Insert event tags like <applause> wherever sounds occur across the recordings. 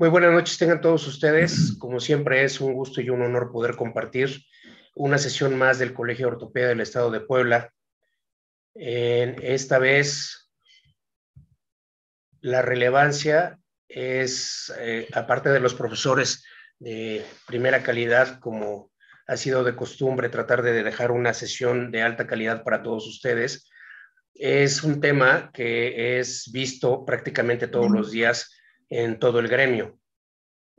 Muy buenas noches tengan todos ustedes. Como siempre es un gusto y un honor poder compartir una sesión más del Colegio de Ortopedia del Estado de Puebla. En esta vez la relevancia es, eh, aparte de los profesores de primera calidad, como ha sido de costumbre tratar de dejar una sesión de alta calidad para todos ustedes, es un tema que es visto prácticamente todos los días en todo el gremio.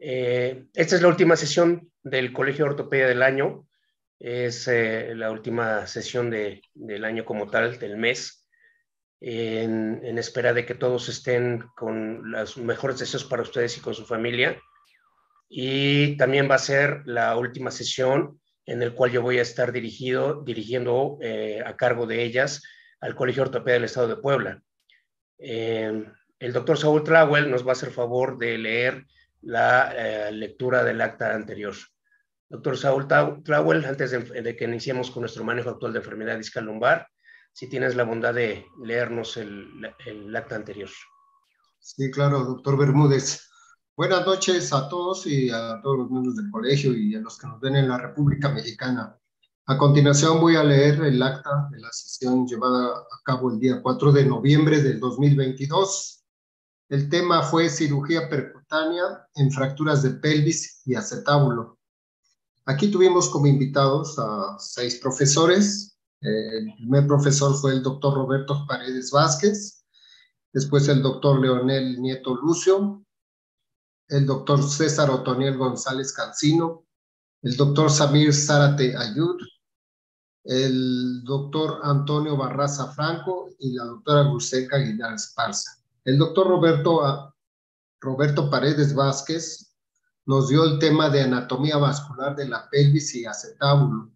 Eh, esta es la última sesión del Colegio de Ortopedia del año. Es eh, la última sesión del año como tal, del mes, en, espera de que todos estén con los mejores deseos para ustedes y con su familia. Y también va a ser la última sesión en el cual yo voy a estar dirigido, dirigiendo eh, a cargo de ellas al Colegio de Ortopedia del Estado de Puebla. el doctor Saúl Trawell nos va a hacer favor de leer la eh, lectura del acta anterior. Doctor Saúl Trauel, antes de, que iniciemos con nuestro manejo actual de enfermedad discal lumbar, si tienes la bondad de leernos el, acta anterior. Sí, claro, doctor Bermúdez. Buenas noches a todos y a todos los miembros del colegio y a los que nos ven en la República Mexicana. A continuación voy a leer el acta de la sesión llevada a cabo el día 4 de noviembre del 2022. El tema fue cirugía per en fracturas de pelvis y acetábulo. Aquí tuvimos como invitados a seis profesores. Eh, el primer profesor fue el doctor Roberto Paredes Vázquez, después el doctor Leonel Nieto Lucio, el doctor César Otoniel González Cancino, el doctor Samir Zárate Ayud, el doctor Antonio Barraza Franco y la doctora Guseca Aguilar Esparza. El doctor Roberto Roberto Paredes Vázquez nos dio el tema de anatomía vascular de la pelvis y acetábulo.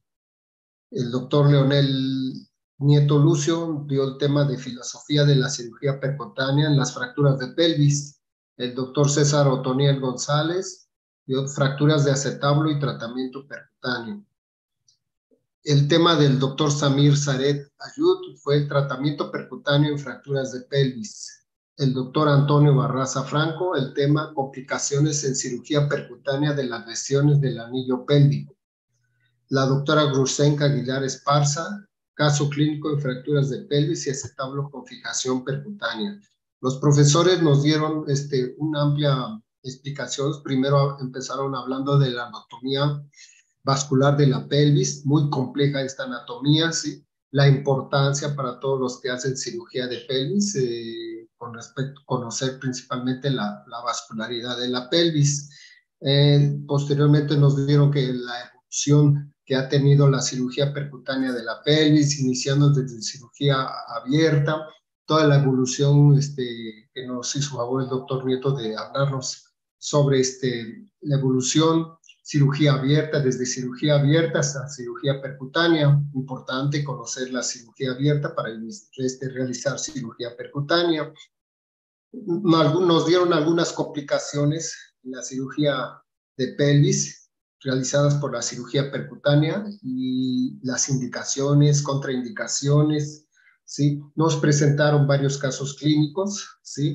El doctor Leonel Nieto Lucio dio el tema de filosofía de la cirugía percutánea en las fracturas de pelvis. El doctor César Otoniel González dio fracturas de acetábulo y tratamiento percutáneo. El tema del doctor Samir Zaret Ayud fue el tratamiento percutáneo en fracturas de pelvis el doctor Antonio Barraza Franco el tema complicaciones en cirugía percutánea de las lesiones del anillo pélvico. La doctora Grusenka Aguilar Esparza, caso clínico de fracturas de pelvis y acetablo con fijación percutánea. Los profesores nos dieron este, una amplia explicación. Primero empezaron hablando de la anatomía vascular de la pelvis, muy compleja esta anatomía, ¿sí? la importancia para todos los que hacen cirugía de pelvis, eh, con respecto conocer principalmente la, la vascularidad de la pelvis. Eh, posteriormente nos dieron que la evolución que ha tenido la cirugía percutánea de la pelvis, iniciando desde cirugía abierta, toda la evolución este, que nos hizo favor el doctor Nieto de hablarnos sobre este, la evolución, cirugía abierta, desde cirugía abierta hasta cirugía percutánea. Importante conocer la cirugía abierta para este, realizar cirugía percutánea, nos dieron algunas complicaciones en la cirugía de pelvis realizadas por la cirugía percutánea y las indicaciones, contraindicaciones, ¿sí? Nos presentaron varios casos clínicos, ¿sí?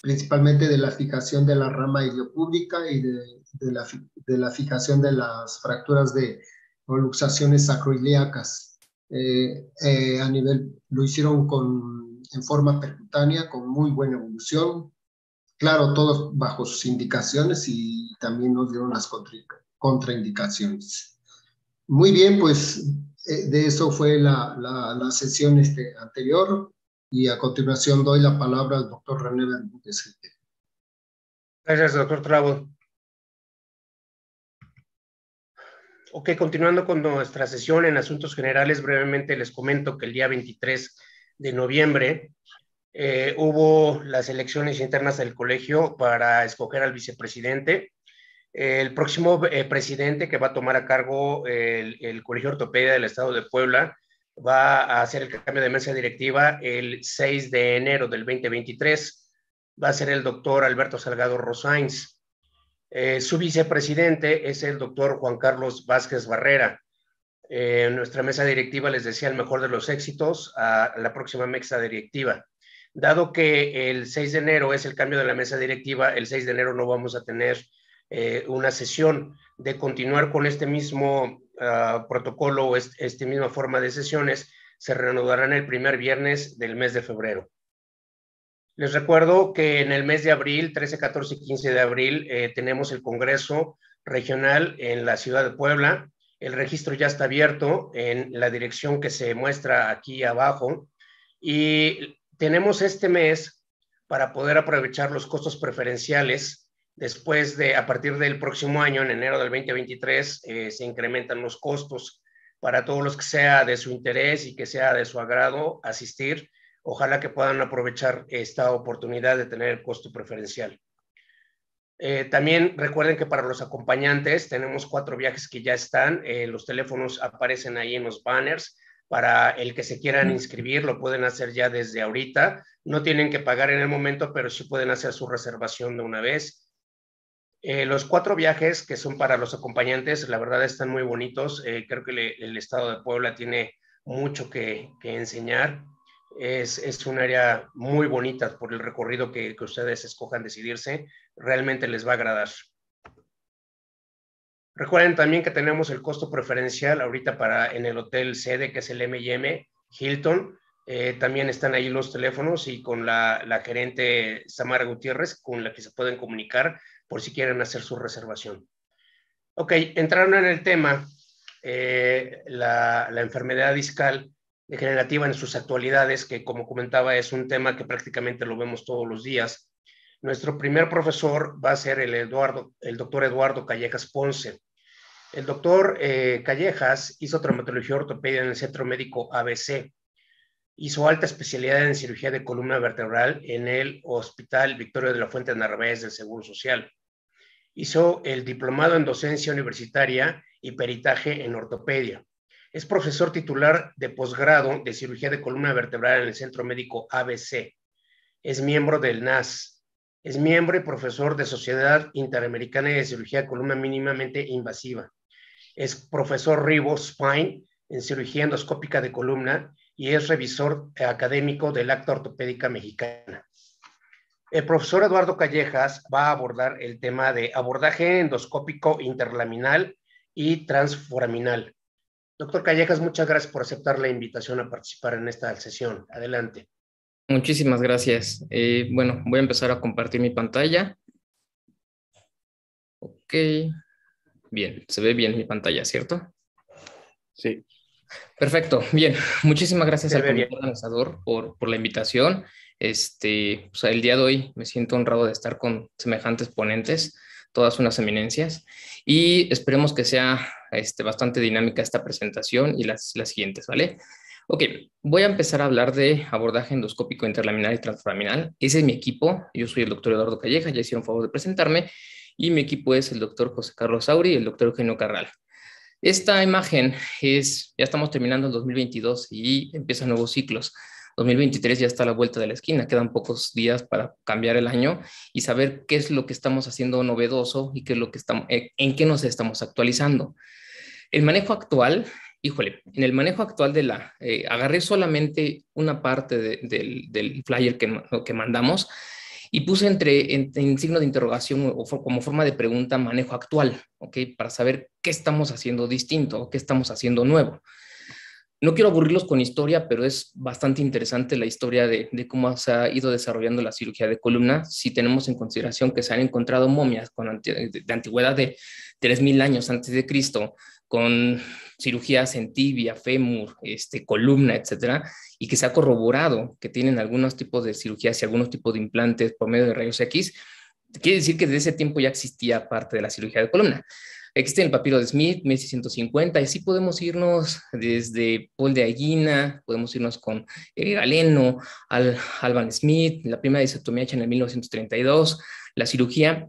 Principalmente de la fijación de la rama idiopública y de, de, la, de la, fijación de las fracturas de luxaciones sacroiliacas. Eh, eh, a nivel, lo hicieron con en forma percutánea con muy buena evolución. Claro, todos bajo sus indicaciones y también nos dieron las contraindicaciones. Muy bien, pues eh, de eso fue la, la, la sesión este, anterior y a continuación doy la palabra al doctor René Bermúdez. Gracias, doctor Trabo. Ok, continuando con nuestra sesión en asuntos generales, brevemente les comento que el día 23 de noviembre eh, hubo las elecciones internas del colegio para escoger al vicepresidente. El próximo eh, presidente que va a tomar a cargo el, Colegio Ortopedia del Estado de Puebla va a hacer el cambio de mesa directiva el 6 de enero del 2023. Va a ser el doctor Alberto Salgado rosains eh, su vicepresidente es el doctor Juan Carlos Vázquez Barrera nuestra mesa directiva les decía el mejor de los éxitos a la próxima mesa directiva. Dado que el 6 de enero es el cambio de la mesa directiva, el 6 de enero no vamos a tener eh, una sesión de continuar con este mismo ah, protocolo o esta misma forma de sesiones. Se reanudarán el primer viernes del mes de febrero. Les recuerdo que en el mes de abril, 13, 14 y 15 de abril, eh, tenemos el Congreso Regional en la ciudad de Puebla el registro ya está abierto en la dirección que se muestra aquí abajo y tenemos este mes para poder aprovechar los costos preferenciales. Después de, a partir del próximo año, en enero del 2023, eh, se incrementan los costos para todos los que sea de su interés y que sea de su agrado asistir. Ojalá que puedan aprovechar esta oportunidad de tener el costo preferencial. Eh, también recuerden que para los acompañantes tenemos cuatro viajes que ya están. Eh, los teléfonos aparecen ahí en los banners. Para el que se quieran inscribir, lo pueden hacer ya desde ahorita. No tienen que pagar en el momento, pero sí pueden hacer su reservación de una vez. Eh, los cuatro viajes que son para los acompañantes, la verdad están muy bonitos. creo que el estado de Puebla tiene mucho que enseñar. Es, un área muy bonita por el recorrido que, ustedes escojan decidirse. Realmente les va a agradar. Recuerden también que tenemos el costo preferencial ahorita para en el hotel sede, que es el MM Hilton. Eh, también están ahí los teléfonos y con la, gerente Samara Gutiérrez, con la que se pueden comunicar por si quieren hacer su reservación. Ok, entraron en el tema, eh, la, la enfermedad discal degenerativa en sus actualidades, que como comentaba es un tema que prácticamente lo vemos todos los días. Nuestro primer profesor va a ser el, Eduardo, el doctor Eduardo Callejas Ponce. El doctor eh, Callejas hizo traumatología ortopedia en el Centro Médico ABC. Hizo alta especialidad en cirugía de columna vertebral en el Hospital Victoria de la Fuente Narváez del Seguro Social. Hizo el diplomado en docencia universitaria y peritaje en ortopedia. Es profesor titular de posgrado de cirugía de columna vertebral en el Centro Médico ABC. Es miembro del NAS. Es miembro y profesor de Sociedad Interamericana de Cirugía de Columna Mínimamente Invasiva. Es profesor Ribo Spine en cirugía endoscópica de columna y es revisor académico del Acta Ortopédica Mexicana. El profesor Eduardo Callejas va a abordar el tema de abordaje endoscópico interlaminal y transforaminal. Doctor Callejas, muchas gracias por aceptar la invitación a participar en esta sesión. Adelante. Muchísimas gracias. Eh, bueno, voy a empezar a compartir mi pantalla. Ok. Bien, se ve bien mi pantalla, ¿cierto? Sí. Perfecto, bien. Muchísimas gracias al comité organizador por, por, la invitación. Este, el día de hoy me siento honrado de estar con semejantes ponentes, todas unas eminencias, y esperemos que sea este, bastante dinámica esta presentación y las, siguientes, ¿vale? Ok, voy a empezar a hablar de abordaje endoscópico interlaminal y transforaminal. Ese es mi equipo. Yo soy el doctor Eduardo Calleja, ya hicieron favor de presentarme. Y mi equipo es el doctor José Carlos Sauri y el doctor Eugenio Carral. Esta imagen es, ya estamos terminando el 2022 y empiezan nuevos ciclos. 2023 ya está a la vuelta de la esquina, quedan pocos días para cambiar el año y saber qué es lo que estamos haciendo novedoso y qué es lo que estamos, eh, en qué nos estamos actualizando. El manejo actual, híjole, en el manejo actual de la, eh, agarré solamente una parte del, flyer que, que mandamos y puse entre, en, signo de interrogación o como forma de pregunta manejo actual, ¿ok? Para saber qué estamos haciendo distinto, o qué estamos haciendo nuevo. No quiero aburrirlos con historia, pero es bastante interesante la historia de, cómo se ha ido desarrollando la cirugía de columna, si tenemos en consideración que se han encontrado momias de, antigüedad de 3.000 años antes de Cristo, con cirugías en tibia, fémur, este, columna, etc., y que se ha corroborado que tienen algunos tipos de cirugías y algunos tipos de implantes por medio de rayos X, quiere decir que desde ese tiempo ya existía parte de la cirugía de columna. Existe el papiro de Smith, 1650, y sí podemos irnos desde Paul de Aguina, podemos irnos con el Galeno, al, Alban Smith, la primera disectomía hecha en el 1932, la cirugía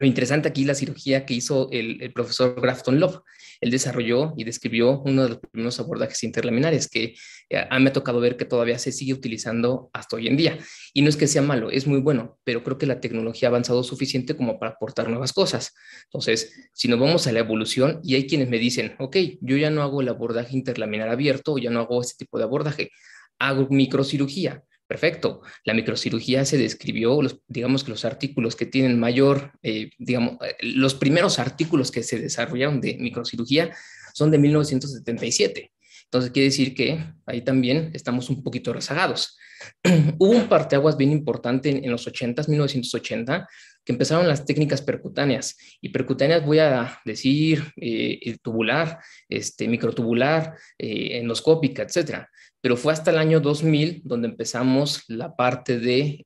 lo interesante aquí es la cirugía que hizo el, profesor Grafton Love. Él desarrolló y describió uno de los primeros abordajes interlaminares que eh, a, me ha tocado ver que todavía se sigue utilizando hasta hoy en día. Y no es que sea malo, es muy bueno, pero creo que la tecnología ha avanzado suficiente como para aportar nuevas cosas. Entonces, si nos vamos a la evolución y hay quienes me dicen, ok, yo ya no hago el abordaje interlaminar abierto o ya no hago este tipo de abordaje, hago microcirugía Perfecto. La microcirugía se describió, los, digamos que los artículos que tienen mayor, eh, digamos, eh, los primeros artículos que se desarrollaron de microcirugía son de 1977. Entonces quiere decir que ahí también estamos un poquito rezagados. <clears throat> Hubo un parteaguas bien importante en, los 80 1980, que empezaron las técnicas percutáneas. Y percutáneas voy a decir eh, eh, tubular, este, microtubular, eh, endoscópica, etcétera. Pero fue hasta el año 2000 donde empezamos la parte de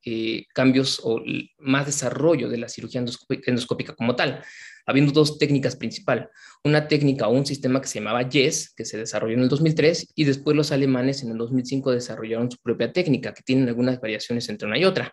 cambios o más desarrollo de la cirugía endoscópica como tal, habiendo dos técnicas principales. Una técnica o un sistema que se llamaba YES, que se desarrolló en el 2003, y después los alemanes en el 2005 desarrollaron su propia técnica, que tienen algunas variaciones entre una y otra.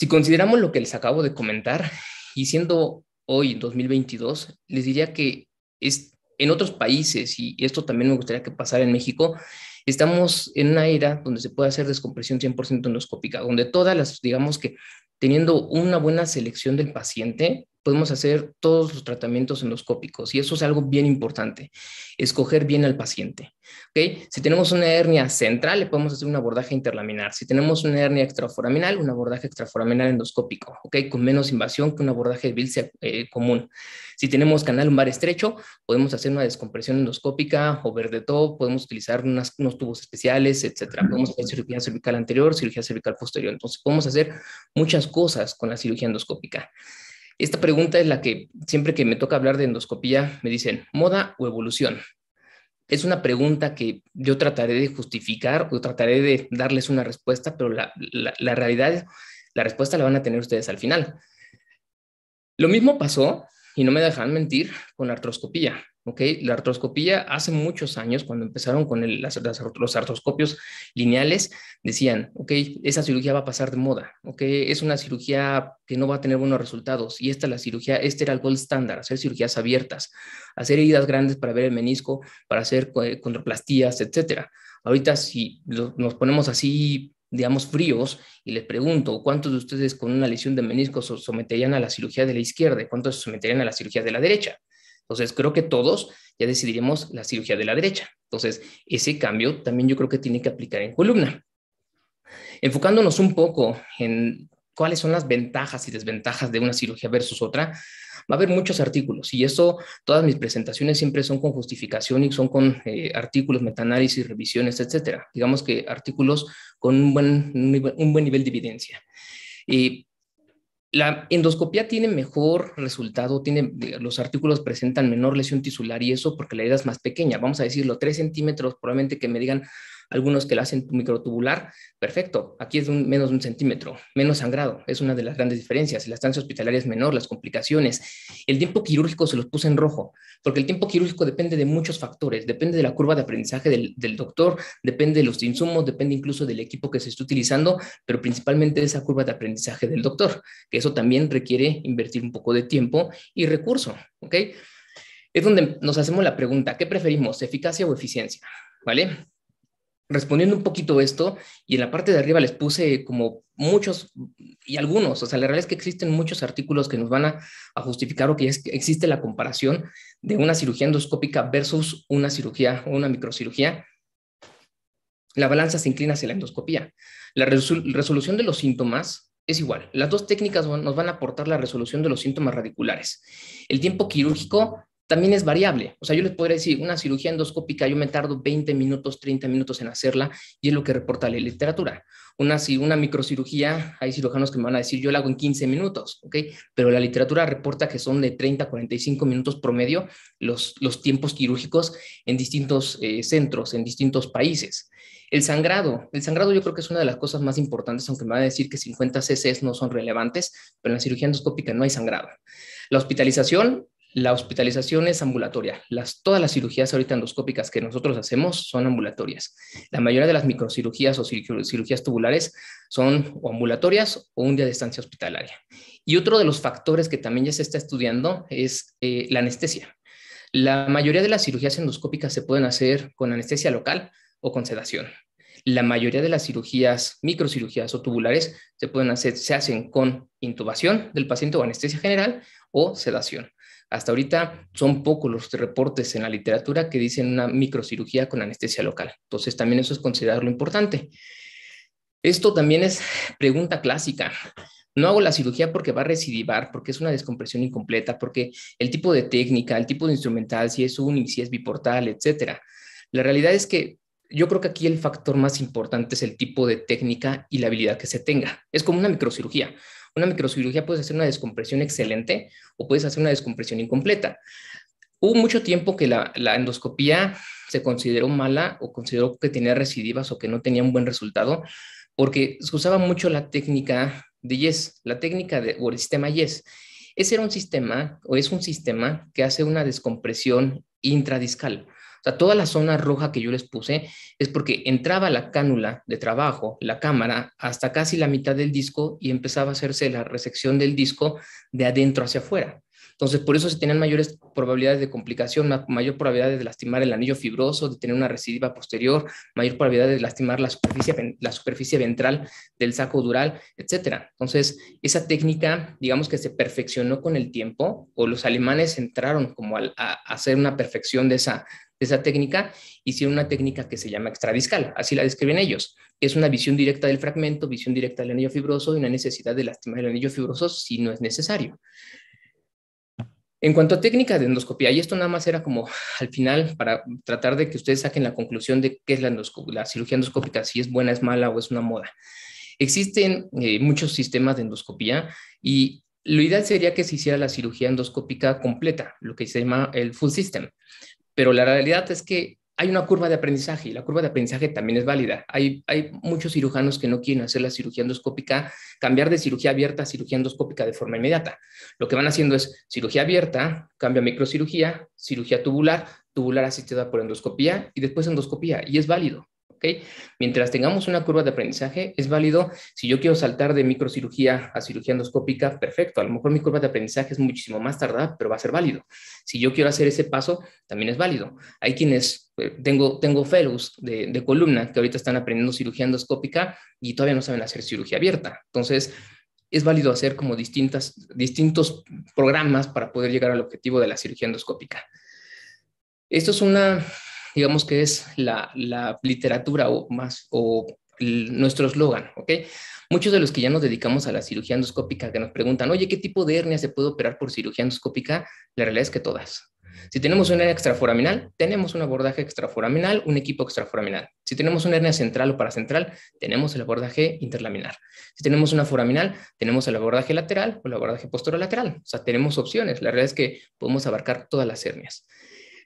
Si consideramos lo que les acabo de comentar, y siendo hoy 2022, les diría que en otros países, y esto también me gustaría que pasara en México, estamos en una era donde se puede hacer descompresión 100% endoscópica, donde todas las, digamos que teniendo una buena selección del paciente, podemos hacer todos los tratamientos endoscópicos y eso es algo bien importante, escoger bien al paciente. Si tenemos una hernia central, le podemos hacer un abordaje interlaminar. Si tenemos una hernia extraforaminal, un abordaje extraforaminal endoscópico, Con menos invasión que un abordaje de eh, común. Si tenemos canal lumbar estrecho, podemos hacer una descompresión endoscópica, o verde todo, podemos utilizar unos tubos especiales, etcétera. Podemos hacer cirugía cervical anterior, cirugía cervical posterior. Entonces, podemos hacer muchas cosas con la cirugía endoscópica. Esta pregunta es la que siempre que me toca hablar de endoscopía me dicen, ¿moda o evolución? es una pregunta que yo trataré de justificar o trataré de darles una respuesta, pero la, realidad, la respuesta la van a tener ustedes al final. Lo mismo pasó, y no me dejan mentir, con la artroscopía. ¿ok? La artroscopía hace muchos años, cuando empezaron con los artroscopios lineales, decían, ok, esa cirugía va a pasar de moda, ok, es una cirugía que no va a tener buenos resultados y esta la cirugía, este era el gold estándar, hacer cirugías abiertas, hacer heridas grandes para ver el menisco, para hacer eh, contraplastías, etcétera. Ahorita si nos ponemos así digamos, fríos, y les pregunto, ¿cuántos de ustedes con una lesión de menisco se someterían a la cirugía de la izquierda y cuántos se someterían a la cirugía de la derecha? Entonces, creo que todos ya decidiremos la cirugía de la derecha. Entonces, ese cambio también yo creo que tiene que aplicar en columna. Enfocándonos un poco en cuáles son las ventajas y desventajas de una cirugía versus otra, va a haber muchos artículos y eso, todas mis presentaciones siempre son con justificación y son con eh, artículos, metaanálisis, revisiones, etcétera. Digamos que artículos con un buen, un buen nivel de evidencia. Y la endoscopía tiene mejor resultado, tiene, los artículos presentan menor lesión tisular y eso porque la herida es más pequeña, vamos a decirlo, 3 centímetros, probablemente que me digan, algunos que la hacen microtubular, perfecto, aquí es menos de un centímetro, menos sangrado, es una de las grandes diferencias, la estancia hospitalaria es menor, las complicaciones, el tiempo quirúrgico se los puse en rojo, porque el tiempo quirúrgico depende de muchos factores, depende de la curva de aprendizaje del, del doctor, depende de los insumos, depende incluso del equipo que se esté utilizando, pero principalmente de esa curva de aprendizaje del doctor, que eso también requiere invertir un poco de tiempo y recurso, ¿ok? es donde nos hacemos la pregunta, ¿qué preferimos, eficacia o eficiencia? ¿Vale? respondiendo un poquito esto, y en la parte de arriba les puse como muchos y algunos, o sea, la realidad es que existen muchos artículos que nos van a, justificar o que existe la comparación de una cirugía endoscópica versus una cirugía o una microcirugía. La balanza se inclina hacia la endoscopía. La resolución de los síntomas es igual. Las dos técnicas nos van a aportar la resolución de los síntomas radiculares. El tiempo quirúrgico también es variable. O sea, yo les podría decir, una cirugía endoscópica, yo me tardo 20 minutos, 30 minutos en hacerla y es lo que reporta la literatura. Una, una microcirugía, hay cirujanos que me van a decir, yo la hago en 15 minutos, ¿ok? Pero la literatura reporta que son de 30 a 45 minutos promedio los, los tiempos quirúrgicos en distintos eh, centros, en distintos países. El sangrado. El sangrado yo creo que es una de las cosas más importantes, aunque me van a decir que 50 cc no son relevantes, pero en la cirugía endoscópica no hay sangrado. La hospitalización, la hospitalización es ambulatoria. Las, todas las cirugías ahorita endoscópicas que nosotros hacemos son ambulatorias. La mayoría de las microcirugías o cirugías tubulares son ambulatorias o un día de estancia hospitalaria. Y otro de los factores que también ya se está estudiando es eh, la anestesia. La mayoría de las cirugías endoscópicas se pueden hacer con anestesia local o con sedación. La mayoría de las cirugías, microcirugías o tubulares, se pueden hacer, se hacen con intubación del paciente o anestesia general o sedación. Hasta ahorita son pocos los reportes en la literatura que dicen una microcirugía con anestesia local. Entonces también eso es considerarlo importante. Esto también es pregunta clásica. No hago la cirugía porque va a recidivar, porque es una descompresión incompleta, porque el tipo de técnica, el tipo de instrumental, si es y si es biportal, etcétera. La realidad es que yo creo que aquí el factor más importante es el tipo de técnica y la habilidad que se tenga. Es como una microcirugía. Una microcirugía puedes hacer una descompresión excelente o puedes hacer una descompresión incompleta. Hubo mucho tiempo que la, endoscopía se consideró mala o consideró que tenía recidivas o que no tenía un buen resultado porque se usaba mucho la técnica de Yes, la técnica de, o el sistema Yes. Ese era un sistema o es un sistema que hace una descompresión intradiscal. O sea, toda la zona roja que yo les puse es porque entraba la cánula de trabajo, la cámara, hasta casi la mitad del disco y empezaba a hacerse la resección del disco de adentro hacia afuera. Entonces, por eso se tenían mayores probabilidades de complicación, mayor probabilidad de lastimar el anillo fibroso, de tener una recidiva posterior, mayor probabilidad de lastimar la superficie, ventral del saco dural, etc. Entonces, esa técnica, digamos que se perfeccionó con el tiempo, o los alemanes entraron como a, hacer una perfección de esa, de esa técnica, hicieron una técnica que se llama extradiscal, así la describen ellos. Es una visión directa del fragmento, visión directa del anillo fibroso y una necesidad de lastimar el anillo fibroso si no es necesario. En cuanto a técnicas de endoscopía, y esto nada más era como al final para tratar de que ustedes saquen la conclusión de qué es la, cirugía endoscópica, si es buena, es mala o es una moda. Existen eh, muchos sistemas de endoscopía y lo ideal sería que se hiciera la cirugía endoscópica completa, lo que se llama el full system. Pero la realidad es que hay una curva de aprendizaje y la curva de aprendizaje también es válida. Hay, muchos cirujanos que no quieren hacer la cirugía endoscópica, cambiar de cirugía abierta a cirugía endoscópica de forma inmediata. Lo que van haciendo es cirugía abierta, cambio a microcirugía, cirugía tubular, tubular asistida por endoscopía y después endoscopía. Y es válido. Mientras tengamos una curva de aprendizaje, es válido, si yo quiero saltar de microcirugía a cirugía endoscópica, perfecto, a lo mejor mi curva de aprendizaje es muchísimo más tardada, pero va a ser válido. Si yo quiero hacer ese paso, también es válido. Hay quienes eh, tengo, tengo fellows de, de, columna que ahorita están aprendiendo cirugía endoscópica y todavía no saben hacer cirugía abierta. Entonces, es válido hacer como distintas, distintos programas para poder llegar al objetivo de la cirugía endoscópica. Esto es una, digamos que es la, literatura o más, o nuestro eslogan, ¿ok? Muchos de los que ya nos dedicamos a la cirugía endoscópica que nos preguntan, oye, ¿qué tipo de hernia se puede operar por cirugía endoscópica? La realidad es que todas. Si tenemos una hernia extraforaminal, tenemos un abordaje extraforaminal, un equipo extraforaminal. Si tenemos una hernia central o paracentral, tenemos el abordaje interlaminar. Si tenemos una foraminal, tenemos el abordaje lateral o el abordaje lateral. O sea, tenemos opciones. La realidad es que podemos abarcar todas las hernias.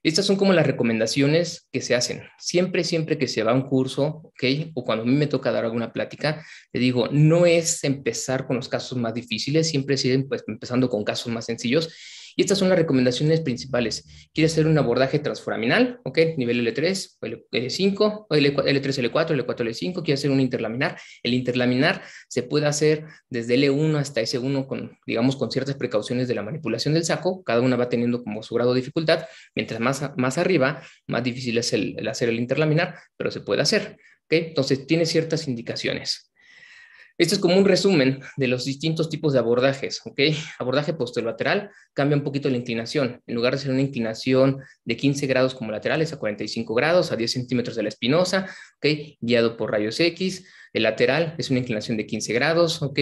Estas son como las recomendaciones que se hacen. Siempre, siempre que se va a un curso, ¿ok? O cuando a mí me toca dar alguna plática, le digo, no es empezar con los casos más difíciles, siempre siguen pues empezando con casos más sencillos y estas son las recomendaciones principales. ¿Quiere hacer un abordaje transforaminal? ¿Ok? Nivel L3, L5, L3, L4, L4, L5. ¿Quiere hacer un interlaminar? El interlaminar se puede hacer desde L1 hasta S1 con, digamos, con ciertas precauciones de la manipulación del saco. Cada una va teniendo como su grado de dificultad. Mientras más, más arriba, más difícil es el, hacer el interlaminar, pero se puede hacer. ¿Ok? Entonces, tiene ciertas indicaciones. Este es como un resumen de los distintos tipos de abordajes, ¿ok? Abordaje posterolateral cambia un poquito la inclinación. En lugar de ser una inclinación de 15 grados como laterales a 45 grados, a 10 centímetros de la espinosa, ¿ok? Guiado por rayos X, el lateral es una inclinación de 15 grados, ¿ok?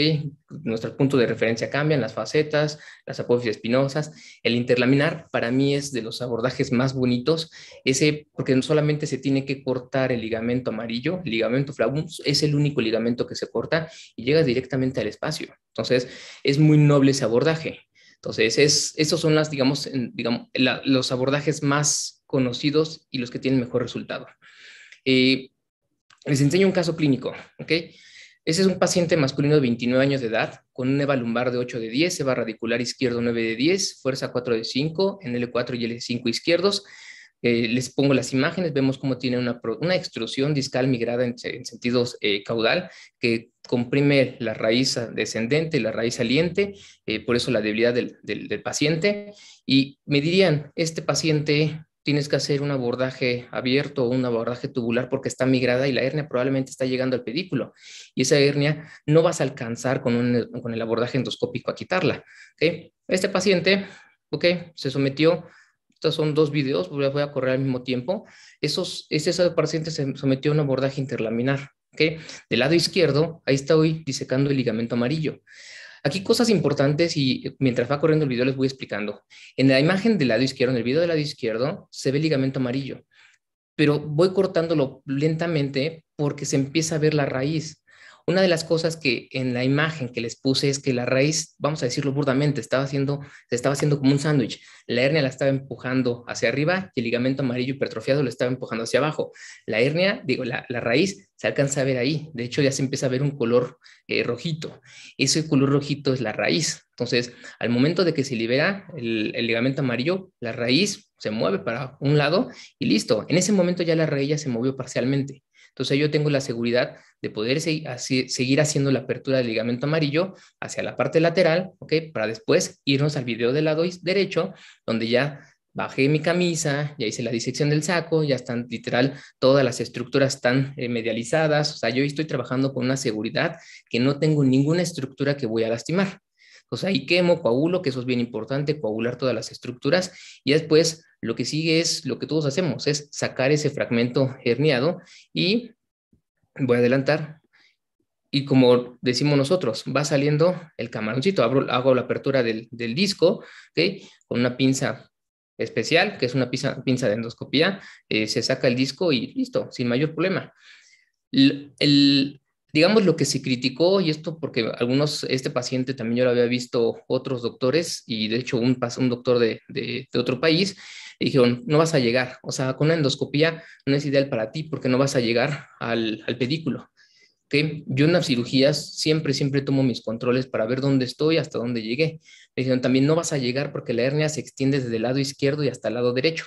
nuestro punto de referencia cambian, las facetas, las apófisis espinosas. El interlaminar para mí es de los abordajes más bonitos, ese porque no solamente se tiene que cortar el ligamento amarillo, el ligamento flavus es el único ligamento que se corta y llega directamente al espacio. Entonces, es muy noble ese abordaje. Entonces, es, esos son las, digamos, los abordajes más conocidos y los que tienen mejor resultado. Eh, les enseño un caso clínico, ¿ok? Ese es un paciente masculino de 29 años de edad, con un EVA lumbar de 8 de 10, EVA radicular izquierdo 9 de 10, fuerza 4 de 5, en L4 y L5 izquierdos. Eh, les pongo las imágenes, vemos cómo tiene una, extrusión discal migrada en, sentidos eh, caudal que comprime la raíz descendente la raíz saliente, eh, por eso la debilidad del, del, del paciente. Y me dirían, este paciente tienes que hacer un abordaje abierto o un abordaje tubular porque está migrada y la hernia probablemente está llegando al pedículo. Y esa hernia no vas a alcanzar con, el abordaje endoscópico a quitarla. Este paciente okay, se sometió, estos son dos videos, voy a correr al mismo tiempo. ese paciente se sometió a un abordaje interlaminar. Del lado izquierdo, ahí está hoy disecando el ligamento amarillo. Aquí cosas importantes y eh, mientras va corriendo el video les voy explicando. En la imagen del lado izquierdo, en el video del lado izquierdo, se ve ligamento amarillo, pero voy cortándolo lentamente porque se empieza a ver la raíz. Una de las cosas que en la imagen que les puse es que la raíz, vamos a decirlo burdamente, estaba haciendo, se estaba haciendo como un sándwich. La hernia la estaba empujando hacia arriba y el ligamento amarillo hipertrofiado lo estaba empujando hacia abajo. La hernia, digo, la, raíz se alcanza a ver ahí. De hecho, ya se empieza a ver un color eh, rojito. Ese color rojito es la raíz. Entonces, al momento de que se libera el, el, ligamento amarillo, la raíz se mueve para un lado y listo. En ese momento ya la raíz ya se movió parcialmente. Entonces yo tengo la seguridad de poder seguir haciendo la apertura del ligamento amarillo hacia la parte lateral, ¿ok? Para después irnos al video del lado derecho, donde ya bajé mi camisa, ya hice la disección del saco, ya están literal todas las estructuras están eh, medializadas, o sea, yo estoy trabajando con una seguridad que no tengo ninguna estructura que voy a lastimar. sea, ahí quemo, coagulo, que eso es bien importante, coagular todas las estructuras y después lo que sigue es lo que todos hacemos, es sacar ese fragmento herniado y voy a adelantar. Y como decimos nosotros, va saliendo el camaroncito. hago la apertura del, disco con una pinza especial, que es una pinza, de endoscopía. Eh, se saca el disco y listo, sin mayor problema. digamos, lo que se criticó, y esto porque algunos, este paciente también yo lo había visto otros doctores, y de hecho un, doctor de otro país, dijeron, no vas a llegar, o sea, con una endoscopía no es ideal para ti porque no vas a llegar al, al pedículo. Yo en las cirugías siempre, siempre tomo mis controles para ver dónde estoy, hasta dónde llegué. Me dijeron, también no vas a llegar porque la hernia se extiende desde el lado izquierdo y hasta el lado derecho.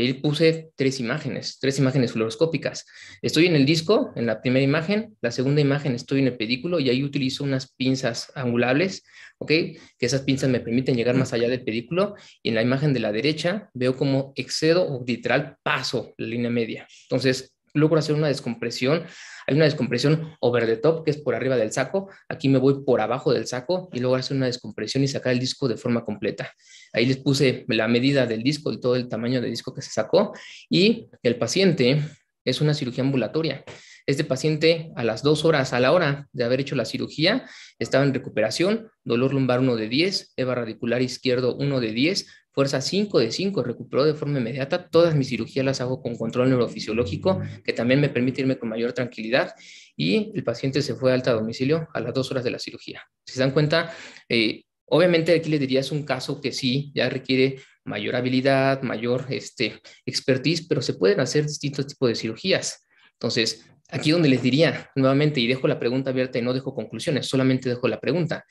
Y puse tres imágenes, tres imágenes fluoroscópicas. Estoy en el disco, en la primera imagen, la segunda imagen estoy en el pedículo y ahí utilizo unas pinzas angulables, ¿ok? Que esas pinzas me permiten llegar más allá del pedículo y en la imagen de la derecha veo como excedo o literal paso la línea media. Entonces, logro hacer una descompresión. Hay una descompresión over the top, que es por arriba del saco. Aquí me voy por abajo del saco y logro hacer una descompresión y sacar el disco de forma completa. Ahí les puse la medida del disco y todo el tamaño del disco que se sacó. Y el paciente es una cirugía ambulatoria. Este paciente a las dos horas, a la hora de haber hecho la cirugía, estaba en recuperación, dolor lumbar 1 de 10, EVA radicular izquierdo 1 de 10, fuerza 5 de 5, recuperó de forma inmediata. Todas mis cirugías las hago con control neurofisiológico, que también me permite irme con mayor tranquilidad. Y el paciente se fue a alta domicilio a las dos horas de la cirugía. Si se dan cuenta, eh, obviamente aquí les diría es un caso que sí, ya requiere mayor habilidad, mayor este, expertise, pero se pueden hacer distintos tipos de cirugías. Entonces, aquí donde les diría nuevamente, y dejo la pregunta abierta y no dejo conclusiones, solamente dejo la pregunta.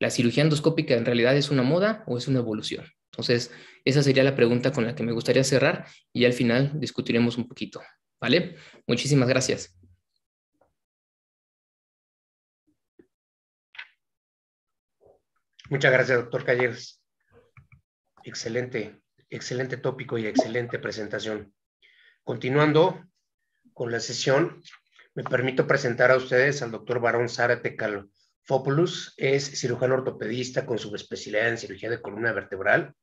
¿La cirugía endoscópica en realidad es una moda o es una evolución? Entonces, esa sería la pregunta con la que me gustaría cerrar y al final discutiremos un poquito. ¿Vale? Muchísimas gracias. Muchas gracias, doctor Calles. Excelente, excelente tópico y excelente presentación. Continuando, con la sesión. Me permito presentar a ustedes al doctor Barón Zárate Fopulus Es cirujano ortopedista con subespecialidad en cirugía de columna vertebral.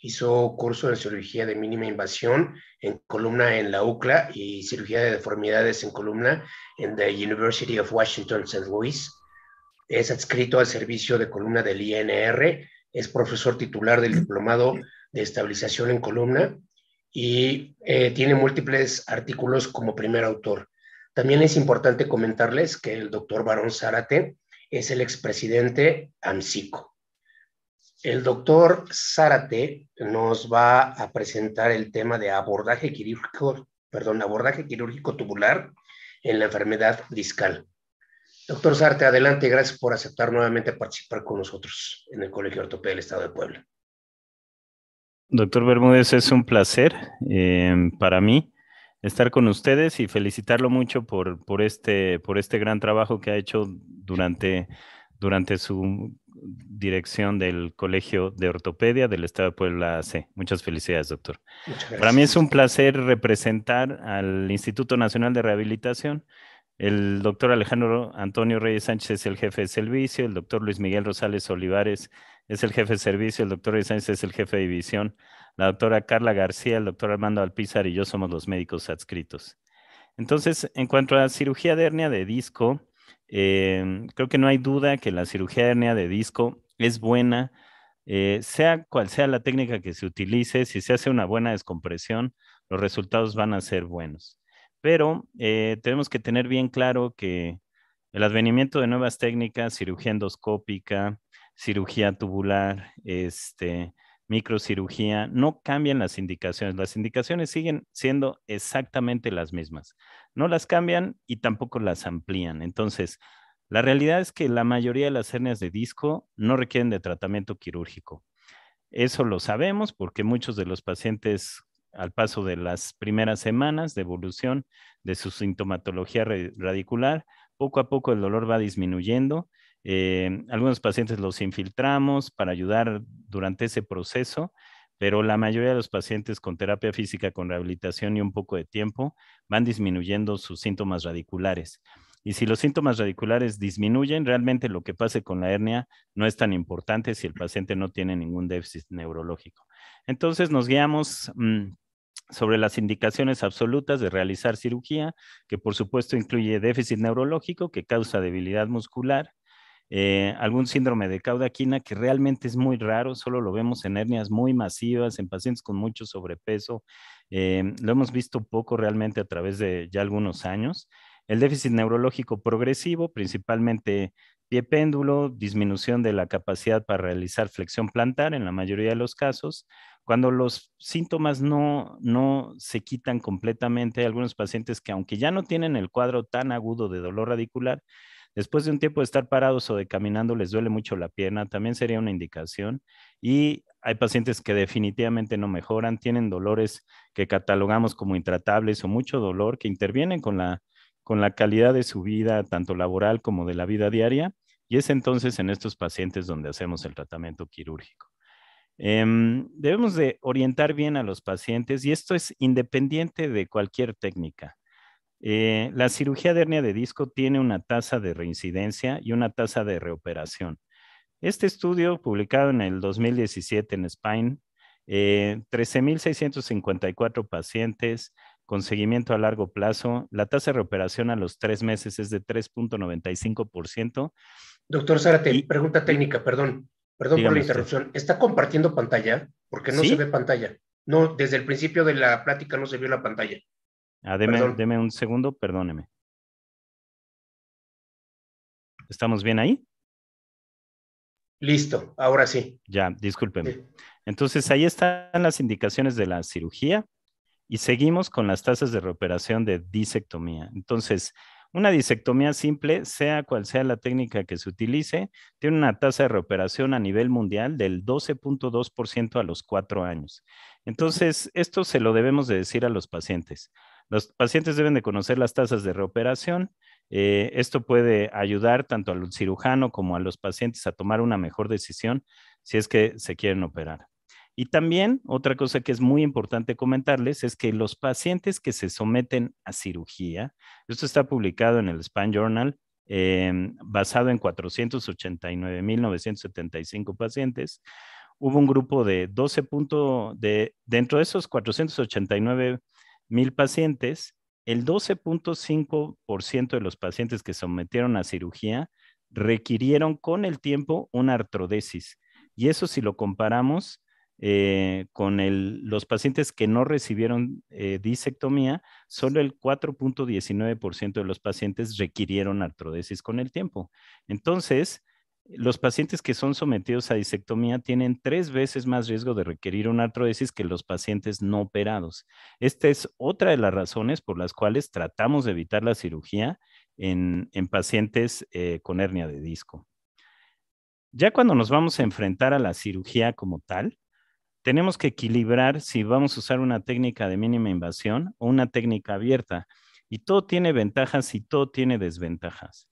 Hizo curso de cirugía de mínima invasión en columna en la UCLA y cirugía de deformidades en columna en la University of Washington, St. Louis. Es adscrito al servicio de columna del INR. Es profesor titular del Diplomado de Estabilización en Columna y eh, tiene múltiples artículos como primer autor. También es importante comentarles que el doctor Barón Zárate es el expresidente AMSICO. El doctor Zárate nos va a presentar el tema de abordaje quirúrgico, perdón, abordaje quirúrgico tubular en la enfermedad discal. Doctor Zárate, adelante, gracias por aceptar nuevamente participar con nosotros en el Colegio Ortopedia del Estado de Puebla. Doctor Bermúdez, es un placer eh, para mí estar con ustedes y felicitarlo mucho por, por, este, por este gran trabajo que ha hecho durante, durante su dirección del Colegio de Ortopedia del Estado de Puebla AC. Muchas felicidades, doctor. para mí es un placer representar al Instituto Nacional de Rehabilitación. El doctor Alejandro Antonio Reyes Sánchez es el jefe de servicio, el doctor Luis Miguel Rosales Olivares es el jefe de servicio, el doctor Vicente es el jefe de división, la doctora Carla García, el doctor Armando Alpizar y yo somos los médicos adscritos. Entonces, en cuanto a cirugía de hernia de disco, eh, creo que no hay duda que la cirugía de hernia de disco es buena, eh, sea cual sea la técnica que se utilice, si se hace una buena descompresión, los resultados van a ser buenos. Pero eh, tenemos que tener bien claro que el advenimiento de nuevas técnicas, cirugía endoscópica, cirugía tubular, este, microcirugía, no cambian las indicaciones. Las indicaciones siguen siendo exactamente las mismas. No las cambian y tampoco las amplían. Entonces, la realidad es que la mayoría de las hernias de disco no requieren de tratamiento quirúrgico. Eso lo sabemos porque muchos de los pacientes al paso de las primeras semanas de evolución de su sintomatología radicular, poco a poco el dolor va disminuyendo eh, algunos pacientes los infiltramos para ayudar durante ese proceso, pero la mayoría de los pacientes con terapia física, con rehabilitación y un poco de tiempo van disminuyendo sus síntomas radiculares. Y si los síntomas radiculares disminuyen, realmente lo que pase con la hernia no es tan importante si el paciente no tiene ningún déficit neurológico. Entonces nos guiamos mm, sobre las indicaciones absolutas de realizar cirugía, que por supuesto incluye déficit neurológico que causa debilidad muscular, eh, algún síndrome de cauda caudaquina que realmente es muy raro, solo lo vemos en hernias muy masivas, en pacientes con mucho sobrepeso. Eh, lo hemos visto poco realmente a través de ya algunos años. El déficit neurológico progresivo, principalmente pie péndulo, disminución de la capacidad para realizar flexión plantar en la mayoría de los casos. Cuando los síntomas no, no se quitan completamente, hay algunos pacientes que aunque ya no tienen el cuadro tan agudo de dolor radicular, Después de un tiempo de estar parados o de caminando les duele mucho la pierna, también sería una indicación. Y hay pacientes que definitivamente no mejoran, tienen dolores que catalogamos como intratables o mucho dolor que intervienen con la, calidad de su vida, tanto laboral como de la vida diaria. Y es entonces en estos pacientes donde hacemos el tratamiento quirúrgico. Em, debemos de orientar bien a los pacientes y esto es independiente de cualquier técnica. Eh, la cirugía de hernia de disco tiene una tasa de reincidencia y una tasa de reoperación. Este estudio, publicado en el 2017 en Spine, 13.654 eh, pacientes con seguimiento a largo plazo. La tasa de reoperación a los tres meses es de 3.95%. Doctor Zárate, pregunta técnica, perdón, perdón por la interrupción. ¿Está compartiendo pantalla? Porque no se ve pantalla. No, desde el principio de la plática no se vio la pantalla. Ah, deme, un segundo, perdóneme. ¿Estamos bien ahí? Listo, ahora sí. Ya, discúlpeme. Entonces, ahí están las indicaciones de la cirugía y seguimos con las tasas de reoperación de disectomía. Entonces, una disectomía simple, sea cual sea la técnica que se utilice, tiene una tasa de reoperación a nivel mundial del 12.2% a los cuatro años. Entonces, esto se lo debemos de decir a los pacientes. Los pacientes deben de conocer las tasas de reoperación. Eh, esto puede ayudar tanto al cirujano como a los pacientes a tomar una mejor decisión si es que se quieren operar. Y también otra cosa que es muy importante comentarles es que los pacientes que se someten a cirugía, esto está publicado en el Span Journal, em, basado en 489.975 pacientes, hubo un grupo de 12 puntos, de, dentro de esos 489 mil pacientes, el 12.5% de los pacientes que sometieron a cirugía requirieron con el tiempo una artrodesis. Y eso si lo comparamos eh, con los pacientes que no recibieron eh, disectomía, solo el 4.19% de los pacientes requirieron artrodesis con el tiempo. Entonces, los pacientes que son sometidos a disectomía tienen tres veces más riesgo de requerir una artrodesis que los pacientes no operados. Esta es otra de las razones por las cuales tratamos de evitar la cirugía en, pacientes eh, con hernia de disco. Ya cuando nos vamos a enfrentar a la cirugía como tal, tenemos que equilibrar si vamos a usar una técnica de mínima invasión o una técnica abierta. Y todo tiene ventajas y todo tiene desventajas.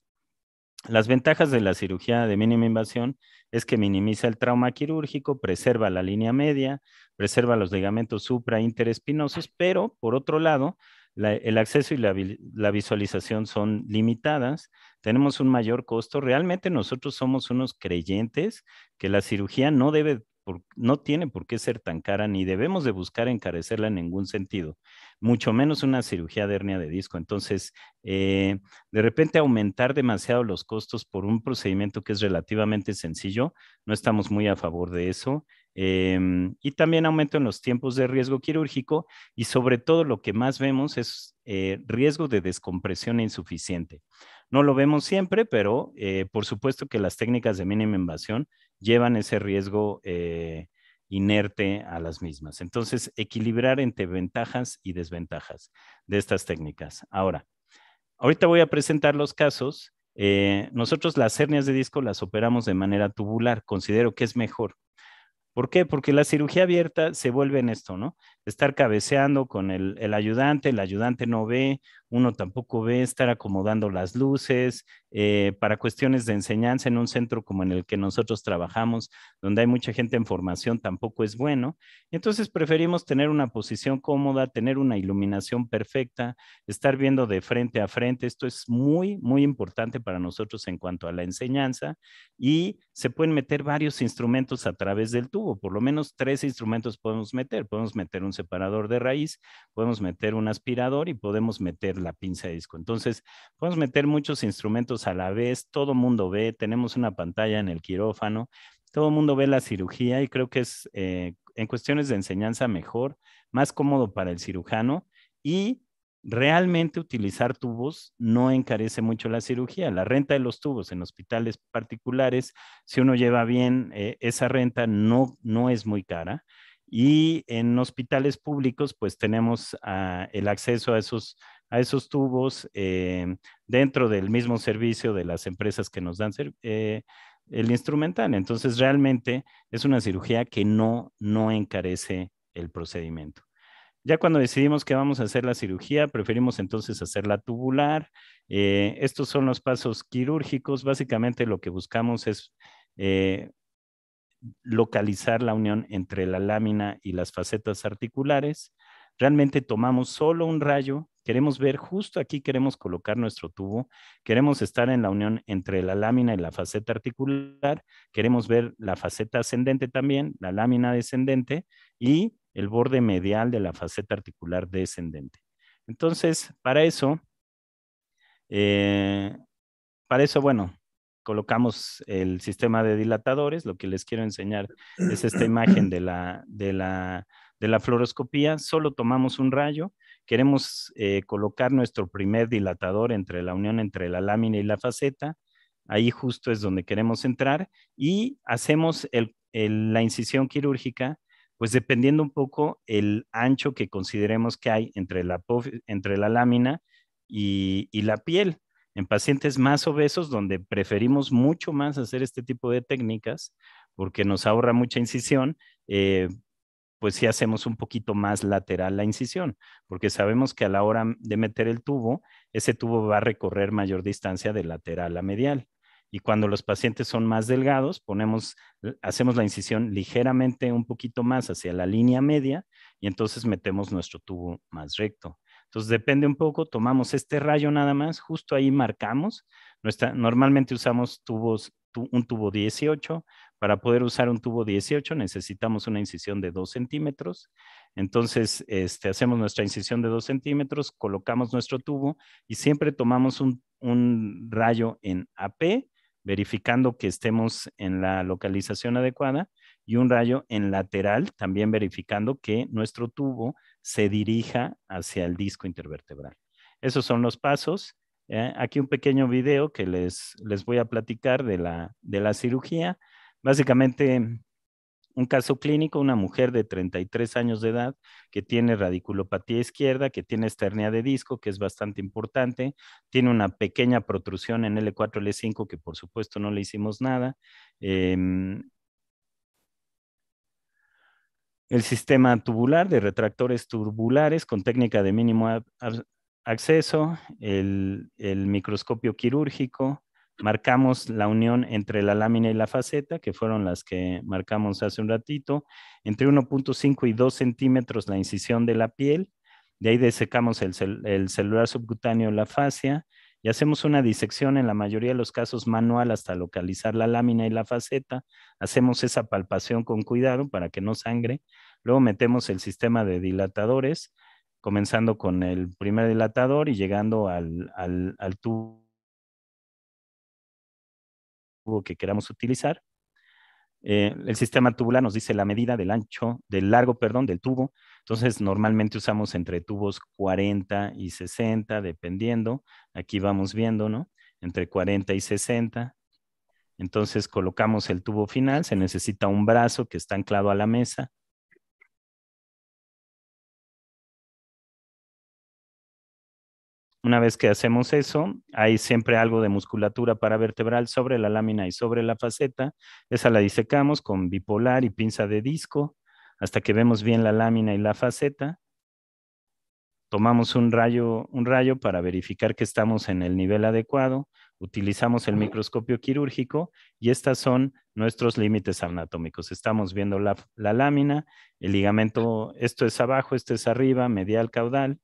Las ventajas de la cirugía de mínima invasión es que minimiza el trauma quirúrgico, preserva la línea media, preserva los ligamentos supra interespinosos, pero por otro lado, el acceso y la, visualización son limitadas, tenemos un mayor costo. Realmente nosotros somos unos creyentes que la cirugía no debe no tiene por qué ser tan cara ni debemos de buscar encarecerla en ningún sentido, mucho menos una cirugía de hernia de disco. Entonces, eh, de repente aumentar demasiado los costos por un procedimiento que es relativamente sencillo, no estamos muy a favor de eso. Em, y también aumento en los tiempos de riesgo quirúrgico y sobre todo lo que más vemos es eh, riesgo de descompresión insuficiente. No lo vemos siempre, pero eh, por supuesto que las técnicas de mínima invasión llevan ese riesgo eh, inerte a las mismas. Entonces, equilibrar entre ventajas y desventajas de estas técnicas. Ahora, ahorita voy a presentar los casos. Eh, nosotros las hernias de disco las operamos de manera tubular. Considero que es mejor. ¿Por qué? Porque la cirugía abierta se vuelve en esto, ¿no? Estar cabeceando con el ayudante, el ayudante no ve, uno tampoco ve estar acomodando las luces, eh, para cuestiones de enseñanza en un centro como en el que nosotros trabajamos, donde hay mucha gente en formación, tampoco es bueno. Entonces preferimos tener una posición cómoda, tener una iluminación perfecta, estar viendo de frente a frente. Esto es muy, muy importante para nosotros en cuanto a la enseñanza y se pueden meter varios instrumentos a través del tubo, por lo menos tres instrumentos podemos meter. Podemos meter un separador de raíz, podemos meter un aspirador y podemos meter la pinza de disco. Entonces, podemos meter muchos instrumentos a la vez, todo mundo ve, tenemos una pantalla en el quirófano, todo mundo ve la cirugía y creo que es eh, en cuestiones de enseñanza mejor, más cómodo para el cirujano y realmente utilizar tubos no encarece mucho la cirugía. La renta de los tubos en hospitales particulares, si uno lleva bien eh, esa renta, no, no es muy cara. Y en hospitales públicos, pues tenemos ah, el acceso a esos a esos tubos eh, dentro del mismo servicio de las empresas que nos dan eh, el instrumental. Entonces, realmente es una cirugía que no, encarece el procedimiento. Ya cuando decidimos que vamos a hacer la cirugía, preferimos entonces hacerla tubular. Eh, estos son los pasos quirúrgicos. Básicamente lo que buscamos es localizar la unión entre la lámina y las facetas articulares. Realmente tomamos solo un rayo Queremos ver justo aquí, queremos colocar nuestro tubo, queremos estar en la unión entre la lámina y la faceta articular, queremos ver la faceta ascendente también, la lámina descendente y el borde medial de la faceta articular descendente. Entonces, para eso, eh, para eso, bueno, colocamos el sistema de dilatadores. Lo que les quiero enseñar es esta imagen de la, de la, de la fluoroscopía. Solo tomamos un rayo Queremos eh, colocar nuestro primer dilatador entre la unión entre la lámina y la faceta. Ahí justo es donde queremos entrar y hacemos la incisión quirúrgica, pues dependiendo un poco el ancho que consideremos que hay entre la, entre la lámina y, la piel. En pacientes más obesos, donde preferimos mucho más hacer este tipo de técnicas, porque nos ahorra mucha incisión, eh, pues sí hacemos un poquito más lateral la incisión, porque sabemos que a la hora de meter el tubo, ese tubo va a recorrer mayor distancia de lateral a medial. Y cuando los pacientes son más delgados, ponemos, hacemos la incisión ligeramente un poquito más hacia la línea media y entonces metemos nuestro tubo más recto. Entonces depende un poco, tomamos este rayo nada más, justo ahí marcamos. normalmente usamos tubos, un tubo 18, para poder usar un tubo 18 necesitamos una incisión de 2 centímetros. Entonces, este, hacemos nuestra incisión de 2 centímetros, colocamos nuestro tubo y siempre tomamos un, rayo en AP, verificando que estemos en la localización adecuada y un rayo en lateral, también verificando que nuestro tubo se dirija hacia el disco intervertebral. Esos son los pasos. Eh, aquí un pequeño video que les, voy a platicar de la cirugía. Básicamente, un caso clínico, una mujer de 33 años de edad que tiene radiculopatía izquierda, que tiene esternia de disco, que es bastante importante, tiene una pequeña protrusión en L4, L5, que por supuesto no le hicimos nada. Em, el sistema tubular de retractores tubulares con técnica de mínimo acceso, el microscopio quirúrgico, marcamos la unión entre la lámina y la faceta, que fueron las que marcamos hace un ratito, entre 1.5 y 2 centímetros la incisión de la piel, de ahí desecamos el, el celular subcutáneo, la fascia, y hacemos una disección en la mayoría de los casos manual hasta localizar la lámina y la faceta, hacemos esa palpación con cuidado para que no sangre, luego metemos el sistema de dilatadores, comenzando con el primer dilatador y llegando al tubo que queramos utilizar. Eh, el sistema tubular nos dice la medida del ancho, del largo, perdón, del tubo. Entonces, normalmente usamos entre tubos 40 y 60, dependiendo. Aquí vamos viendo, ¿no? Entre 40 y 60. Entonces, colocamos el tubo final. Se necesita un brazo que está anclado a la mesa. Una vez que hacemos eso, hay siempre algo de musculatura paravertebral sobre la lámina y sobre la faceta. Esa la disecamos con bipolar y pinza de disco hasta que vemos bien la lámina y la faceta. Tomamos un rayo, un rayo para verificar que estamos en el nivel adecuado. Utilizamos el microscopio quirúrgico y estas son nuestros límites anatómicos. Estamos viendo la, la lámina, el ligamento, esto es abajo, esto es arriba, medial, caudal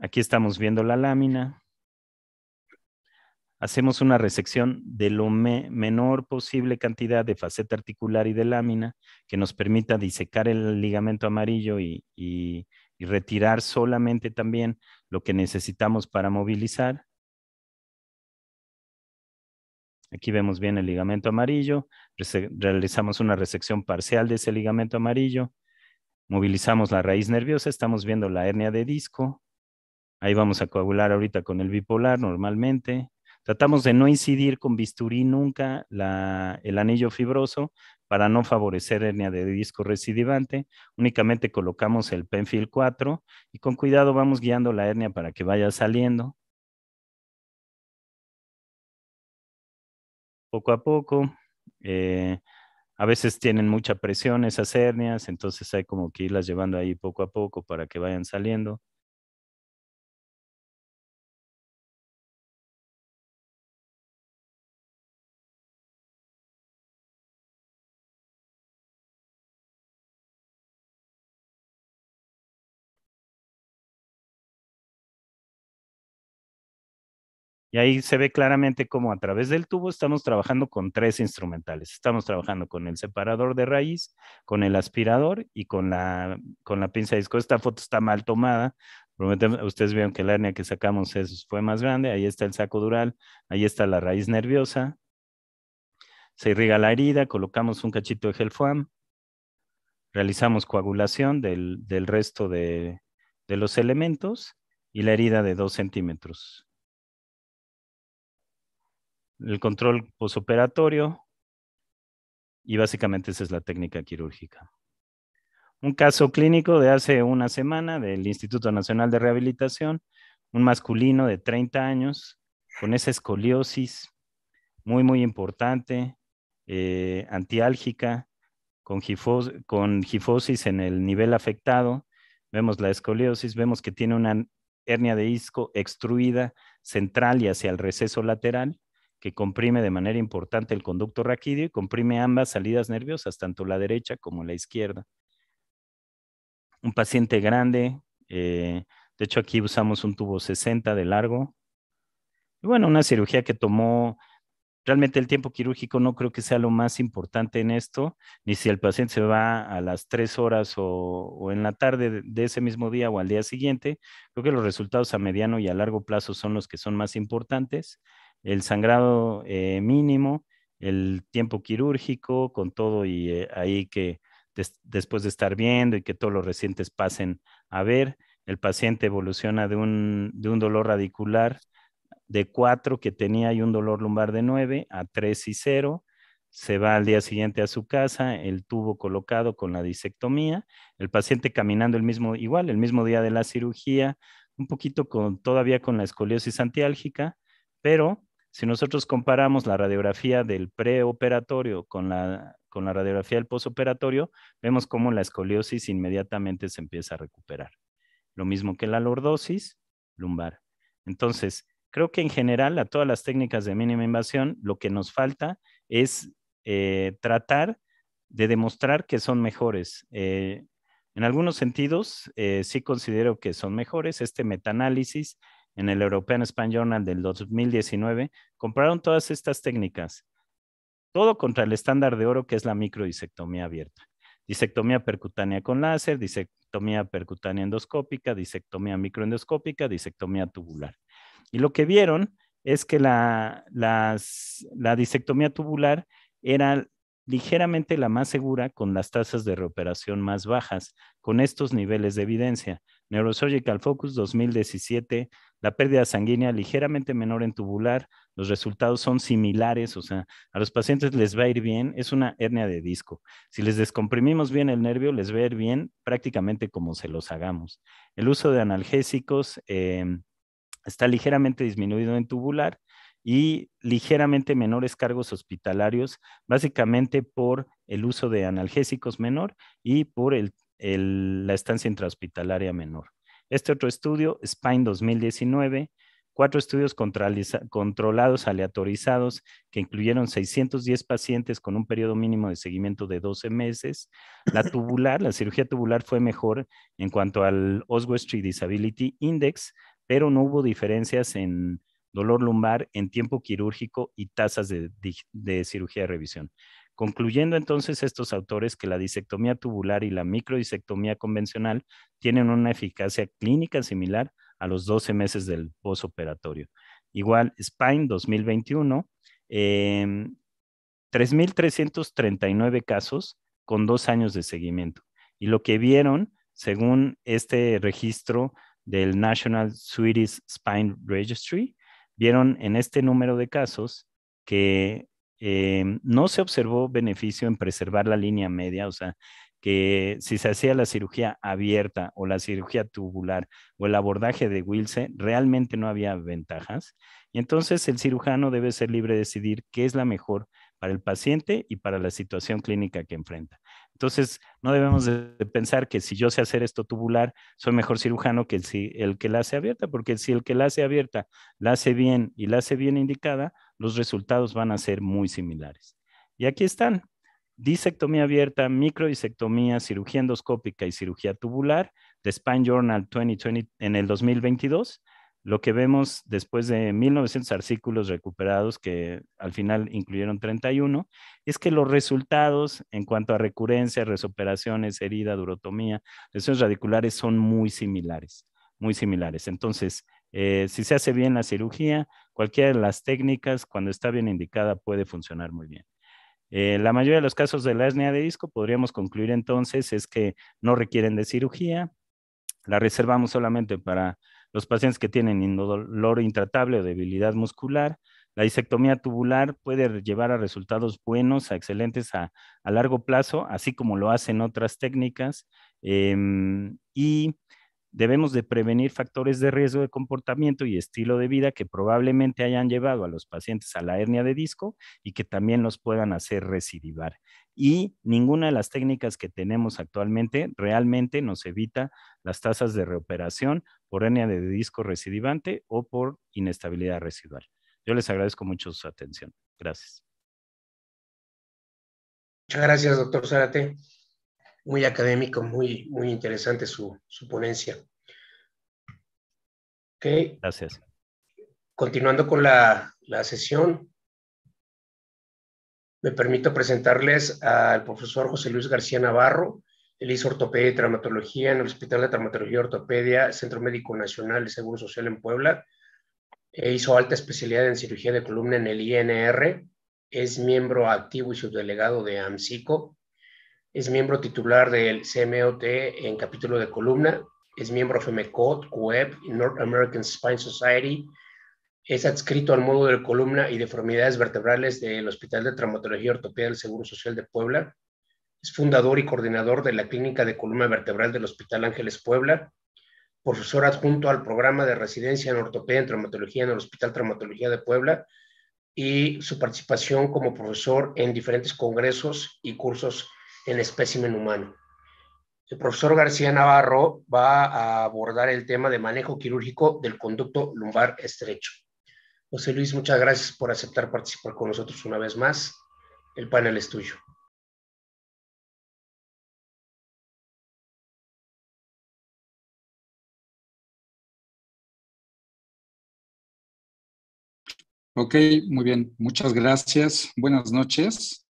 Aquí estamos viendo la lámina. Hacemos una resección de lo menor posible cantidad de faceta articular y de lámina que nos permita disecar el ligamento amarillo y retirar solamente también lo que necesitamos para movilizar. Aquí vemos bien el ligamento amarillo, realizamos una resección parcial de ese ligamento amarillo, movilizamos la raíz nerviosa, estamos viendo la hernia de disco, Ahí vamos a coagular ahorita con el bipolar normalmente. Tratamos de no incidir con bisturí nunca el anillo fibroso para no favorecer hernia de disco recidivante. Únicamente colocamos el penfil 4 y con cuidado vamos guiando la hernia para que vaya saliendo. Poco a poco. Eh, a veces tienen mucha presión esas hernias, entonces hay como que irlas llevando ahí poco a poco para que vayan saliendo. Y ahí se ve claramente cómo a través del tubo estamos trabajando con tres instrumentales. Estamos trabajando con el separador de raíz, con el aspirador y con la, pinza de disco. Esta foto está mal tomada. Ustedes vean que la hernia que sacamos fue más grande. Ahí está el saco dural, ahí está la raíz nerviosa. Se irriga la herida, colocamos un cachito de gel foam, realizamos coagulación del, resto de, de los elementos y la herida de dos centímetros el control posoperatorio y básicamente esa es la técnica quirúrgica. Un caso clínico de hace una semana del Instituto Nacional de Rehabilitación, un masculino de 30 años con esa escoliosis muy, muy importante, eh, antiálgica, con, gifosis en el nivel afectado. Vemos la escoliosis, vemos que tiene una hernia de disco extruida central y hacia el receso lateral que comprime de manera importante el conducto raquídeo y comprime ambas salidas nerviosas, tanto la derecha como la izquierda. Un paciente grande, eh, de hecho aquí usamos un tubo 60 de largo. Y bueno, una cirugía que tomó, realmente el tiempo quirúrgico no creo que sea lo más importante en esto, ni si el paciente se va a las 3 horas o en la tarde de ese mismo día o al día siguiente. Creo que los resultados a mediano y a largo plazo son los que son más importantes el sangrado eh, mínimo, el tiempo quirúrgico, con todo y eh, ahí que después de estar viendo y que todos los recientes pasen a ver, el paciente evoluciona de un, dolor radicular de 4 que tenía y un dolor lumbar de 9 a 3 y 0. Se va al día siguiente a su casa, el tubo colocado con la disectomía, el paciente caminando el mismo, igual, el mismo día de la cirugía, un poquito con, todavía con la escoliosis antiálgica, pero si nosotros comparamos la radiografía del preoperatorio con la, con la radiografía del posoperatorio, vemos cómo la escoliosis inmediatamente se empieza a recuperar. Lo mismo que la lordosis lumbar. Entonces, creo que en general a todas las técnicas de mínima invasión, lo que nos falta es eh, tratar de demostrar que son mejores. Eh, en algunos sentidos, eh, sí considero que son mejores. Este metaanálisis en el European Spanish Journal del 2019 compraron todas estas técnicas, todo contra el estándar de oro que es la microdisectomía abierta. Disectomía percutánea con láser, disectomía percutánea endoscópica, disectomía microendoscópica, disectomía tubular. Y lo que vieron es que la, la disectomía tubular era ligeramente la más segura con las tasas de reoperación más bajas, con estos niveles de evidencia. Neurosurgical Focus 2017, la pérdida sanguínea ligeramente menor en tubular, los resultados son similares, o sea, a los pacientes les va a ir bien, es una hernia de disco. Si les descomprimimos bien el nervio, les va a ir bien prácticamente como se los hagamos. El uso de analgésicos em, está ligeramente disminuido en tubular y ligeramente menores cargos hospitalarios, básicamente por el uso de analgésicos menor y por el la estancia intrahospitalaria menor. Este otro estudio, Spine 2019, cuatro estudios controlados aleatorizados que incluyeron 610 pacientes con un periodo mínimo de seguimiento de 12 meses. La <laughs> tubular, la cirugía tubular fue mejor en cuanto al Oswestry Disability Index, pero no hubo diferencias en dolor lumbar, en tiempo quirúrgico y tasas de, de cirugía de revisión. Concluyendo entonces estos autores que la disectomía tubular y la microdisectomía convencional tienen una eficacia clínica similar a los 12 meses del posoperatorio. Igual, Spine 2021, 3.339 em, casos con dos años de seguimiento. Y lo que vieron, según este registro del National Swedish Spine Registry, vieron en este número de casos que Em, no se observó beneficio en preservar la línea media, o sea, que si se hacía la cirugía abierta o la cirugía tubular o el abordaje de Wilson, realmente no había ventajas. Y entonces el cirujano debe ser libre de decidir qué es la mejor para el paciente y para la situación clínica que enfrenta. Entonces, no debemos de pensar que si yo sé hacer esto tubular, soy mejor cirujano que el que la hace abierta, porque si el que la hace abierta la hace bien y la hace bien indicada, los resultados van a ser muy similares. Y aquí están, disectomía abierta, microdisectomía, cirugía endoscópica y cirugía tubular, de Spine Journal 2020 en el 2022. Lo que vemos después de 1900 artículos recuperados, que al final incluyeron 31, es que los resultados en cuanto a recurrencia, resoperaciones, herida, durotomía, lesiones radiculares son muy similares, muy similares. Entonces, eh, si se hace bien la cirugía, cualquiera de las técnicas, cuando está bien indicada, puede funcionar muy bien. Eh, la mayoría de los casos de la hernia de disco, podríamos concluir entonces, es que no requieren de cirugía, la reservamos solamente para los pacientes que tienen dolor intratable o debilidad muscular. La disectomía tubular puede llevar a resultados buenos, a excelentes a, largo plazo, así como lo hacen otras técnicas. Em, y debemos de prevenir factores de riesgo de comportamiento y estilo de vida que probablemente hayan llevado a los pacientes a la hernia de disco y que también los puedan hacer recidivar. Y ninguna de las técnicas que tenemos actualmente realmente nos evita las tasas de reoperación por hernia de disco recidivante o por inestabilidad residual. Yo les agradezco mucho su atención. Gracias. Muchas gracias, doctor Zárate muy académico, muy, muy interesante su, ponencia. Gracias. Continuando con la, la sesión, me permito presentarles al profesor José Luis García Navarro. Él hizo ortopedia y traumatología en el Hospital de Traumatología y Ortopedia, Centro Médico Nacional de Seguro Social en Puebla. E hizo alta especialidad en cirugía de columna en el INR. Es miembro activo y subdelegado de AMSICO. Es miembro titular del CMOT en capítulo de columna. Es miembro FEMECOT, e y North American Spine Society. Es adscrito al módulo de columna y deformidades vertebrales del Hospital de Traumatología y Ortopedia del Seguro Social de Puebla. Es fundador y coordinador de la Clínica de Columna Vertebral del Hospital Ángeles Puebla. Profesor adjunto al programa de residencia en ortopedia y traumatología en el Hospital Traumatología de Puebla y su participación como profesor en diferentes congresos y cursos el espécimen humano. El profesor García Navarro va a abordar el tema de manejo quirúrgico del conducto lumbar estrecho. José Luis, muchas gracias por aceptar participar con nosotros una vez más. El panel es tuyo. Ok, muy bien. Muchas gracias. Buenas noches.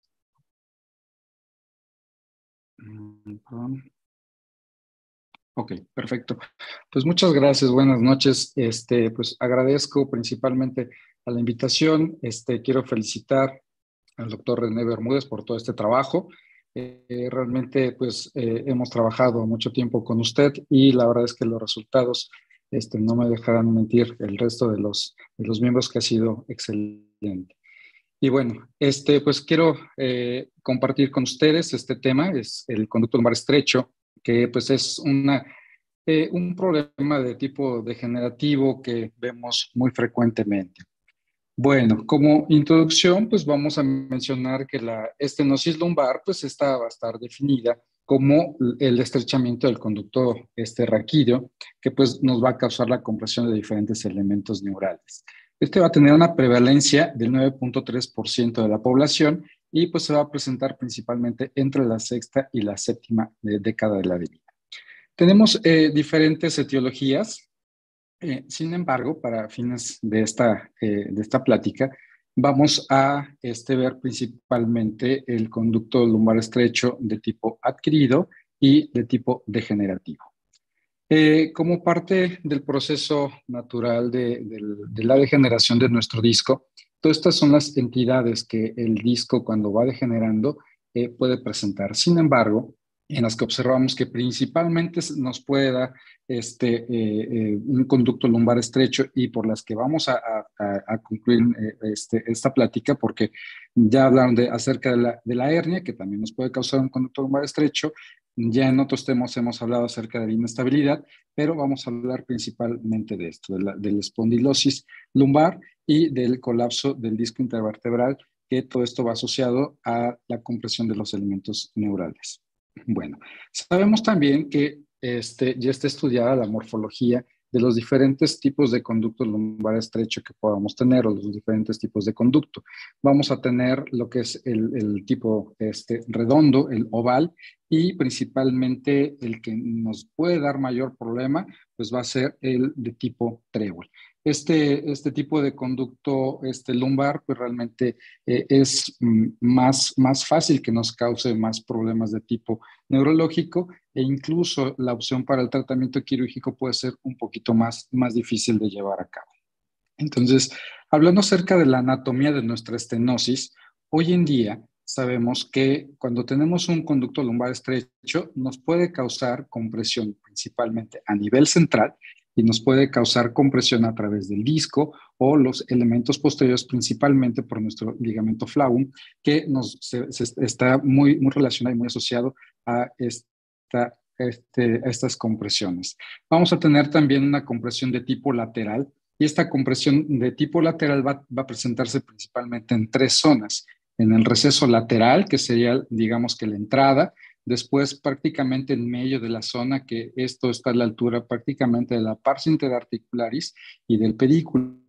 Ok, perfecto. Pues muchas gracias, buenas noches. Este, pues agradezco principalmente a la invitación. Este, quiero felicitar al doctor René Bermúdez por todo este trabajo. Eh, realmente, pues eh, hemos trabajado mucho tiempo con usted y la verdad es que los resultados este, no me dejarán mentir el resto de los, de los miembros que ha sido excelente. Y bueno, este, pues quiero eh, compartir con ustedes este tema, es el conducto lumbar estrecho, que pues es eh, un problema de tipo degenerativo que vemos muy frecuentemente. Bueno, como introducción, pues vamos a mencionar que la estenosis lumbar pues está va a estar definida como el estrechamiento del conducto este raquídeo, que pues nos va a causar la compresión de diferentes elementos neurales. Este va a tener una prevalencia del 9.3% de la población y pues se va a presentar principalmente entre la sexta y la séptima eh, década de la vida. Tenemos eh, diferentes etiologías, eh, sin embargo, para fines de esta, de esta plática, vamos a este, ver principalmente el conducto lumbar estrecho de tipo adquirido y de tipo degenerativo. Eh, como parte del proceso natural de, la degeneración de nuestro disco, todas estas son las entidades que el disco cuando va degenerando eh, puede presentar. Sin embargo, en las que observamos que principalmente nos puede dar este, eh, eh, un conducto lumbar estrecho y por las que vamos a, concluir eh, este, esta plática, porque ya hablaron de, acerca de la, hernia, que también nos puede causar un conducto lumbar estrecho. Ya en otros temas hemos hablado acerca de la inestabilidad, pero vamos a hablar principalmente de esto, de la, de la espondilosis lumbar y del colapso del disco intervertebral, que todo esto va asociado a la compresión de los elementos neurales. Bueno, sabemos también que este, ya está estudiada la morfología de los diferentes tipos de conducto lumbar estrecho que podamos tener o los diferentes tipos de conducto. Vamos a tener lo que es el, tipo este, redondo, el oval, y principalmente el que nos puede dar mayor problema, pues va a ser el de tipo trébol este, este tipo de conducto este lumbar, pues realmente eh, es mm, más, más fácil que nos cause más problemas de tipo neurológico e incluso la opción para el tratamiento quirúrgico puede ser un poquito más, más difícil de llevar a cabo. Entonces, hablando acerca de la anatomía de nuestra estenosis, hoy en día sabemos que cuando tenemos un conducto lumbar estrecho nos puede causar compresión principalmente a nivel central y nos puede causar compresión a través del disco o los elementos posteriores, principalmente por nuestro ligamento flavum, que nos, está muy, muy relacionado y muy asociado a esta este, estas compresiones. Vamos a tener también una compresión de tipo lateral y esta compresión de tipo lateral va, va, a presentarse principalmente en tres zonas. En el receso lateral, que sería, digamos que la entrada, Después, prácticamente en medio de la zona, que esto está a la altura prácticamente de la pars interarticularis y del pedículo,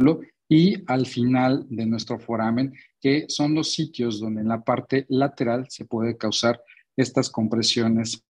y al final de nuestro foramen, que son los sitios donde en la parte lateral se puede causar estas compresiones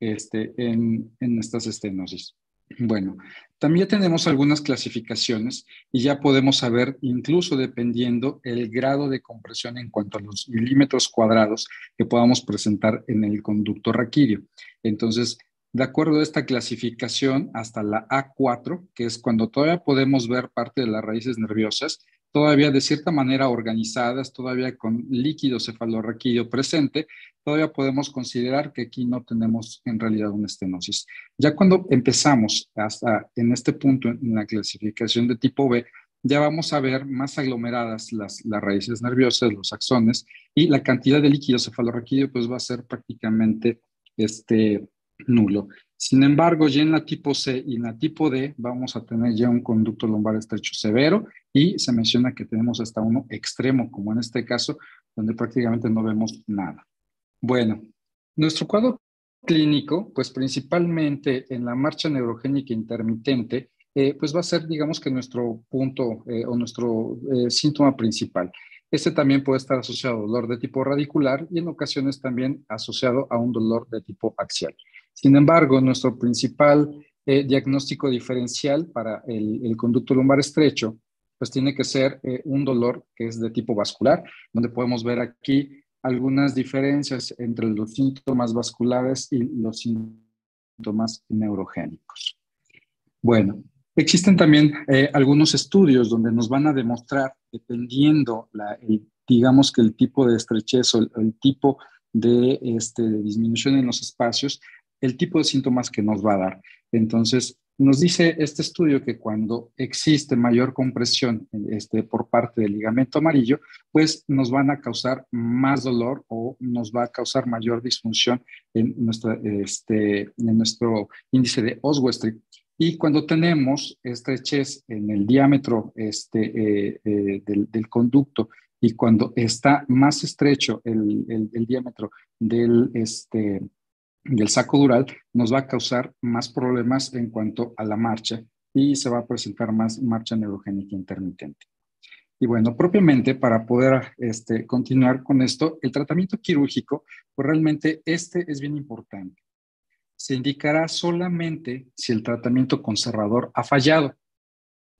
este, en, en estas estenosis. Bueno, también tenemos algunas clasificaciones y ya podemos saber, incluso dependiendo el grado de compresión en cuanto a los milímetros cuadrados que podamos presentar en el conducto raquídeo. Entonces, de acuerdo a esta clasificación, hasta la A4, que es cuando todavía podemos ver parte de las raíces nerviosas, todavía de cierta manera organizadas, todavía con líquido cefalorraquídeo presente, todavía podemos considerar que aquí no tenemos en realidad una estenosis. Ya cuando empezamos hasta en este punto en la clasificación de tipo B, ya vamos a ver más aglomeradas las, raíces nerviosas, los axones, y la cantidad de líquido cefalorraquídeo pues va a ser prácticamente este, nulo. Sin embargo, ya en la tipo C y en la tipo D vamos a tener ya un conducto lumbar estrecho severo y se menciona que tenemos hasta uno extremo, como en este caso, donde prácticamente no vemos nada. Bueno, nuestro cuadro clínico, pues principalmente en la marcha neurogénica intermitente, eh, pues va a ser, digamos que nuestro punto eh, o nuestro eh, síntoma principal. Este también puede estar asociado a dolor de tipo radicular y en ocasiones también asociado a un dolor de tipo axial. Sin embargo, nuestro principal eh, diagnóstico diferencial para el, conducto lumbar estrecho, pues tiene que ser eh, un dolor que es de tipo vascular, donde podemos ver aquí algunas diferencias entre los síntomas vasculares y los síntomas neurogénicos. Bueno, existen también eh, algunos estudios donde nos van a demostrar, dependiendo, digamos que el tipo de estrechez o el, tipo este, de disminución en los espacios, el tipo de síntomas que nos va a dar. Entonces, nos dice este estudio que cuando existe mayor compresión este, por parte del ligamento amarillo, pues nos van a causar más dolor o nos va a causar mayor disfunción en, nuestra, este, en nuestro índice de Oswestry. Y cuando tenemos estrechez en el diámetro este, eh, eh, del, conducto y cuando está más estrecho el, diámetro del, este, el saco dural nos va a causar más problemas en cuanto a la marcha y se va a presentar más marcha neurogénica intermitente. Y bueno, propiamente para poder este, continuar con esto, el tratamiento quirúrgico, pues realmente este es bien importante. Se indicará solamente si el tratamiento conservador ha fallado.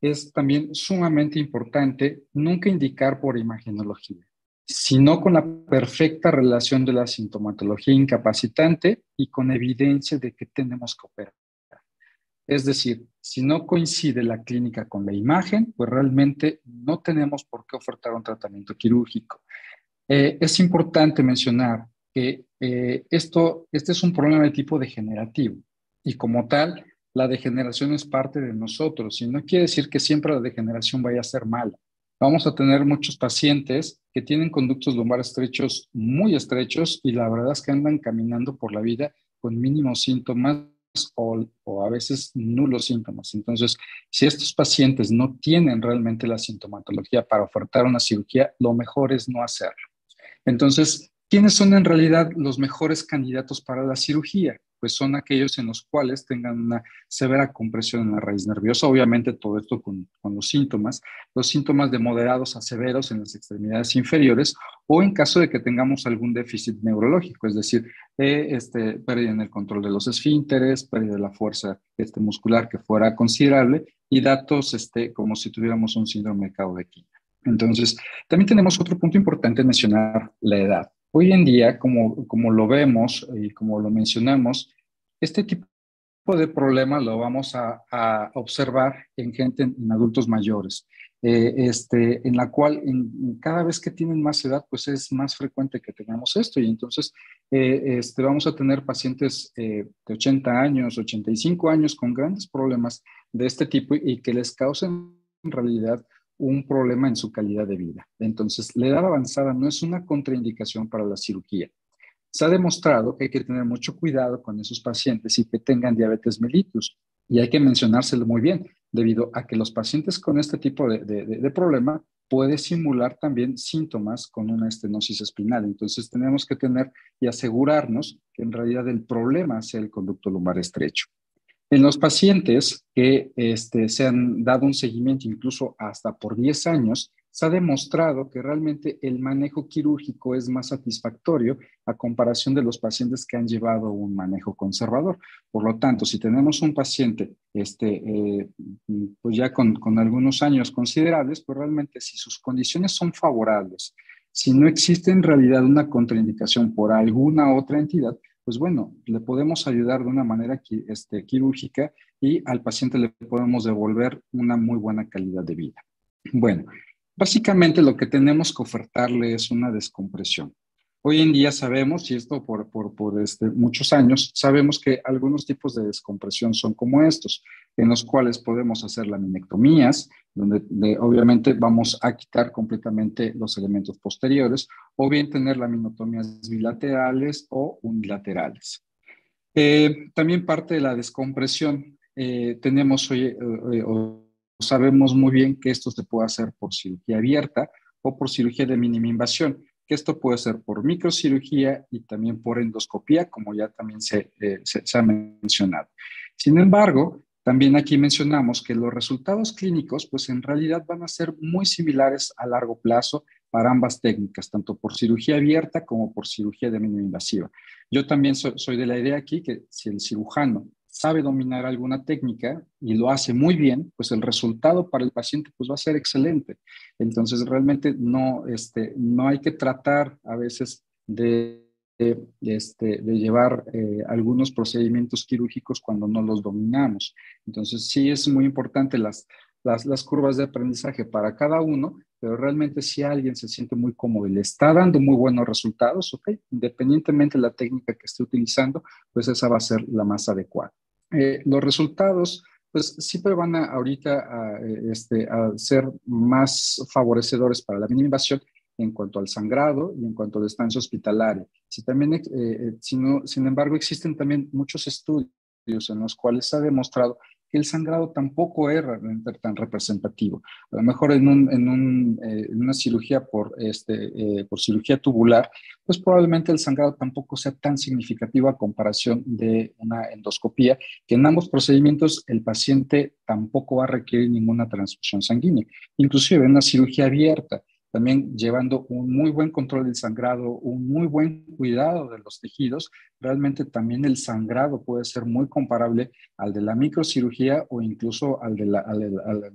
Es también sumamente importante nunca indicar por imagenología sino con la perfecta relación de la sintomatología incapacitante y con evidencia de que tenemos que operar. Es decir, si no coincide la clínica con la imagen, pues realmente no tenemos por qué ofertar un tratamiento quirúrgico. Eh, es importante mencionar que eh, esto, este es un problema de tipo degenerativo y como tal, la degeneración es parte de nosotros y no quiere decir que siempre la degeneración vaya a ser mala. Vamos a tener muchos pacientes que tienen conductos lumbares estrechos muy estrechos y la verdad es que andan caminando por la vida con mínimos síntomas o, o, a veces nulos síntomas. Entonces, si estos pacientes no tienen realmente la sintomatología para ofertar una cirugía, lo mejor es no hacerlo. Entonces, ¿quiénes son en realidad los mejores candidatos para la cirugía? pues son aquellos en los cuales tengan una severa compresión en la raíz nerviosa, obviamente todo esto con, los síntomas, los síntomas de moderados a severos en las extremidades inferiores o en caso de que tengamos algún déficit neurológico, es decir, eh, este, pérdida en el control de los esfínteres, pérdida de la fuerza este, muscular que fuera considerable y datos este, como si tuviéramos un síndrome de caudequina. Entonces, también tenemos otro punto importante mencionar, la edad. Hoy en día, como, como lo vemos y como lo mencionamos, este tipo de problemas lo vamos a, observar en gente, en adultos mayores, eh, este, en la cual en, cada vez que tienen más edad, pues es más frecuente que tengamos esto y entonces eh, este, vamos a tener pacientes eh, de 80 años, 85 años con grandes problemas de este tipo y, y que les causen en realidad un problema en su calidad de vida. Entonces, la edad avanzada no es una contraindicación para la cirugía. Se ha demostrado que hay que tener mucho cuidado con esos pacientes y que tengan diabetes mellitus. Y hay que mencionárselo muy bien, debido a que los pacientes con este tipo de, de problema puede simular también síntomas con una estenosis espinal. Entonces tenemos que tener y asegurarnos que en realidad el problema sea el conducto lumbar estrecho. En los pacientes que este, se han dado un seguimiento incluso hasta por 10 años, se ha demostrado que realmente el manejo quirúrgico es más satisfactorio a comparación de los pacientes que han llevado un manejo conservador. Por lo tanto, si tenemos un paciente este, eh, pues ya con, con algunos años considerables, pues realmente si sus condiciones son favorables, si no existe en realidad una contraindicación por alguna otra entidad, pues bueno, le podemos ayudar de una manera este, quirúrgica y al paciente le podemos devolver una muy buena calidad de vida. Bueno, básicamente lo que tenemos que ofertarle es una descompresión. Hoy en día sabemos, y esto por, este, muchos años, sabemos que algunos tipos de descompresión son como estos, en los cuales podemos hacer laminectomías, donde obviamente vamos a quitar completamente los elementos posteriores, o bien tener laminotomías bilaterales o unilaterales. Eh, también parte de la descompresión, eh, tenemos hoy, eh, o sabemos muy bien que esto se puede hacer por cirugía abierta o por cirugía de mínima invasión que esto puede ser por microcirugía y también por endoscopía, como ya también eh, se, ha mencionado. Sin embargo, también aquí mencionamos que los resultados clínicos, pues en realidad van a ser muy similares a largo plazo para ambas técnicas, tanto por cirugía abierta como por cirugía de mínima invasiva. Yo también soy de la idea aquí que si el cirujano sabe dominar alguna técnica y lo hace muy bien, pues el resultado para el paciente pues va a ser excelente. Entonces realmente no, este, no hay que tratar a veces de, este, llevar eh, algunos procedimientos quirúrgicos cuando no los dominamos. Entonces sí es muy importante las, las, curvas de aprendizaje para cada uno, pero realmente si alguien se siente muy cómodo y le está dando muy buenos resultados, okay, independientemente de la técnica que esté utilizando, pues esa va a ser la más adecuada. Eh, los resultados pues siempre van a, ahorita a, eh, este, a ser más favorecedores para la mini invasión en cuanto al sangrado y en cuanto a la estancia hospitalaria. Si también, eh, sin embargo, existen también muchos estudios en los cuales se ha demostrado el sangrado tampoco es realmente tan representativo. A lo mejor en, eh, una cirugía por, este, eh, por cirugía tubular, pues probablemente el sangrado tampoco sea tan significativo a comparación de una endoscopía, que en ambos procedimientos el paciente tampoco va a requerir ninguna transfusión sanguínea, inclusive en una cirugía abierta también llevando un muy buen control del sangrado, un muy buen cuidado de los tejidos, realmente también el sangrado puede ser muy comparable al de la microcirugía o incluso al de la, al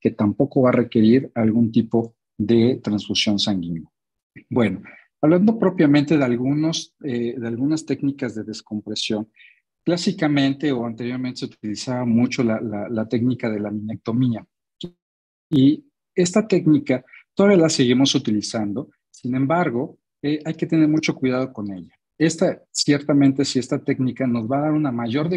que tampoco va a requerir algún tipo de transfusión sanguínea. Bueno, hablando propiamente de, algunos, eh, de algunas técnicas de descompresión, clásicamente o anteriormente se utilizaba mucho la, la técnica de la minectomía. Y esta técnica Todavía la seguimos utilizando, sin embargo, eh, hay que tener mucho cuidado con ella. Esta, ciertamente, si esta técnica nos va a dar una mayor,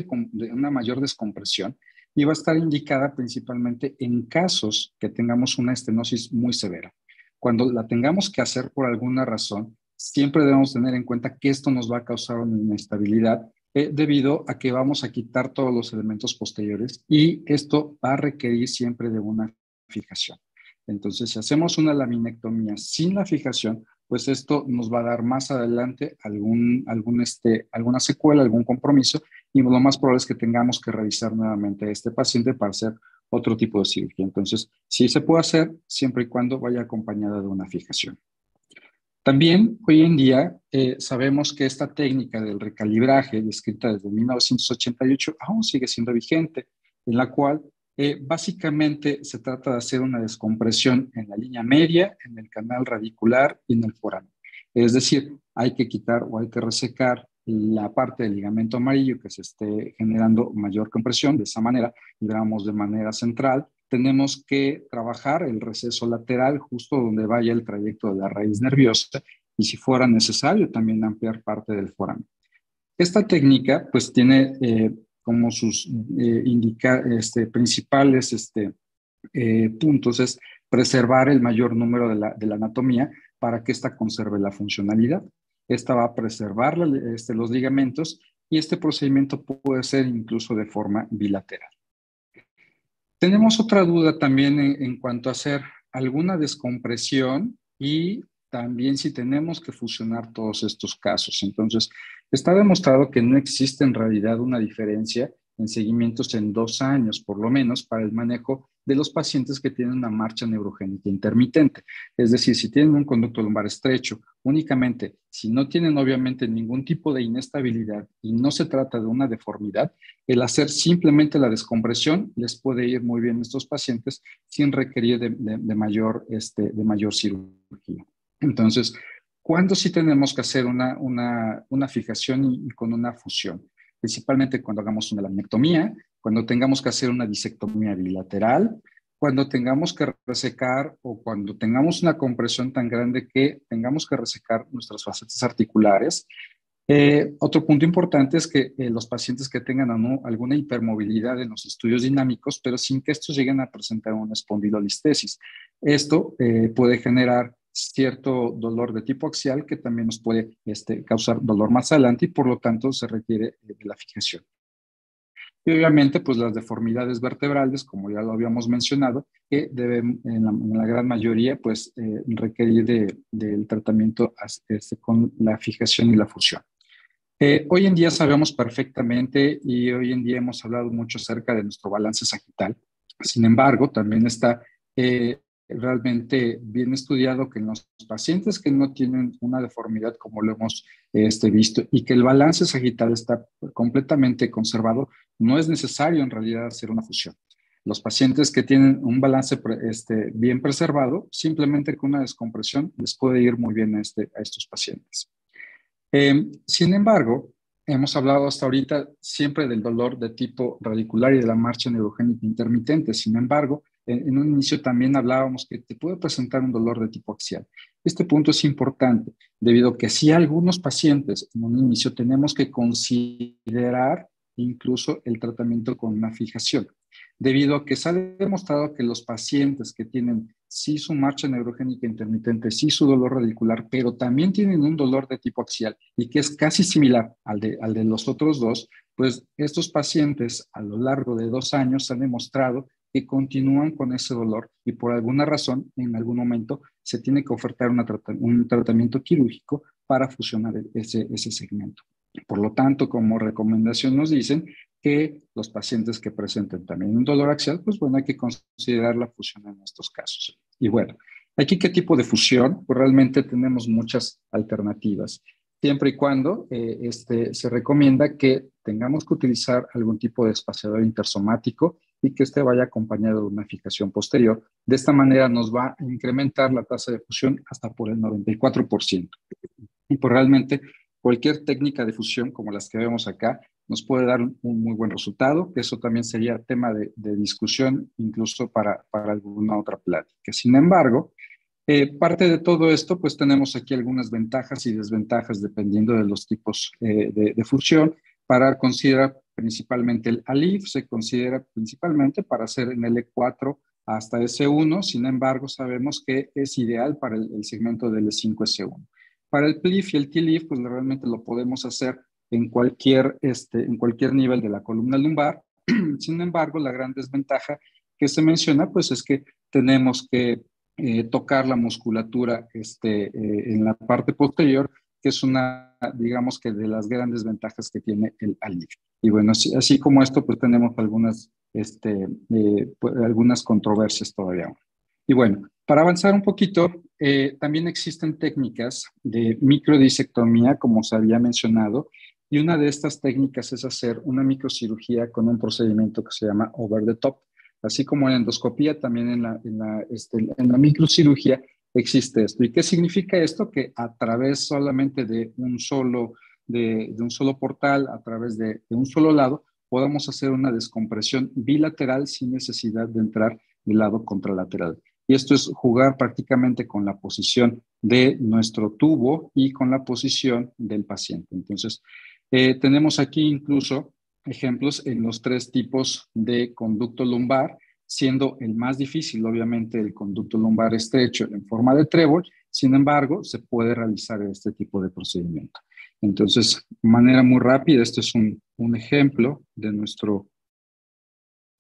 una mayor descompresión y va a estar indicada principalmente en casos que tengamos una estenosis muy severa. Cuando la tengamos que hacer por alguna razón, siempre debemos tener en cuenta que esto nos va a causar una inestabilidad eh, debido a que vamos a quitar todos los elementos posteriores y esto va a requerir siempre de una fijación. Entonces, si hacemos una laminectomía sin la fijación, pues esto nos va a dar más adelante algún, este, alguna secuela, algún compromiso, y lo más probable es que tengamos que revisar nuevamente a este paciente para hacer otro tipo de cirugía. Entonces, sí se puede hacer siempre y cuando vaya acompañada de una fijación. También hoy en día eh, sabemos que esta técnica del recalibraje, descrita desde 1988, aún sigue siendo vigente, en la cual eh, básicamente se trata de hacer una descompresión en la línea media, en el canal radicular y en el foramen. Es decir, hay que quitar o hay que resecar la parte del ligamento amarillo que se esté generando mayor compresión. De esa manera, digamos de manera central. Tenemos que trabajar el receso lateral justo donde vaya el trayecto de la raíz nerviosa y si fuera necesario también ampliar parte del foramen. Esta técnica pues tiene eh, como sus eh, este, principales este, eh, puntos es preservar el mayor número de la, anatomía para que ésta conserve la funcionalidad. Esta va a preservar este, los ligamentos y este procedimiento puede ser incluso de forma bilateral. Tenemos otra duda también en cuanto a hacer alguna descompresión y también si tenemos que fusionar todos estos casos. Entonces, Está demostrado que no existe en realidad una diferencia en seguimientos en dos años, por lo menos, para el manejo de los pacientes que tienen una marcha neurogénica intermitente. Es decir, si tienen un conducto lumbar estrecho, únicamente si no tienen obviamente ningún tipo de inestabilidad y no se trata de una deformidad, el hacer simplemente la descompresión les puede ir muy bien a estos pacientes sin requerir de, mayor, este, de mayor cirugía. Entonces, ¿Cuándo sí tenemos que hacer una, una, fijación y, con una fusión? Principalmente cuando hagamos una laminectomía, cuando tengamos que hacer una disectomía bilateral, cuando tengamos que resecar o cuando tengamos una compresión tan grande que tengamos que resecar nuestras facetas articulares. Eh, otro punto importante es que eh, los pacientes que tengan alguna hipermovilidad en los estudios dinámicos, pero sin que estos lleguen a presentar una espondilolistesis. Esto eh, puede generar cierto dolor de tipo axial que también nos puede este, causar dolor más adelante y por lo tanto se requiere eh, de la fijación. Y obviamente, pues las deformidades vertebrales, como ya lo habíamos mencionado, que deben en la, gran mayoría pues eh, requerir del tratamiento este, con la fijación y la fusión. Eh, hoy en día sabemos perfectamente y hoy en día hemos hablado mucho acerca de nuestro balance sagital. Sin embargo, también está realmente bien estudiado que en los pacientes que no tienen una deformidad como lo hemos este, visto y que el balance sagital está completamente conservado, no es necesario en realidad hacer una fusión. Los pacientes que tienen un balance este, bien preservado, simplemente con una descompresión les puede ir muy bien a, este, a estos pacientes. Em, sin embargo, hemos hablado hasta ahorita siempre del dolor de tipo radicular y de la marcha neurogénica intermitente. Sin embargo, en, un inicio también hablábamos que te puede presentar un dolor de tipo axial. Este punto es importante, debido a que si algunos pacientes en un inicio tenemos que considerar incluso el tratamiento con una fijación, debido a que se ha demostrado que los pacientes que tienen sí su marcha neurogénica intermitente, sí su dolor radicular, pero también tienen un dolor de tipo axial y que es casi similar al al de los otros dos, pues estos pacientes a lo largo de dos años han demostrado que continúan con ese dolor y por alguna razón, en algún momento, se tiene que ofertar un tratamiento quirúrgico para fusionar e-, ese, ese segmento. Por lo tanto, como recomendación nos dicen que los pacientes que presenten también un dolor axial, pues bueno, hay que considerar la fusión en estos casos. Y bueno, aquí qué tipo de fusión, pues realmente tenemos muchas alternativas, siempre y cuando eh, este, se recomienda que tengamos que utilizar algún tipo de espaciador intersomático y que este vaya acompañado de una fijación posterior. De esta manera nos va a incrementar la tasa de fusión hasta por el 94%. Y por pues realmente cualquier técnica de fusión como las que vemos acá nos puede dar un, muy buen resultado, eso también sería tema de, discusión incluso para, para, alguna otra plática. Sin embargo, eh, parte de todo esto, pues tenemos aquí algunas ventajas y desventajas dependiendo de los tipos eh, de fusión para considerar principalmente el ALIF, se considera principalmente para hacer en L4 e hasta S1, e sin embargo sabemos que es ideal para el, segmento de L5-S1. E para el PLIF y el tilif pues realmente lo podemos hacer en cualquier, este, en cualquier nivel de la columna lumbar. <clears throat> sin embargo, la gran desventaja que se menciona, pues es que tenemos que eh, tocar la musculatura este, eh, en la parte posterior que es una, digamos que de las grandes ventajas que tiene el ALIF. Y bueno, así, como esto, pues tenemos algunas, este, eh, pues, algunas controversias todavía. Y bueno, para avanzar un poquito, eh, también existen técnicas de microdisectomía, como se había mencionado, y una de estas técnicas es hacer una microcirugía con un procedimiento que se llama over the top. Así como en endoscopía, también en este, en la microcirugía existe esto. ¿Y qué significa esto? Que a través solamente de un solo, de, un solo portal, a través de, un solo lado, podamos hacer una descompresión bilateral sin necesidad de entrar del lado contralateral. Y esto es jugar prácticamente con la posición de nuestro tubo y con la posición del paciente. Entonces, eh, tenemos aquí incluso ejemplos en los tres tipos de conducto lumbar siendo el más difícil, obviamente, el conducto lumbar estrecho en forma de trébol. Sin embargo, se puede realizar este tipo de procedimiento. Entonces, de manera muy rápida, este es un, ejemplo de nuestro,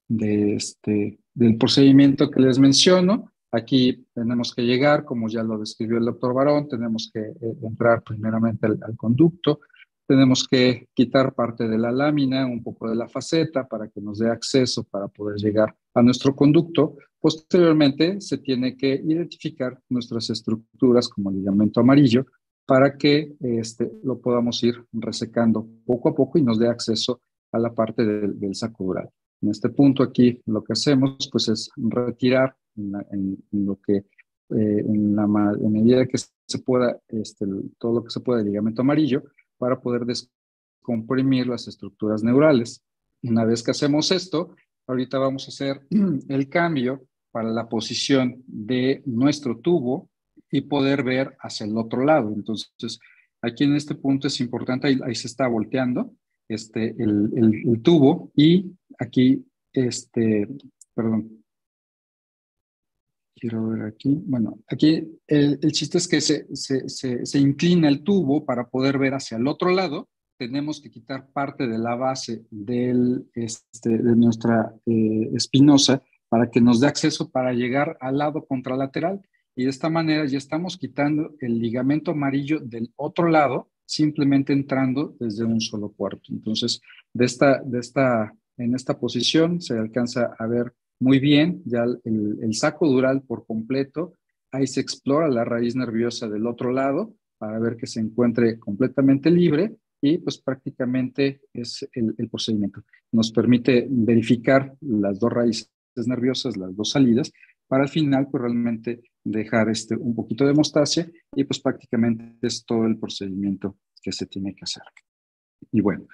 de este, del procedimiento que les menciono. Aquí tenemos que llegar, como ya lo describió el doctor Barón, tenemos que eh, entrar primeramente al conducto, tenemos que quitar parte de la lámina, un poco de la faceta para que nos dé acceso para poder llegar a nuestro conducto. Posteriormente se tiene que identificar nuestras estructuras como ligamento amarillo para que este, lo podamos ir resecando poco a poco y nos dé acceso a la parte del, del saco oral. En este punto aquí lo que hacemos pues es retirar en, la, lo que eh, medida que se pueda este, todo lo que se pueda de ligamento amarillo para poder descomprimir las estructuras neurales. Una vez que hacemos esto, ahorita vamos a hacer <clears throat> el cambio para la posición de nuestro tubo y poder ver hacia el otro lado. Entonces, aquí en este punto es importante, ahí, se está volteando este, el, el, tubo y aquí, este, perdón, quiero ver aquí. Bueno, aquí el, chiste es que se, se, inclina el tubo para poder ver hacia el otro lado. Tenemos que quitar parte de la base del, este, de nuestra eh, espinosa para que nos dé acceso para llegar al lado contralateral. Y de esta manera ya estamos quitando el ligamento amarillo del otro lado, simplemente entrando desde un solo cuarto. Entonces, de esta, de esta, en esta posición se alcanza a ver muy bien ya el, saco dural por completo. Ahí se explora la raíz nerviosa del otro lado para ver que se encuentre completamente libre y pues prácticamente es el, procedimiento. Nos permite verificar las dos raíces nerviosas, las dos salidas, para al final pues realmente dejar este, un poquito de mostacia y pues prácticamente es todo el procedimiento que se tiene que hacer. Y bueno,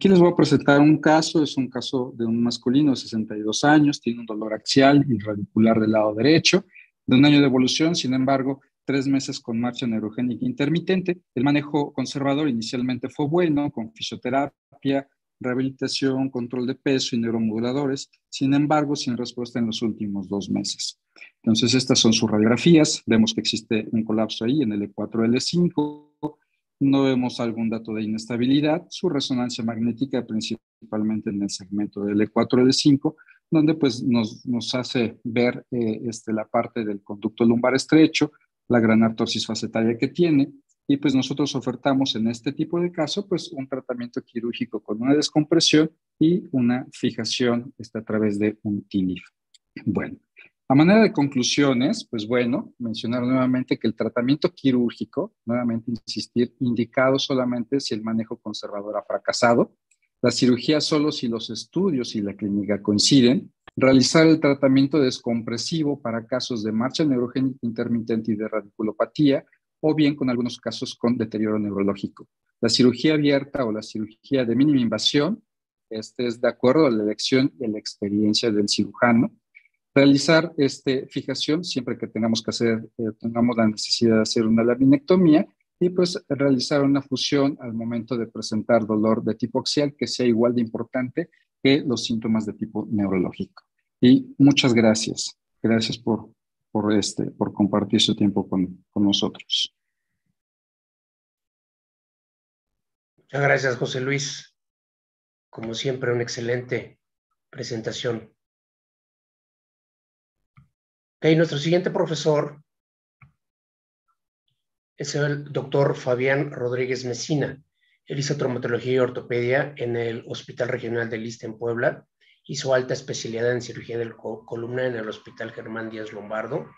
Aquí les voy a presentar un caso, es un caso de un masculino de 62 años, tiene un dolor axial y radicular del lado derecho, de un año de evolución, sin embargo, tres meses con marcha neurogénica intermitente. El manejo conservador inicialmente fue bueno, con fisioterapia, rehabilitación, control de peso y neuromoduladores, sin embargo, sin respuesta en los últimos dos meses. Entonces, estas son sus radiografías, vemos que existe un colapso ahí en el e L4-L5, no vemos algún dato de inestabilidad, su resonancia magnética principalmente en el segmento L4, L5, e donde pues nos, hace ver eh, este, la parte del conducto lumbar estrecho, la gran artrosis facetaria que tiene, y pues nosotros ofertamos en este tipo de caso pues un tratamiento quirúrgico con una descompresión y una fijación este, a través de un TINIF. Bueno, a manera de conclusiones, pues bueno, mencionar nuevamente que el tratamiento quirúrgico, nuevamente insistir, indicado solamente si el manejo conservador ha fracasado, la cirugía solo si los estudios y la clínica coinciden, realizar el tratamiento descompresivo para casos de marcha neurogénica intermitente y de radiculopatía, o bien con algunos casos con deterioro neurológico. La cirugía abierta o la cirugía de mínima invasión, este es de acuerdo a la elección y la experiencia del cirujano, Realizar este, fijación siempre que tengamos que hacer, eh, tengamos la necesidad de hacer una laminectomía y pues realizar una fusión al momento de presentar dolor de tipo axial que sea igual de importante que los síntomas de tipo neurológico. Y muchas gracias. Gracias por, por, este, por compartir su tiempo con, con nosotros. Muchas gracias, José Luis. Como siempre, una excelente presentación nuestro siguiente profesor es el doctor Fabián Rodríguez Mesina. Él hizo traumatología y ortopedia en el Hospital Regional de Lista en Puebla. Hizo alta especialidad en cirugía de columna en el Hospital Germán Díaz Lombardo.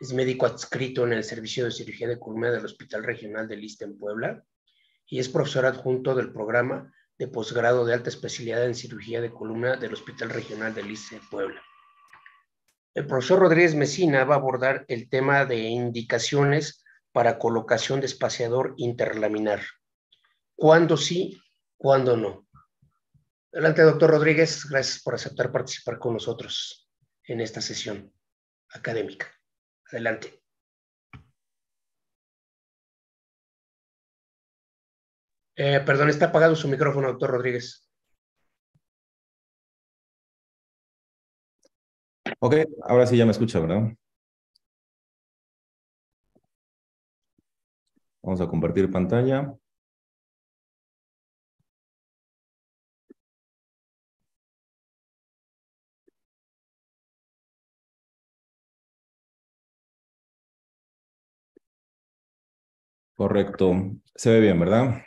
Es médico adscrito en el Servicio de Cirugía de Columna del Hospital Regional de Lista en Puebla y es profesor adjunto del programa de posgrado de alta especialidad en cirugía de columna del Hospital Regional de Lista en Puebla. El profesor Rodríguez Mesina va a abordar el tema de indicaciones para colocación de espaciador interlaminar. ¿Cuándo sí? ¿Cuándo no? Adelante, doctor Rodríguez. Gracias por aceptar participar con nosotros en esta sesión académica. Adelante. Eh, perdón, está apagado su micrófono, doctor Rodríguez. Ok, ahora sí ya me escucha, ¿verdad? Vamos a compartir pantalla. Correcto. Se ve bien, ¿verdad?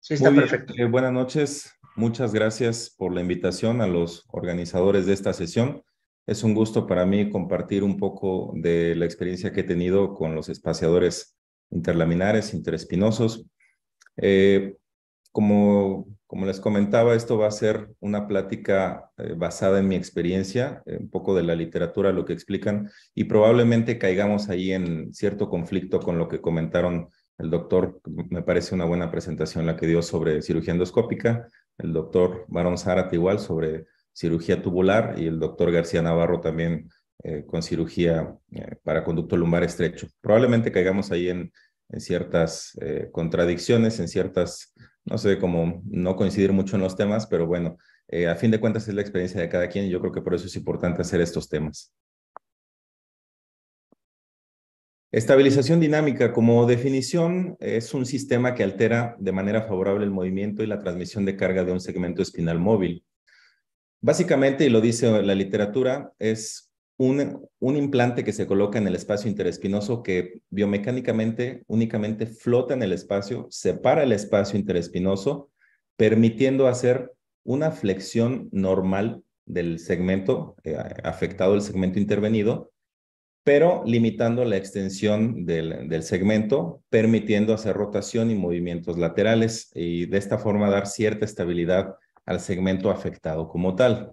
Sí, está perfecto. Eh, buenas noches. Muchas gracias por la invitación a los organizadores de esta sesión. Es un gusto para mí compartir un poco de la experiencia que he tenido con los espaciadores interlaminares, interespinosos. Eh, como, como les comentaba, esto va a ser una plática eh, basada en mi experiencia, eh, un poco de la literatura, lo que explican, y probablemente caigamos ahí en cierto conflicto con lo que comentaron el doctor, me parece una buena presentación la que dio sobre cirugía endoscópica, el doctor Barón Zárate igual sobre cirugía tubular y el doctor García Navarro también eh, con cirugía eh, para conducto lumbar estrecho. Probablemente caigamos ahí en, ciertas eh, contradicciones, en ciertas, no sé, como no coincidir mucho en los temas, pero bueno, a fin de cuentas es la experiencia de cada quien y yo creo que por eso es importante hacer estos temas. Estabilización dinámica como definición es un sistema que altera de manera favorable el movimiento y la transmisión de carga de un segmento espinal móvil. Básicamente, y lo dice la literatura, es un, implante que se coloca en el espacio interespinoso que biomecánicamente únicamente flota en el espacio, separa el espacio interespinoso, permitiendo hacer una flexión normal del segmento eh, afectado, el segmento intervenido, pero limitando la extensión del, segmento, permitiendo hacer rotación y movimientos laterales y de esta forma dar cierta estabilidad al segmento afectado como tal.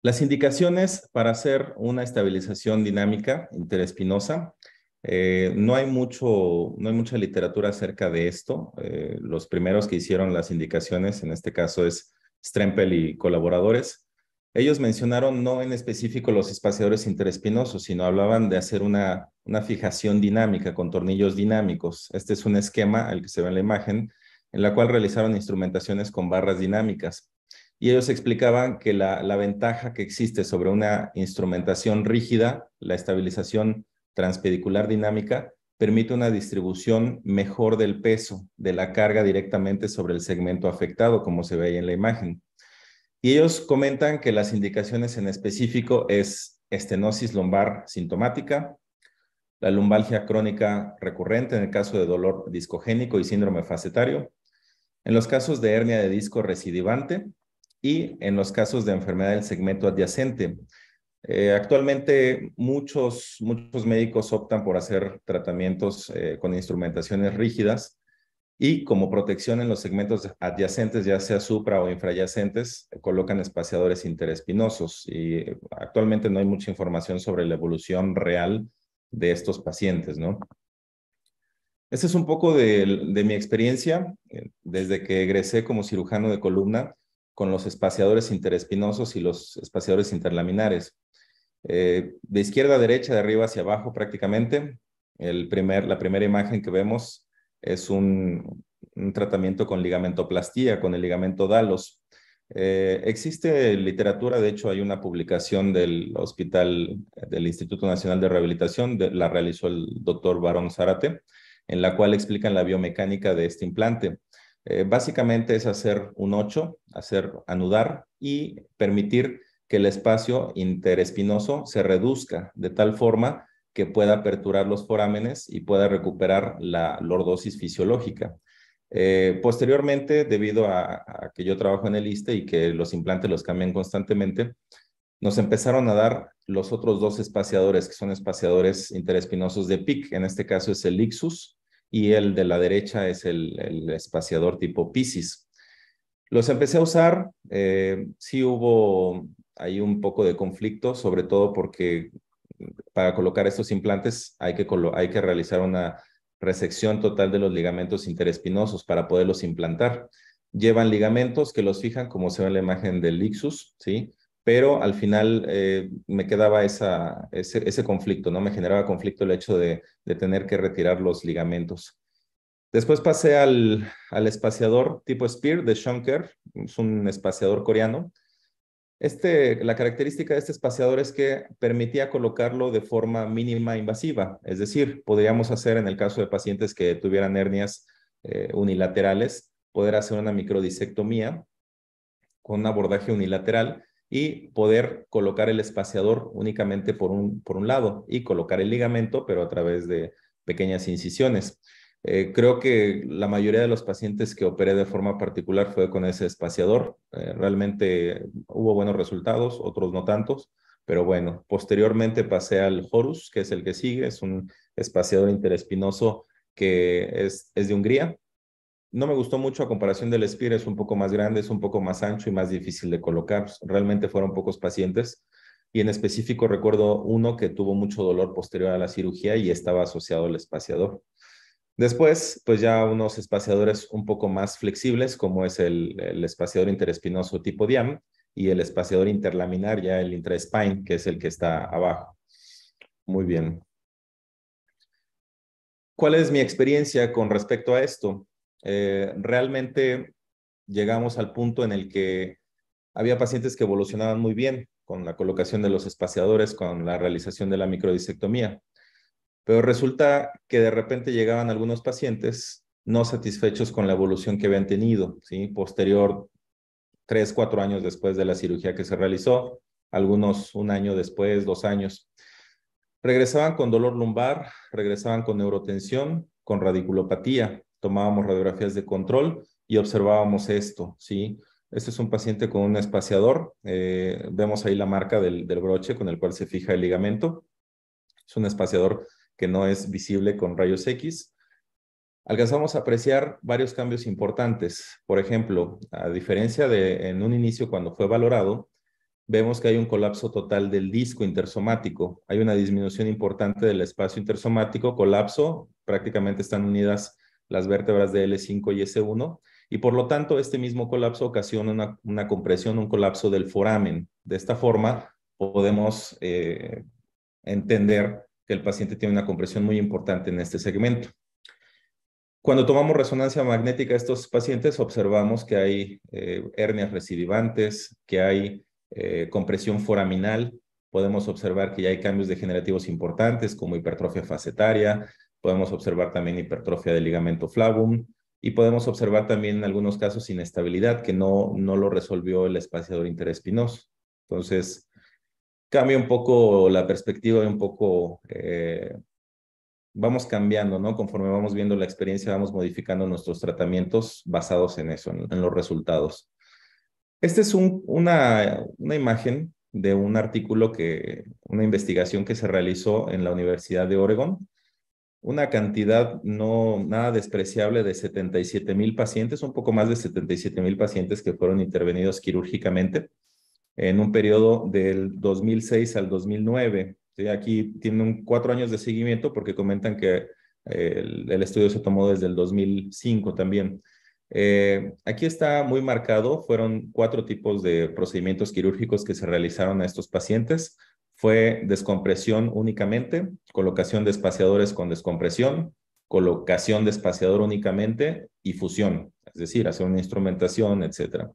Las indicaciones para hacer una estabilización dinámica interespinosa. Eh, no, hay no hay mucha literatura acerca de esto. Eh, los primeros que hicieron las indicaciones, en este caso es Strempel y colaboradores, ellos mencionaron no en específico los espaciadores interespinosos, sino hablaban de hacer una, fijación dinámica con tornillos dinámicos. Este es un esquema, el que se ve en la imagen, en la cual realizaron instrumentaciones con barras dinámicas. Y ellos explicaban que la, la ventaja que existe sobre una instrumentación rígida, la estabilización transpedicular dinámica, permite una distribución mejor del peso, de la carga directamente sobre el segmento afectado, como se ve ahí en la imagen. Y ellos comentan que las indicaciones en específico es estenosis lumbar sintomática, la lumbalgia crónica recurrente en el caso de dolor discogénico y síndrome facetario, en los casos de hernia de disco recidivante y en los casos de enfermedad del segmento adyacente. Eh, actualmente muchos, muchos médicos optan por hacer tratamientos eh, con instrumentaciones rígidas y como protección en los segmentos adyacentes, ya sea supra o infrayacentes, colocan espaciadores interespinosos. Y eh, actualmente no hay mucha información sobre la evolución real de estos pacientes, ¿no? Este es un poco de, mi experiencia eh, desde que egresé como cirujano de columna con los espaciadores interespinosos y los espaciadores interlaminares. Eh, de izquierda a derecha, de arriba hacia abajo prácticamente. El primer, la primera imagen que vemos es un, tratamiento con ligamentoplastía, con el ligamento Dalos. Eh, existe literatura, de hecho hay una publicación del Hospital del Instituto Nacional de Rehabilitación, la realizó el doctor Barón Zárate, en la cual explican la biomecánica de este implante. Eh, básicamente es hacer un ocho, hacer anudar y permitir que el espacio interespinoso se reduzca de tal forma que pueda aperturar los forámenes y pueda recuperar la lordosis fisiológica. Eh, posteriormente, debido a, que yo trabajo en el ISTE y que los implantes los cambian constantemente, nos empezaron a dar los otros dos espaciadores, que son espaciadores interespinosos de PIC. En este caso es el Ixus y el de la derecha es el, espaciador tipo Pisces. Los empecé a usar, eh, sí hubo ahí un poco de conflicto, sobre todo porque para colocar estos implantes hay que, hay que realizar una resección total de los ligamentos interespinosos para poderlos implantar. Llevan ligamentos que los fijan, como se ve en la imagen del Lixus, ¿sí? Pero al final eh, me quedaba ese, conflicto, ¿no? Me generaba conflicto el hecho de, tener que retirar los ligamentos. Después pasé al, espaciador tipo Spear de Shanker, es un espaciador coreano este, la característica de este espaciador es que permitía colocarlo de forma mínima invasiva, es decir, podríamos hacer en el caso de pacientes que tuvieran hernias eh, unilaterales, poder hacer una microdisectomía con un abordaje unilateral y poder colocar el espaciador únicamente por un lado y colocar el ligamento, pero a través de pequeñas incisiones. Eh, creo que la mayoría de los pacientes que operé de forma particular fue con ese espaciador. Eh, realmente hubo buenos resultados, otros no tantos, pero bueno, posteriormente pasé al Horus, que es el que sigue, es un espaciador interespinoso que es, de Hungría. No me gustó mucho a comparación del Spire, es un poco más grande, es un poco más ancho y más difícil de colocar. Realmente fueron pocos pacientes y en específico recuerdo uno que tuvo mucho dolor posterior a la cirugía y estaba asociado al espaciador. Después, pues ya unos espaciadores un poco más flexibles, como es el, espaciador interespinoso tipo DIAM y el espaciador interlaminar, ya el intraespine, que es el que está abajo. Muy bien. ¿Cuál es mi experiencia con respecto a esto? Eh, realmente llegamos al punto en el que había pacientes que evolucionaban muy bien con la colocación de los espaciadores, con la realización de la microdisectomía. Pero resulta que de repente llegaban algunos pacientes no satisfechos con la evolución que habían tenido, ¿sí? Posterior, tres, cuatro años después de la cirugía que se realizó, algunos un año después, dos años. Regresaban con dolor lumbar, regresaban con neurotensión, con radiculopatía, tomábamos radiografías de control y observábamos esto, ¿sí? Este es un paciente con un espaciador, eh, vemos ahí la marca del, del broche con el cual se fija el ligamento, es un espaciador que no es visible con rayos X, alcanzamos a apreciar varios cambios importantes. Por ejemplo, a diferencia de en un inicio cuando fue valorado, vemos que hay un colapso total del disco intersomático. Hay una disminución importante del espacio intersomático, colapso, prácticamente están unidas las vértebras de L5 y S1, y por lo tanto este mismo colapso ocasiona una, compresión, un colapso del foramen. De esta forma podemos eh, entender el paciente tiene una compresión muy importante en este segmento. Cuando tomamos resonancia magnética a estos pacientes, observamos que hay eh, hernias recidivantes, que hay eh, compresión foraminal, podemos observar que ya hay cambios degenerativos importantes como hipertrofia facetaria, podemos observar también hipertrofia del ligamento flavum y podemos observar también en algunos casos inestabilidad que no, no lo resolvió el espaciador interespinoso. Entonces, cambia un poco la perspectiva y un poco eh, vamos cambiando, ¿no? Conforme vamos viendo la experiencia, vamos modificando nuestros tratamientos basados en eso, en, los resultados. Esta es una, una imagen de un artículo que, una investigación que se realizó en la Universidad de Oregon, una cantidad no nada despreciable de 77 mil pacientes, un poco más de 77 mil pacientes que fueron intervenidos quirúrgicamente en un periodo del 2006 al 2009. Aquí tienen cuatro años de seguimiento porque comentan que eh, el, estudio se tomó desde el 2005 también. Eh, aquí está muy marcado, fueron cuatro tipos de procedimientos quirúrgicos que se realizaron a estos pacientes. Fue descompresión únicamente, colocación de espaciadores con descompresión, colocación de espaciador únicamente y fusión, es decir, hacer una instrumentación, etcétera.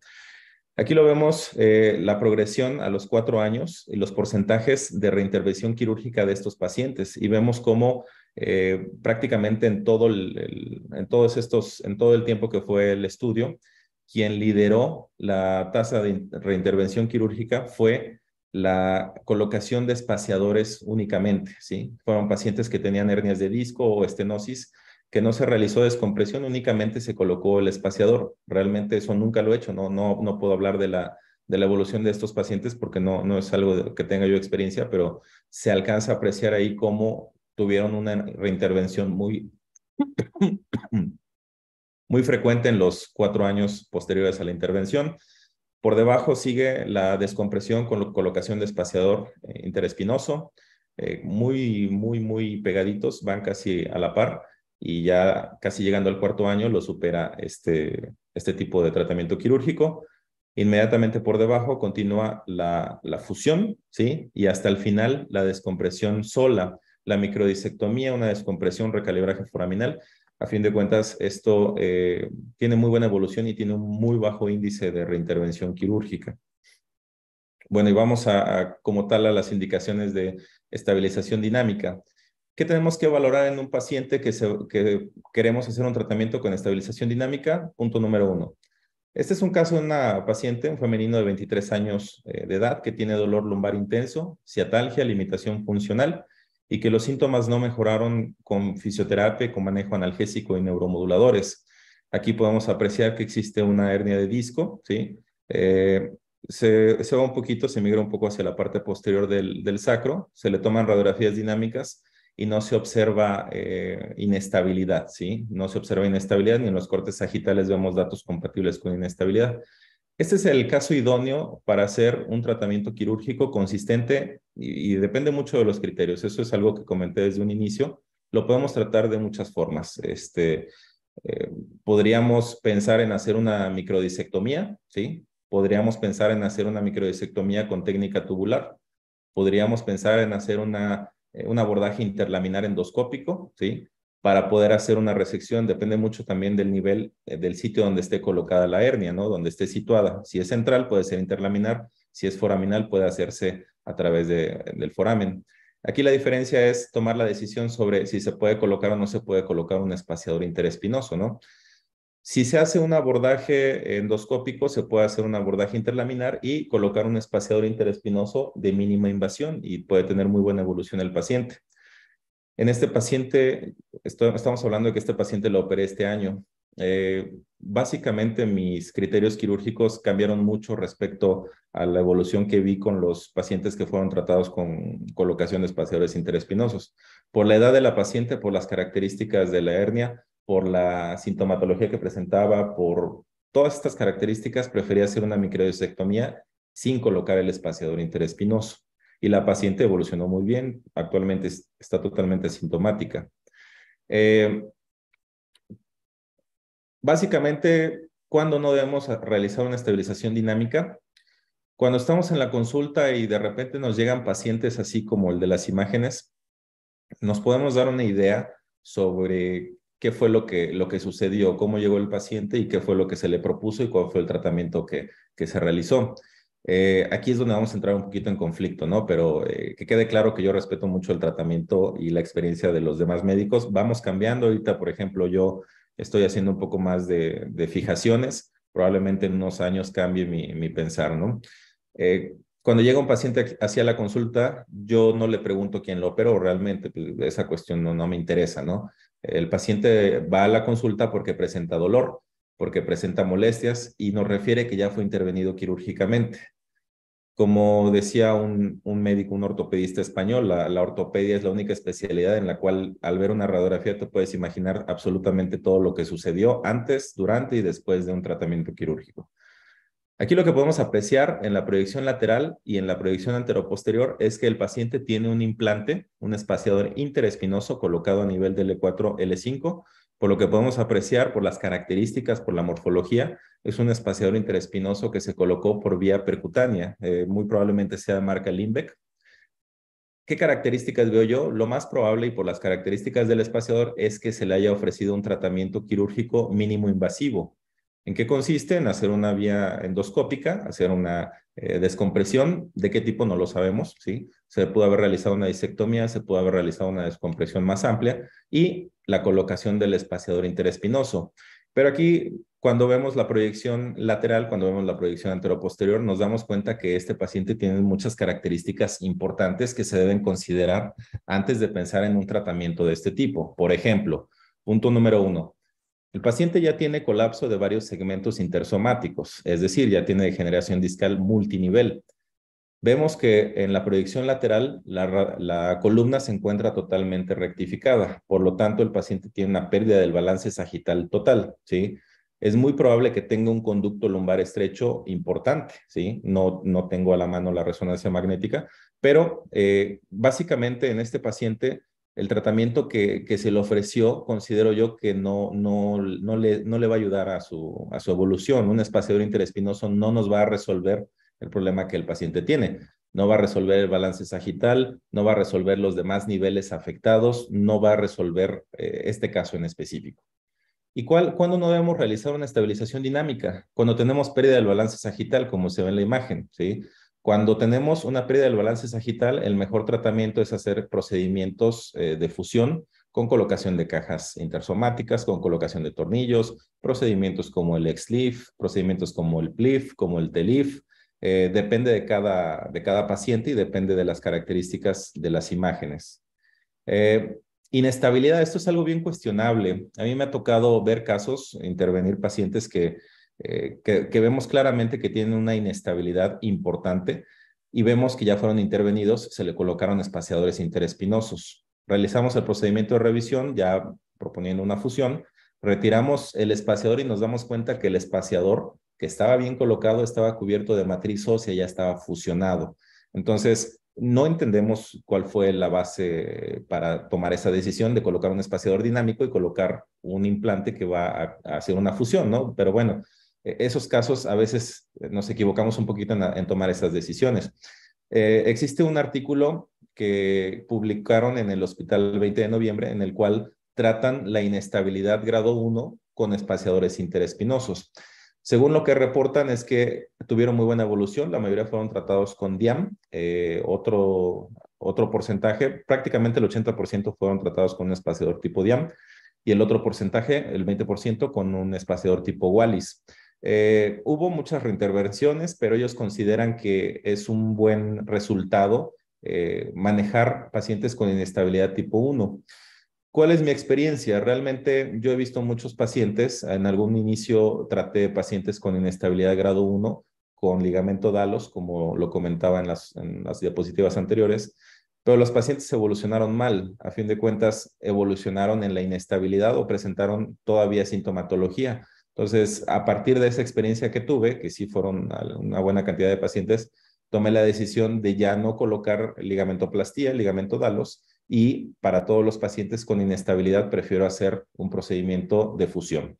Aquí lo vemos, eh, la progresión a los cuatro años y los porcentajes de reintervención quirúrgica de estos pacientes. Y vemos cómo eh, prácticamente en todo, el, todos estos, en todo el tiempo que fue el estudio, quien lideró la tasa de reintervención quirúrgica fue la colocación de espaciadores únicamente. Fueron pacientes que tenían hernias de disco o estenosis que no se realizó descompresión, únicamente se colocó el espaciador. Realmente eso nunca lo he hecho, no, no, no puedo hablar de la, de la evolución de estos pacientes porque no, no es algo que tenga yo experiencia, pero se alcanza a apreciar ahí cómo tuvieron una reintervención muy, <coughs> muy frecuente en los cuatro años posteriores a la intervención. Por debajo sigue la descompresión con colocación de espaciador eh, interespinoso, eh, muy, muy, muy pegaditos, van casi a la par y ya casi llegando al cuarto año lo supera este, este tipo de tratamiento quirúrgico. Inmediatamente por debajo continúa la, la fusión, ¿sí? Y hasta el final la descompresión sola, la microdisectomía, una descompresión, recalibraje foraminal. A fin de cuentas, esto eh, tiene muy buena evolución y tiene un muy bajo índice de reintervención quirúrgica. Bueno, y vamos a, a como tal a las indicaciones de estabilización dinámica. ¿Qué tenemos que valorar en un paciente que, que queremos hacer un tratamiento con estabilización dinámica? Punto número uno. Este es un caso de una paciente, un femenino de 23 años eh, de edad, que tiene dolor lumbar intenso, ciatalgia, limitación funcional y que los síntomas no mejoraron con fisioterapia, con manejo analgésico y neuromoduladores. Aquí podemos apreciar que existe una hernia de disco, ¿sí? Eh, se, va un poquito, se migra un poco hacia la parte posterior del sacro, se le toman radiografías dinámicas y no se observa eh, inestabilidad, ¿sí? No se observa inestabilidad ni en los cortes sagitales vemos datos compatibles con inestabilidad. Este es el caso idóneo para hacer un tratamiento quirúrgico consistente y, depende mucho de los criterios. Eso es algo que comenté desde un inicio. Lo podemos tratar de muchas formas. Este, eh, podríamos pensar en hacer una microdisectomía, ¿sí? Podríamos pensar en hacer una microdisectomía con técnica tubular. Podríamos pensar en hacer una eh, un abordaje interlaminar endoscópico, ¿sí? Para poder hacer una resección, depende mucho también del nivel eh, del sitio donde esté colocada la hernia, ¿no? Donde esté situada. Si es central, puede ser interlaminar. Si es foraminal, puede hacerse a través de, del foramen. Aquí la diferencia es tomar la decisión sobre si se puede colocar o no se puede colocar un espaciador interespinoso, ¿no? Si se hace un abordaje endoscópico, se puede hacer un abordaje interlaminar y colocar un espaciador interespinoso de mínima invasión y puede tener muy buena evolución el paciente. En este paciente, estamos hablando de que este paciente lo operé este año. Eh, básicamente mis criterios quirúrgicos cambiaron mucho respecto a la evolución que vi con los pacientes que fueron tratados con colocación de espaciadores interespinosos. Por la edad de la paciente, por las características de la hernia, por la sintomatología que presentaba, por todas estas características, prefería hacer una microdisectomía sin colocar el espaciador interespinoso. Y la paciente evolucionó muy bien, actualmente está totalmente asintomática. Eh, básicamente, ¿cuándo no debemos realizar una estabilización dinámica? Cuando estamos en la consulta y de repente nos llegan pacientes así como el de las imágenes, nos podemos dar una idea sobre qué fue lo que, lo que sucedió, cómo llegó el paciente y qué fue lo que se le propuso y cuál fue el tratamiento que, que se realizó. Eh, aquí es donde vamos a entrar un poquito en conflicto, ¿no? Pero eh, que quede claro que yo respeto mucho el tratamiento y la experiencia de los demás médicos. Vamos cambiando ahorita, por ejemplo, yo estoy haciendo un poco más de, de fijaciones. Probablemente en unos años cambie mi, mi pensar, ¿no? Eh, cuando llega un paciente hacia la consulta, yo no le pregunto quién lo operó realmente, pues, esa cuestión no, no me interesa, ¿no? El paciente va a la consulta porque presenta dolor, porque presenta molestias y nos refiere que ya fue intervenido quirúrgicamente. Como decía un, médico, un ortopedista español, la, la, ortopedia es la única especialidad en la cual al ver una radiografía te puedes imaginar absolutamente todo lo que sucedió antes, durante y después de un tratamiento quirúrgico. Aquí lo que podemos apreciar en la proyección lateral y en la proyección anteroposterior es que el paciente tiene un implante, un espaciador interespinoso colocado a nivel de e L4-L5, por lo que podemos apreciar por las características, por la morfología, es un espaciador interespinoso que se colocó por vía percutánea, eh, muy probablemente sea de marca Limbeck. ¿Qué características veo yo? Lo más probable y por las características del espaciador es que se le haya ofrecido un tratamiento quirúrgico mínimo invasivo, ¿En qué consiste? En hacer una vía endoscópica, hacer una eh, descompresión. ¿De qué tipo? No lo sabemos, ¿sí? Se pudo haber realizado una disectomía, se pudo haber realizado una descompresión más amplia y la colocación del espaciador interespinoso. Pero aquí, cuando vemos la proyección lateral, cuando vemos la proyección anteroposterior, nos damos cuenta que este paciente tiene muchas características importantes que se deben considerar antes de pensar en un tratamiento de este tipo. Por ejemplo, punto número uno, el paciente ya tiene colapso de varios segmentos intersomáticos, es decir, ya tiene degeneración discal multinivel. Vemos que en la proyección lateral la, columna se encuentra totalmente rectificada, por lo tanto el paciente tiene una pérdida del balance sagital total, ¿sí? es muy probable que tenga un conducto lumbar estrecho importante, ¿sí? No, no tengo a la mano la resonancia magnética, pero eh, básicamente en este paciente el tratamiento que, se le ofreció, considero yo que no, no, no, le, no le va a ayudar a su, a su evolución. Un espaciador interespinoso no nos va a resolver el problema que el paciente tiene. No va a resolver el balance sagital, no va a resolver los demás niveles afectados, no va a resolver eh, este caso en específico. ¿Y cuál, cuándo no debemos realizar una estabilización dinámica? Cuando tenemos pérdida del balance sagital, como se ve en la imagen, ¿sí? Cuando tenemos una pérdida del balance sagital, el mejor tratamiento es hacer procedimientos eh, de fusión con colocación de cajas intersomáticas, con colocación de tornillos, procedimientos como el X-LIF, procedimientos como el PLIF, como el TELIF. Eh, depende de cada, de cada paciente y depende de las características de las imágenes. Eh, inestabilidad, esto es algo bien cuestionable. A mí me ha tocado ver casos, intervenir pacientes que eh, que, vemos claramente que tiene una inestabilidad importante y vemos que ya fueron intervenidos, se le colocaron espaciadores interespinosos. Realizamos el procedimiento de revisión, ya proponiendo una fusión, retiramos el espaciador y nos damos cuenta que el espaciador que estaba bien colocado estaba cubierto de matriz ósea, ya estaba fusionado. Entonces, no entendemos cuál fue la base para tomar esa decisión de colocar un espaciador dinámico y colocar un implante que va a, hacer una fusión, ¿no? Pero bueno, e-, esos casos a veces eh, nos equivocamos un poquito en, tomar esas decisiones. Eh, existe un artículo que publicaron en el hospital 20 de noviembre en el cual tratan la inestabilidad grado 1 con espaciadores interespinosos. Según lo que reportan es que tuvieron muy buena evolución, la mayoría fueron tratados con DIAM, eh, otro, otro porcentaje, prácticamente el 80% fueron tratados con un espaciador tipo DIAM y el otro porcentaje, el 20%, con un espaciador tipo Wallis. Eh, hubo muchas reintervenciones, pero ellos consideran que es un buen resultado eh, manejar pacientes con inestabilidad tipo 1. ¿Cuál es mi experiencia? Realmente yo he visto muchos pacientes, en algún inicio traté pacientes con inestabilidad grado 1, con ligamento dalos, como lo comentaba en las, en las diapositivas anteriores, pero los pacientes evolucionaron mal, a fin de cuentas evolucionaron en la inestabilidad o presentaron todavía sintomatología. Entonces, a partir de esa experiencia que tuve, que sí fueron una buena cantidad de pacientes, tomé la decisión de ya no colocar ligamento-plastía, ligamento dalos, y para todos los pacientes con inestabilidad prefiero hacer un procedimiento de fusión.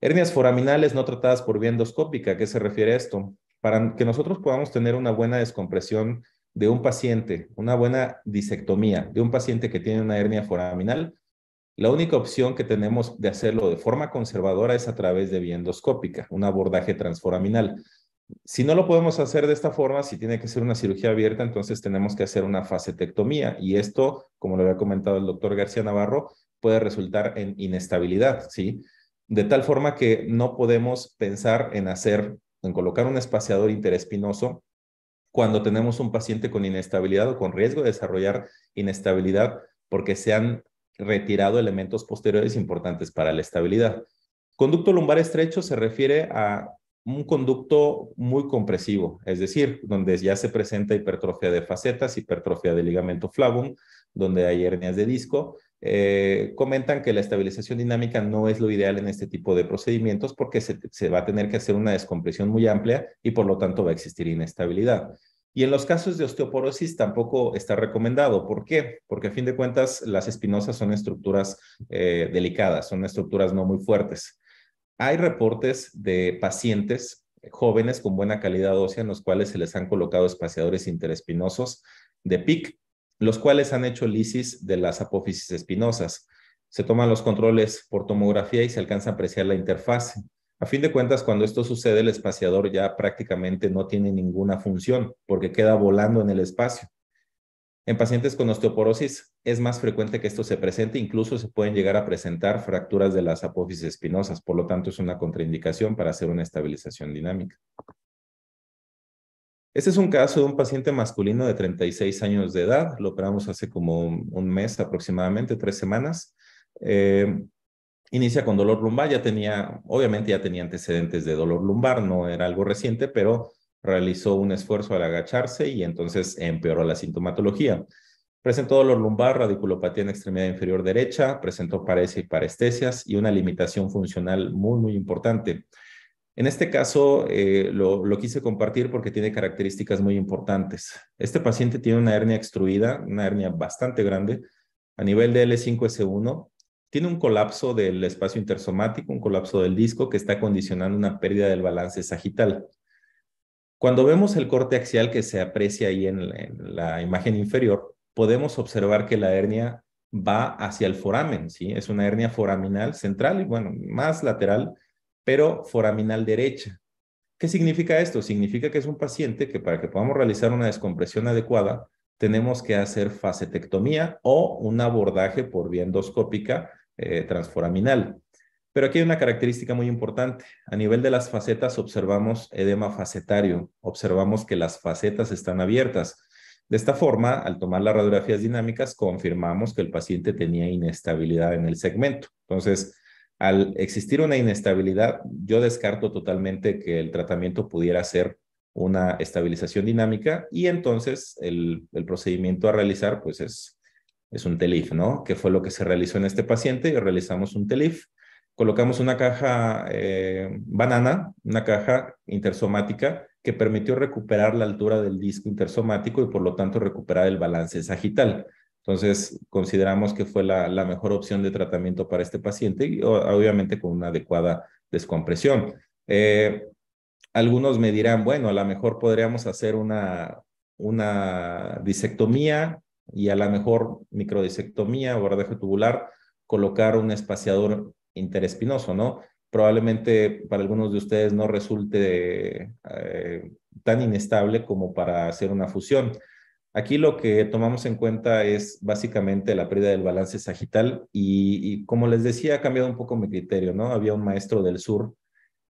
Hernias foraminales no tratadas por vía endoscópica, qué se refiere esto? Para que nosotros podamos tener una buena descompresión de un paciente, una buena disectomía de un paciente que tiene una hernia foraminal, la única opción que tenemos de hacerlo de forma conservadora es a través de vía un abordaje transforaminal. Si no lo podemos hacer de esta forma, si tiene que ser una cirugía abierta, entonces tenemos que hacer una facetectomía. Y esto, como lo había comentado el doctor García Navarro, puede resultar en inestabilidad, ¿sí? De tal forma que no podemos pensar en hacer, en colocar un espaciador interespinoso cuando tenemos un paciente con inestabilidad o con riesgo de desarrollar inestabilidad porque se han retirado elementos posteriores importantes para la estabilidad. Conducto lumbar estrecho se refiere a un conducto muy compresivo, es decir, donde ya se presenta hipertrofia de facetas, hipertrofia de ligamento flavum, donde hay hernias de disco. Eh, comentan que la estabilización dinámica no es lo ideal en este tipo de procedimientos porque se va a tener que hacer una descompresión muy amplia y por lo tanto va a existir inestabilidad. Y en los casos de osteoporosis tampoco está recomendado. ¿Por qué? Porque a fin de cuentas las espinosas son estructuras eh, delicadas, son estructuras no muy fuertes. Hay reportes de pacientes jóvenes con buena calidad ósea en los cuales se les han colocado espaciadores interespinosos de PIC, los cuales han hecho lisis de las apófisis espinosas. Se toman los controles por tomografía y se alcanza a apreciar la interfase. A fin de cuentas, cuando esto sucede, el espaciador ya prácticamente no tiene ninguna función porque queda volando en el espacio. En pacientes con osteoporosis es más frecuente que esto se presente, incluso se pueden llegar a presentar fracturas de las apófisis espinosas, por lo tanto es una contraindicación para hacer una estabilización dinámica. Este es un caso de un paciente masculino de 36 años de edad, lo operamos hace como un mes aproximadamente, tres semanas. Eh, Inicia con dolor lumbar, ya tenía, obviamente ya tenía antecedentes de dolor lumbar, no era algo reciente, pero realizó un esfuerzo al agacharse y entonces empeoró la sintomatología. Presentó dolor lumbar, radiculopatía en extremidad inferior derecha, presentó paresia y parestesias y una limitación funcional muy, muy importante. En este caso, eh, lo, lo, quise compartir porque tiene características muy importantes. Este paciente tiene una hernia extruida, una hernia bastante grande, a nivel de L5S1, tiene un colapso del espacio intersomático, un colapso del disco que está condicionando una pérdida del balance sagital. Cuando vemos el corte axial que se aprecia ahí en la, imagen inferior, podemos observar que la hernia va hacia el foramen, ¿sí? Es una hernia foraminal central y, bueno, más lateral, pero foraminal derecha. ¿Qué significa esto? Significa que es un paciente que para que podamos realizar una descompresión adecuada, tenemos que hacer facetectomía o un abordaje por vía endoscópica eh, transforaminal. Pero aquí hay una característica muy importante. A nivel de las facetas observamos edema facetario, observamos que las facetas están abiertas. De esta forma, al tomar las radiografías dinámicas, confirmamos que el paciente tenía inestabilidad en el segmento. Entonces, al existir una inestabilidad, yo descarto totalmente que el tratamiento pudiera ser una estabilización dinámica y entonces el, procedimiento a realizar pues es, es un TELIF, ¿no? Que fue lo que se realizó en este paciente. y Realizamos un TELIF, colocamos una caja eh, banana, una caja intersomática que permitió recuperar la altura del disco intersomático y por lo tanto recuperar el balance sagital. Entonces, consideramos que fue la, mejor opción de tratamiento para este paciente y obviamente con una adecuada descompresión. Eh, algunos me dirán, bueno, a lo mejor podríamos hacer una, una disectomía y a lo mejor microdisectomía o abordaje tubular, colocar un espaciador interespinoso, ¿no? Probablemente para algunos de ustedes no resulte eh, tan inestable como para hacer una fusión. Aquí lo que tomamos en cuenta es básicamente la pérdida del balance sagital y, y como les decía, ha cambiado un poco mi criterio, ¿no? Había un maestro del sur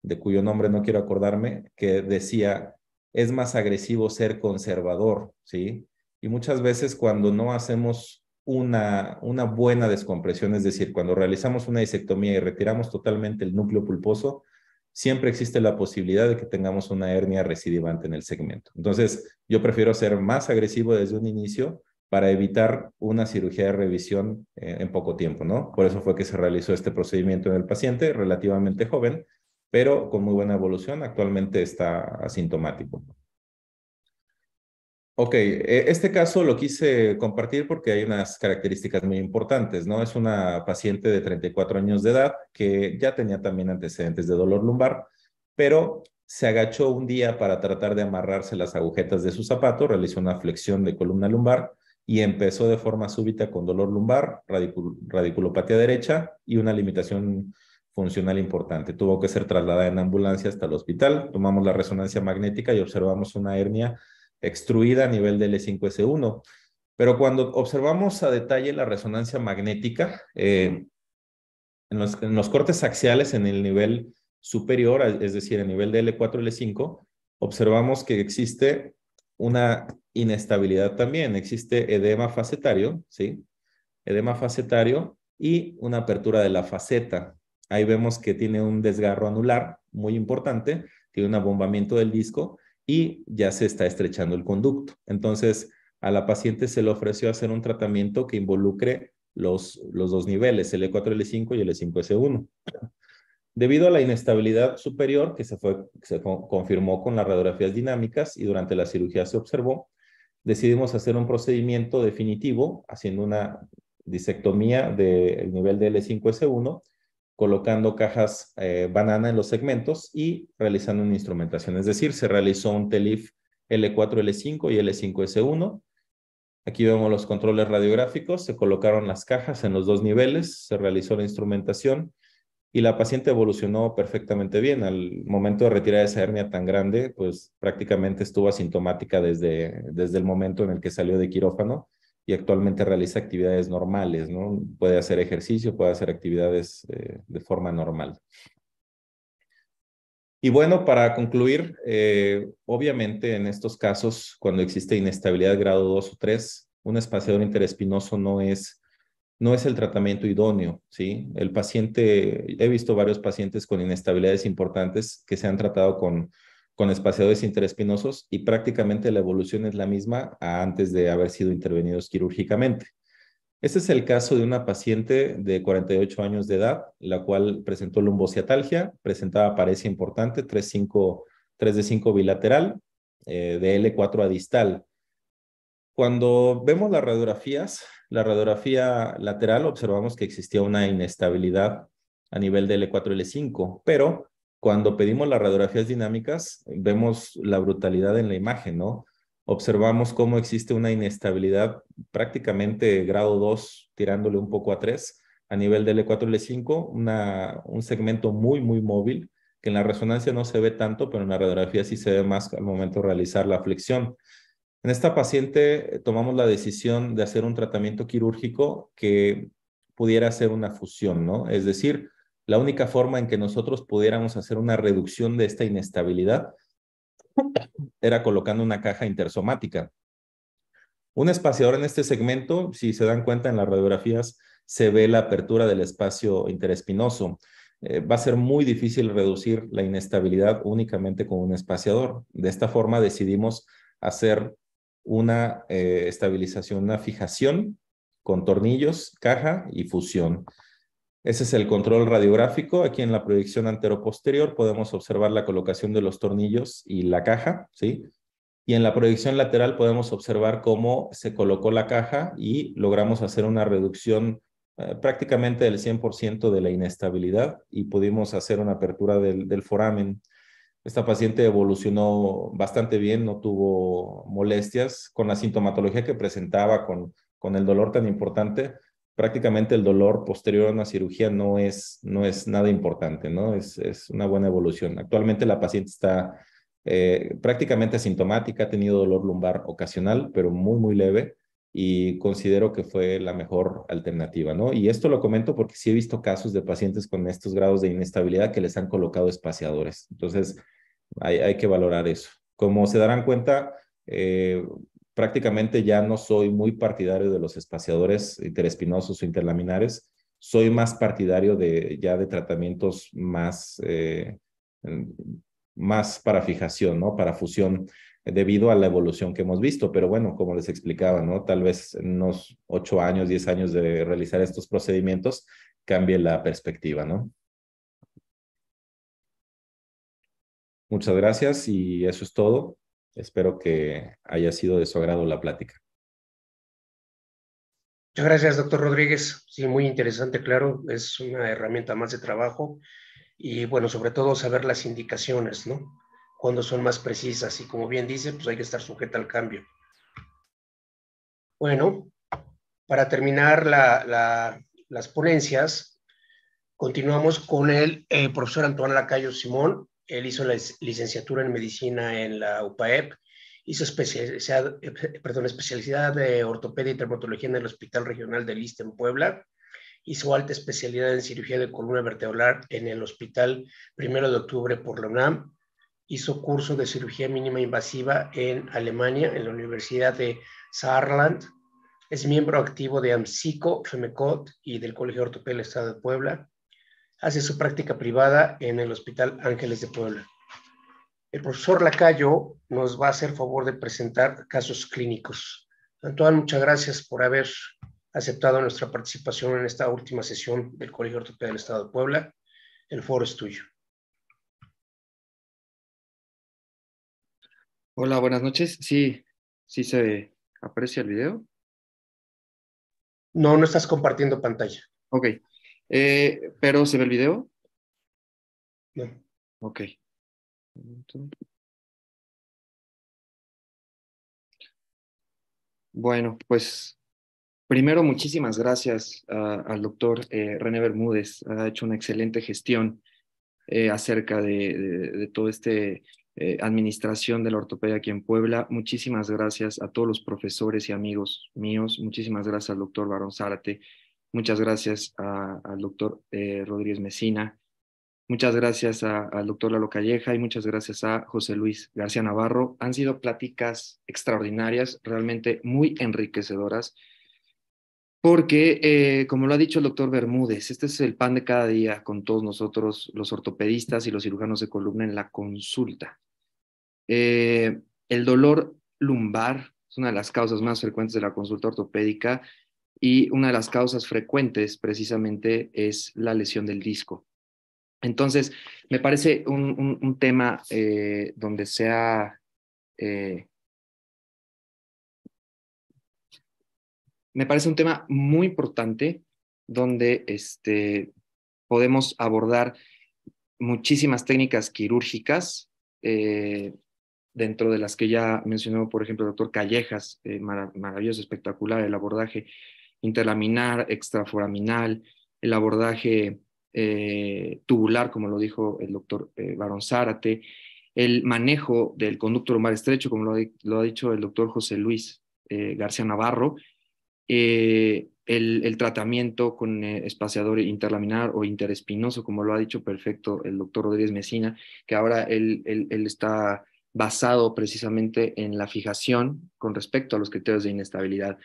de cuyo nombre no quiero acordarme, que decía, es más agresivo ser conservador, ¿sí? Y muchas veces cuando no hacemos una, una buena descompresión, es decir, cuando realizamos una disectomía y retiramos totalmente el núcleo pulposo, siempre existe la posibilidad de que tengamos una hernia recidivante en el segmento. Entonces, yo prefiero ser más agresivo desde un inicio para evitar una cirugía de revisión eh, en poco tiempo, ¿no? Por eso fue que se realizó este procedimiento en el paciente relativamente joven, pero con muy buena evolución. Actualmente está asintomático. Ok, e, este caso lo quise compartir porque hay unas características muy importantes, ¿no? Es una paciente de 34 años de edad que ya tenía también antecedentes de dolor lumbar, pero se agachó un día para tratar de amarrarse las agujetas de su zapato, realizó una flexión de columna lumbar y empezó de forma súbita con dolor lumbar, radiculopatía derecha y una limitación funcional importante. Tuvo que ser trasladada en ambulancia hasta el hospital. Tomamos la resonancia magnética y observamos una hernia extruida a nivel de L5S1. Pero cuando observamos a detalle la resonancia magnética, eh, en, los, cortes axiales en el nivel superior, es decir, a nivel de L4, L5, observamos que existe una inestabilidad también. Existe edema facetario, ¿sí? Edema facetario y una apertura de la faceta. Ahí vemos que tiene un desgarro anular muy importante, tiene un abombamiento del disco y ya se está estrechando el conducto. Entonces, a la paciente se le ofreció hacer un tratamiento que involucre los, los dos niveles, l 4 l 5 y l 5 s 1 Debido a la inestabilidad superior que se, fue, se confirmó con las radiografías dinámicas y durante la cirugía se observó, decidimos hacer un procedimiento definitivo haciendo una disectomía del nivel de L5S1 e colocando cajas eh, banana en los segmentos y realizando una instrumentación. Es decir, se realizó un TELIF L4, L5 y L5S1. Aquí vemos los controles radiográficos, se colocaron las cajas en los dos niveles, se realizó la instrumentación y la paciente evolucionó perfectamente bien. Al momento de retirar esa hernia tan grande, pues prácticamente estuvo asintomática desde, desde el momento en el que salió de quirófano y actualmente realiza actividades normales, ¿no? Puede hacer ejercicio, puede hacer actividades eh, de forma normal. Y bueno, para concluir, eh, obviamente en estos casos, cuando existe inestabilidad grado 2 o 3, un espaciador interespinoso no es, no es el tratamiento idóneo, ¿sí? El paciente, he visto varios pacientes con inestabilidades importantes que se han tratado con con espaciadores interespinosos y prácticamente la evolución es la misma antes de haber sido intervenidos quirúrgicamente. Este es el caso de una paciente de 48 años de edad, la cual presentó lumbociatalgia, presentaba parece importante, 3, 5, de 5 bilateral, eh, de L4 a distal. Cuando vemos las radiografías, la radiografía lateral observamos que existía una inestabilidad a nivel de L4 L5, pero cuando pedimos las radiografías dinámicas, vemos la brutalidad en la imagen, ¿no? Observamos cómo existe una inestabilidad prácticamente grado 2, tirándole un poco a 3, a nivel del e L4, L5, e un segmento muy, muy móvil, que en la resonancia no se ve tanto, pero en la radiografía sí se ve más al momento de realizar la flexión. En esta paciente eh, tomamos la decisión de hacer un tratamiento quirúrgico que pudiera ser una fusión, ¿no? Es decir, la única forma en que nosotros pudiéramos hacer una reducción de esta inestabilidad era colocando una caja intersomática. Un espaciador en este segmento, si se dan cuenta en las radiografías, se ve la apertura del espacio interespinoso. Eh, va a ser muy difícil reducir la inestabilidad únicamente con un espaciador. De esta forma decidimos hacer una eh, estabilización, una fijación con tornillos, caja y fusión. Ese es el control radiográfico. Aquí en la proyección anteroposterior podemos observar la colocación de los tornillos y la caja, ¿sí? Y en la proyección lateral podemos observar cómo se colocó la caja y logramos hacer una reducción eh, prácticamente del 100% de la inestabilidad y pudimos hacer una apertura del, del foramen. Esta paciente evolucionó bastante bien, no tuvo molestias con la sintomatología que presentaba, con, con el dolor tan importante prácticamente el dolor posterior a una cirugía no es, no es nada importante, ¿no? Es, es una buena evolución. Actualmente la paciente está eh, prácticamente asintomática, ha tenido dolor lumbar ocasional, pero muy, muy leve y considero que fue la mejor alternativa, ¿no? Y esto lo comento porque sí he visto casos de pacientes con estos grados de inestabilidad que les han colocado espaciadores. Entonces, hay, que valorar eso. Como se darán cuenta, eh, prácticamente ya no soy muy partidario de los espaciadores interespinosos o interlaminares, soy más partidario de ya de tratamientos más, eh, más para fijación, ¿no? Para fusión debido a la evolución que hemos visto. Pero bueno, como les explicaba, ¿no? Tal vez en unos ocho años, diez años de realizar estos procedimientos cambie la perspectiva, ¿no? Muchas gracias y eso es todo. Espero que haya sido de su agrado la plática. Muchas gracias, doctor Rodríguez. Sí, muy interesante, claro. Es una herramienta más de trabajo y, bueno, sobre todo saber las indicaciones, ¿no? Cuando son más precisas y, como bien dice, pues hay que estar sujeta al cambio. Bueno, para terminar las ponencias, continuamos con el eh, profesor Antoine Lacayo Simón, él hizo la licenciatura en medicina en la UPAEP, hizo especialidad, eh, perdón, especialidad de ortopedia y traumatología en el Hospital Regional de Lista en Puebla, hizo alta especialidad en cirugía de columna vertebral en el Hospital Primero de Octubre por la UNAM, hizo curso de cirugía mínima invasiva en Alemania, en la Universidad de Saarland, es miembro activo de AMSICO, FEMECOT y del Colegio Ortopedia del Estado de Puebla, hace su práctica privada en el Hospital Ángeles de Puebla. El profesor Lacayo nos va a hacer favor de presentar casos clínicos. Antoine, muchas gracias por haber aceptado nuestra participación en esta última sesión del Colegio Ortopédico del Estado de Puebla. El foro es tuyo. Hola, buenas noches. Sí, sí se aprecia el video. No, no estás compartiendo pantalla. Ok. Eh, pero, ¿se ve el video? No. Ok. Bueno, pues primero muchísimas gracias al doctor eh, René Bermúdez. Ha hecho una excelente gestión eh, acerca de, de, todo este administración de la ortopedia aquí en Puebla. Muchísimas gracias a todos los profesores y amigos míos. Muchísimas gracias al doctor Barón Zárate Muchas gracias al doctor eh, Rodríguez Mesina. Muchas gracias al doctor Lalo Calleja y muchas gracias a José Luis García Navarro. Han sido pláticas extraordinarias, realmente muy enriquecedoras, porque, eh, como lo ha dicho el doctor Bermúdez, este es el pan de cada día con todos nosotros, los ortopedistas y los cirujanos de columna en la consulta. Eh, el dolor lumbar es una de las causas más frecuentes de la consulta ortopédica y una de las causas frecuentes precisamente es la lesión del disco. Entonces, me parece un, tema eh, donde sea... Eh, me parece un tema muy importante donde este, podemos abordar muchísimas técnicas quirúrgicas, eh, dentro de las que ya mencionó, por ejemplo, el doctor Callejas, maravilloso, espectacular el abordaje interlaminar, extraforaminal, el abordaje eh, tubular, como lo dijo el doctor eh, Barón Zárate, el manejo del conducto lumbar estrecho, como lo, ha dicho el doctor José Luis eh, García Navarro, el, tratamiento con espaciador interlaminar o interespinoso, como lo ha dicho perfecto el doctor Rodríguez Mesina, que ahora él, está basado precisamente en la fijación con respecto a los criterios de inestabilidad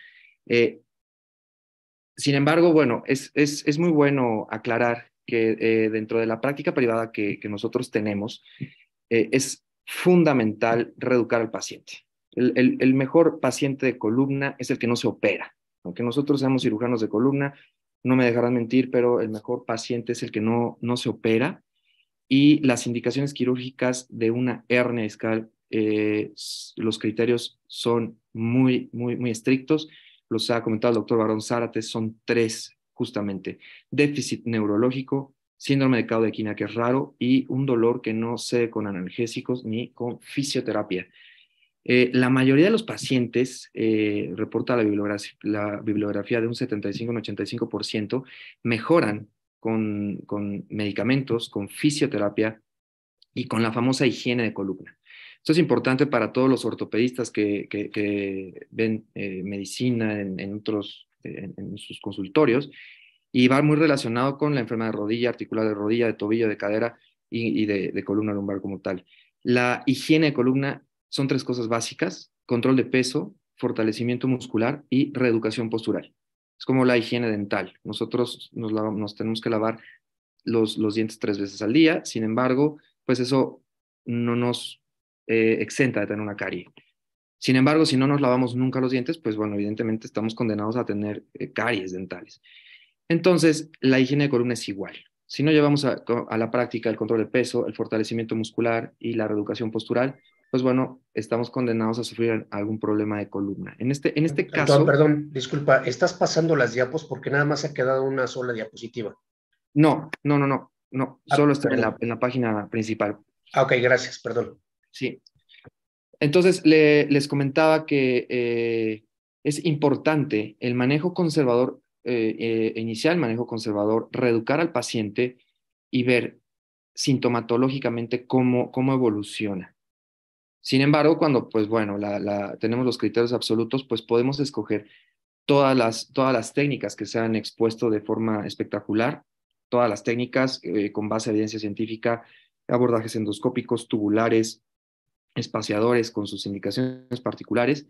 sin embargo, bueno, es, es, muy bueno aclarar que eh, dentro de la práctica privada que, nosotros tenemos, eh, es fundamental reeducar al paciente. El, mejor paciente de columna es el que no se opera. Aunque nosotros seamos cirujanos de columna, no me dejarán mentir, pero el mejor paciente es el que no, no se opera. Y las indicaciones quirúrgicas de una hernia discal, eh, los criterios son muy, muy, muy estrictos los ha comentado el doctor Barón Zárate, son tres justamente. Déficit neurológico, síndrome de caudequina, que es raro, y un dolor que no ve con analgésicos ni con fisioterapia. Eh, la mayoría de los pacientes, eh, reporta la bibliografía, de un 75 85%, mejoran con, con medicamentos, con fisioterapia y con la famosa higiene de columna. Esto es importante para todos los ortopedistas que, que, ven eh, medicina en, otros, en, sus consultorios, y va muy relacionado con la enfermedad de rodilla, articular de rodilla, de tobillo, de cadera y, de, columna lumbar como tal. La higiene de columna son tres cosas básicas, control de peso, fortalecimiento muscular y reeducación postural. Es como la higiene dental. Nosotros nos, nos tenemos que lavar los, los, dientes tres veces al día, sin embargo, pues eso no nos eh, exenta de tener una carie. Sin embargo, si no nos lavamos nunca los dientes, pues bueno, evidentemente estamos condenados a tener eh, caries dentales. Entonces, la higiene de columna es igual. Si no llevamos a, la práctica el control de peso, el fortalecimiento muscular y la reeducación postural, pues bueno, estamos condenados a sufrir algún problema de columna. En este, en este caso... Perdón, disculpa, estás pasando las diapos porque nada más ha quedado una sola diapositiva. No, no, no, no, no, ah, solo está en la, en la página principal. Ah, ok, gracias, perdón. Sí. Entonces, les comentaba que eh, es importante el manejo conservador, eh, eh iniciar el manejo conservador, reeducar al paciente y ver sintomatológicamente cómo, cómo evoluciona. Sin embargo, cuando, pues bueno, la, la, tenemos los criterios absolutos, pues podemos escoger todas las, todas las técnicas que se han expuesto de forma espectacular, todas las técnicas eh, con base a evidencia científica, abordajes endoscópicos, tubulares, espaciadores con sus indicaciones particulares,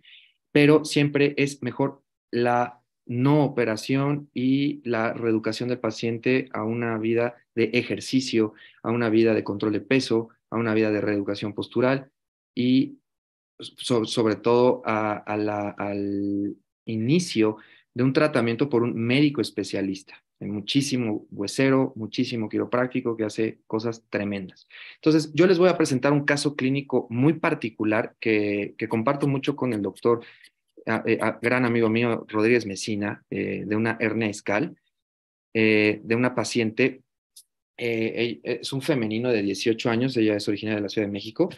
pero siempre es mejor la no operación y la reeducación del paciente a una vida de ejercicio, a una vida de control de peso, a una vida de reeducación postural y sobre todo al inicio de un tratamiento por un médico especialista muchísimo huesero, muchísimo quiropráctico que hace cosas tremendas. Entonces, yo les voy a presentar un caso clínico muy particular que, que comparto mucho con el doctor, eh, gran amigo mío, Rodríguez Mesina, eh, de una hernia escal, eh, de una paciente. es un femenino de 18 años, ella es originaria de la Ciudad de México,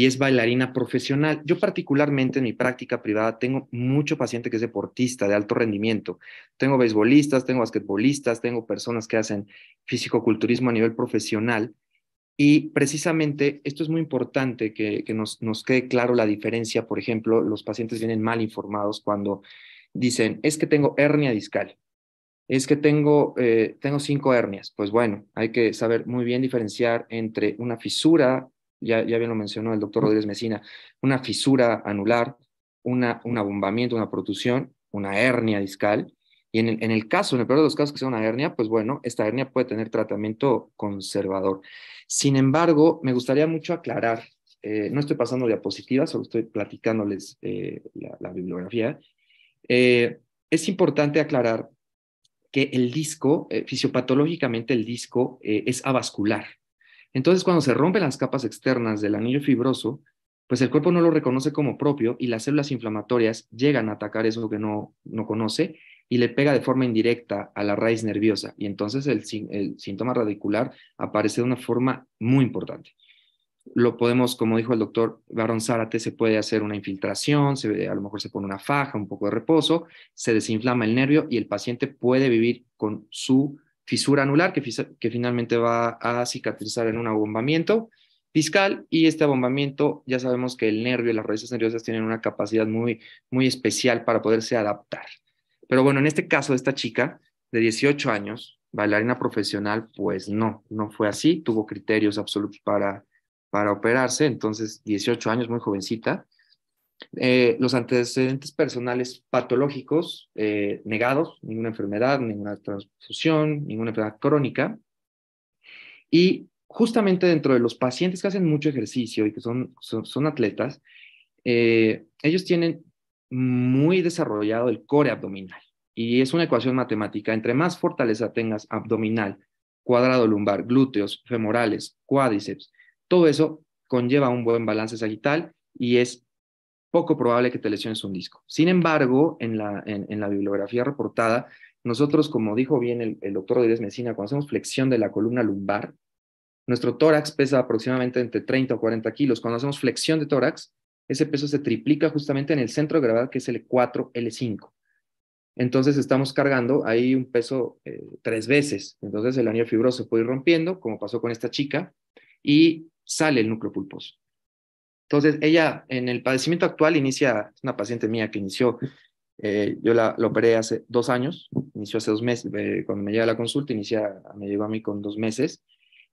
y es bailarina profesional. Yo particularmente en mi práctica privada tengo mucho paciente que es deportista de alto rendimiento. Tengo beisbolistas, tengo basquetbolistas, tengo personas que hacen fisicoculturismo a nivel profesional. Y precisamente esto es muy importante que, nos, nos quede claro la diferencia. Por ejemplo, los pacientes vienen mal informados cuando dicen, es que tengo hernia discal, es que tengo, eh, tengo cinco hernias. Pues bueno, hay que saber muy bien diferenciar entre una fisura ya, bien lo mencionó el doctor Rodríguez Mesina, una fisura anular, una, un abombamiento, una protusión, una hernia discal. Y en el, caso, en el peor de los casos que sea una hernia, pues bueno, esta hernia puede tener tratamiento conservador. Sin embargo, me gustaría mucho aclarar, eh, no estoy pasando diapositivas, solo estoy platicándoles eh, la, bibliografía. Eh, es importante aclarar que el disco, fisiopatológicamente el disco es avascular, entonces, cuando se rompen las capas externas del anillo fibroso, pues el cuerpo no lo reconoce como propio y las células inflamatorias llegan a atacar eso que no, no conoce y le pega de forma indirecta a la raíz nerviosa. Y entonces el, síntoma radicular aparece de una forma muy importante. Lo podemos, como dijo el doctor Barón Zárate, se puede hacer una infiltración, se, a lo mejor se pone una faja, un poco de reposo, se desinflama el nervio y el paciente puede vivir con su fisura anular que, finalmente va a cicatrizar en un abombamiento fiscal y este abombamiento ya sabemos que el nervio y las raíces nerviosas tienen una capacidad muy, muy especial para poderse adaptar. Pero bueno, en este caso, esta chica de 18 años, bailarina profesional, pues no, no fue así, tuvo criterios absolutos para, para operarse, entonces 18 años, muy jovencita, eh, los antecedentes personales patológicos eh, negados, ninguna enfermedad, ninguna transfusión, ninguna enfermedad crónica. Y justamente dentro de los pacientes que hacen mucho ejercicio y que son, son, atletas, eh, ellos tienen muy desarrollado el core abdominal. Y es una ecuación matemática. Entre más fortaleza tengas abdominal, cuadrado lumbar, glúteos, femorales, cuádriceps, todo eso conlleva un buen balance sagital y es poco probable que te lesiones un disco. Sin embargo, en la, en, la bibliografía reportada, nosotros, como dijo bien el, doctor doctor Rodríguez Mesina, cuando hacemos flexión de la columna lumbar, nuestro tórax pesa aproximadamente entre 30 o 40 kilos. Cuando hacemos flexión de tórax, ese peso se triplica justamente en el centro de gravedad, que es el 4 L5. Entonces estamos cargando ahí un peso eh, tres veces. Entonces el anillo fibroso se puede ir rompiendo, como pasó con esta chica, y sale el núcleo pulposo. Entonces, ella en el padecimiento actual inicia, es una paciente mía que inició, eh, yo la, operé hace dos años, inició hace dos meses, eh, cuando me llega la consulta, inicia, me llegó a mí con dos meses.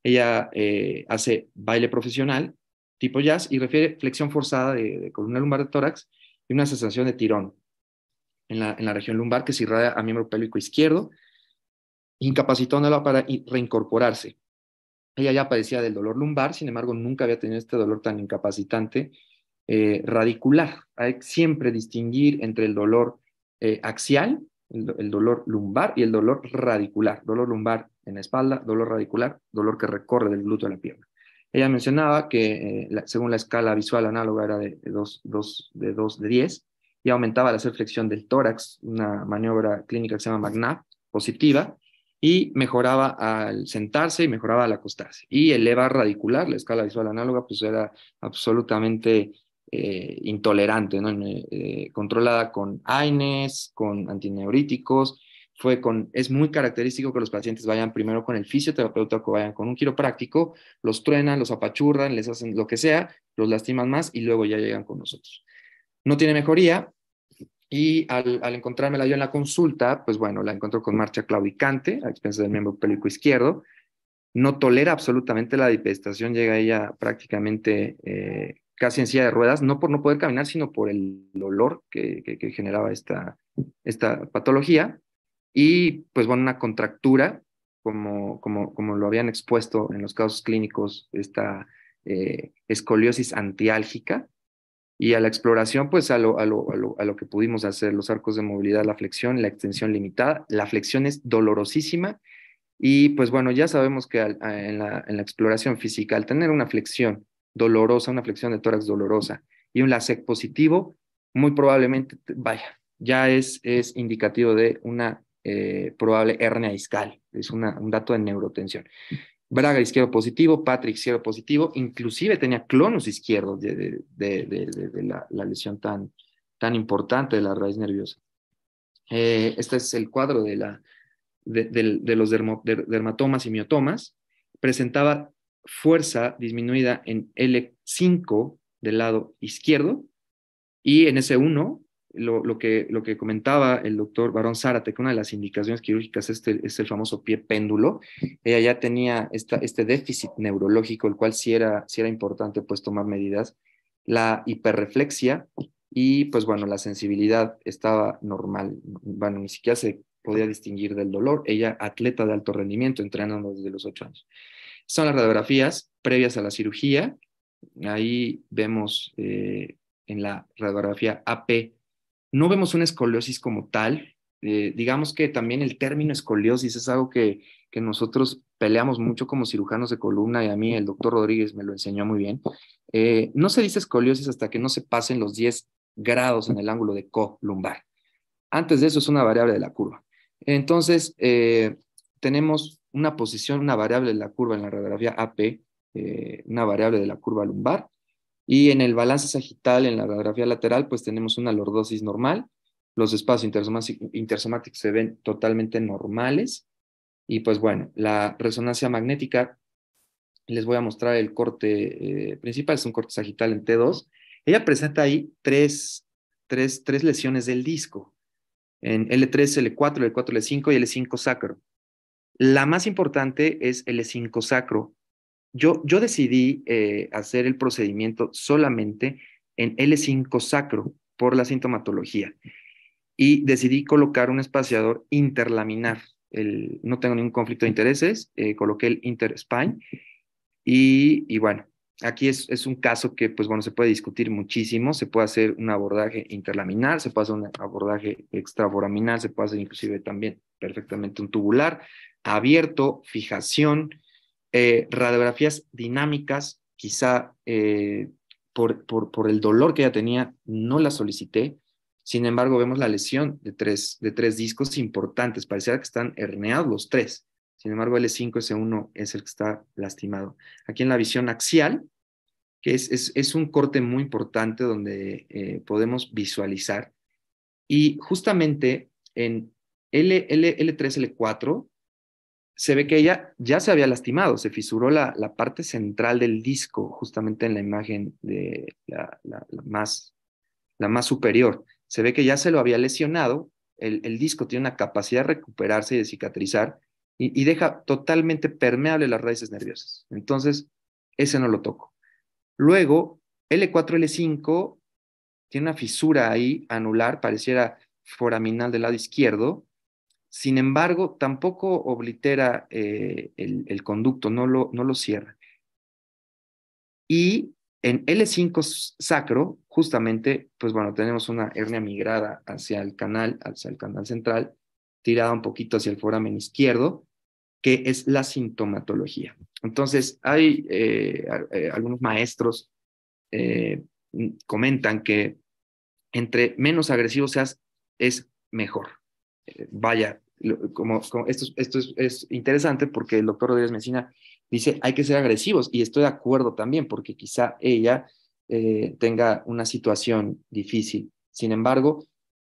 Ella eh, hace baile profesional, tipo jazz, y refiere flexión forzada de, de columna lumbar de tórax y una sensación de tirón en la, en la región lumbar que se irradia a miembro pélvico izquierdo, incapacitándola para reincorporarse. Ella ya padecía del dolor lumbar, sin embargo, nunca había tenido este dolor tan incapacitante eh, radicular. Hay que siempre distinguir entre el dolor eh, axial, el, dolor lumbar y el dolor radicular. Dolor lumbar en la espalda, dolor radicular, dolor que recorre del glúteo a la pierna. Ella mencionaba que eh, según la escala visual análoga era de 2 de, dos, de 10 y aumentaba la hacer flexión del tórax, una maniobra clínica que se llama MAGNAP, positiva, y mejoraba al sentarse y mejoraba al acostarse. Y el EVA radicular, la escala visual análoga, pues era absolutamente eh, intolerante, ¿no? Eh, eh, controlada con AINES, con antineuríticos, fue con, es muy característico que los pacientes vayan primero con el fisioterapeuta, que vayan con un quiropráctico, los truenan, los apachurran, les hacen lo que sea, los lastiman más y luego ya llegan con nosotros. No tiene mejoría, y al, al, encontrármela yo en la consulta, pues bueno, la encontró con marcha claudicante, a expensas del miembro pélvico izquierdo. No tolera absolutamente la dipestación, llega ella prácticamente eh, casi en silla de ruedas, no por no poder caminar, sino por el dolor que, generaba esta, esta patología. Y pues bueno, una contractura, como, como, como lo habían expuesto en los casos clínicos, esta eh, escoliosis antiálgica, y a la exploración, pues a lo, que pudimos hacer, los arcos de movilidad, la flexión, la extensión limitada. La flexión es dolorosísima y pues bueno, ya sabemos que en, la, exploración física, al tener una flexión dolorosa, una flexión de tórax dolorosa y un LASEC positivo, muy probablemente, vaya, ya es, indicativo de una eh, probable hernia discal, es un dato de neurotensión. Braga izquierdo positivo, Patrick izquierdo positivo, inclusive tenía clonos izquierdos de, la, lesión tan, tan importante de la raíz nerviosa. Eh, este es el cuadro de, la, de, los dermatomas y miotomas. Presentaba fuerza disminuida en L5 del lado izquierdo y en S1 lo, que, lo que comentaba el doctor Barón Zárate, que una de las indicaciones quirúrgicas es, este, es el famoso pie péndulo. Ella ya tenía esta, este déficit neurológico, el cual sí era, era importante pues tomar medidas. La hiperreflexia y pues bueno, la sensibilidad estaba normal. Bueno, ni siquiera se podía distinguir del dolor. Ella, atleta de alto rendimiento, entrenando desde los ocho años. Son las radiografías previas a la cirugía. Ahí vemos eh, en la radiografía AP no vemos una escoliosis como tal. Eh, digamos que también el término escoliosis es algo que, que nosotros peleamos mucho como cirujanos de columna y a mí el doctor Rodríguez me lo enseñó muy bien. Eh, no se dice escoliosis hasta que no se pasen los 10 grados en el ángulo de columbar. Antes de eso es una variable de la curva. Entonces, eh, tenemos una posición, una variable de la curva en la radiografía AP, una variable de la curva lumbar, y en el balance sagital, en la radiografía lateral, pues tenemos una lordosis normal. Los espacios intersomáticos se ven totalmente normales. Y pues bueno, la resonancia magnética, les voy a mostrar el corte eh, principal, es un corte sagital en T2. Ella presenta ahí tres, tres, tres lesiones del disco, en L3, L4, L4, L5 y L5 sacro. La más importante es L5 sacro, yo, decidí eh, hacer el procedimiento solamente en L5 sacro por la sintomatología y decidí colocar un espaciador interlaminar. no tengo ningún conflicto de intereses, eh, coloqué el interspine y, y bueno, aquí es, un caso que, pues bueno, se puede discutir muchísimo, se puede hacer un abordaje interlaminar, se puede hacer un abordaje extraforaminal, se puede hacer inclusive también perfectamente un tubular, abierto, fijación, eh, radiografías dinámicas, quizá eh, por, el dolor que ya tenía, no la solicité. Sin embargo, vemos la lesión de tres, discos importantes. Pareciera que están herneados los tres. Sin embargo, L5S1 es el que está lastimado. Aquí en la visión axial, que es, un corte muy importante donde eh, podemos visualizar. Y justamente en L3, L4 se ve que ella ya se había lastimado, se fisuró la, la parte central del disco, justamente en la imagen de la, más, la más superior. Se ve que ya se lo había lesionado, el, disco tiene una capacidad de recuperarse y de cicatrizar y, y, deja totalmente permeable las raíces nerviosas. Entonces, ese no lo toco. Luego, L4-L5 tiene una fisura ahí anular, pareciera foraminal del lado izquierdo, sin embargo, tampoco oblitera eh, el, conducto, no lo, no lo cierra. Y en L5 sacro, justamente, pues bueno, tenemos una hernia migrada hacia el canal, hacia el canal central, tirada un poquito hacia el foramen izquierdo, que es la sintomatología. Entonces, hay eh, eh, algunos maestros que comentan que entre menos agresivo seas, es mejor. vaya, como, esto, esto es, interesante porque el doctor Rodríguez Mesina dice, hay que ser agresivos y estoy de acuerdo también porque quizá ella eh, tenga una situación difícil. Sin embargo,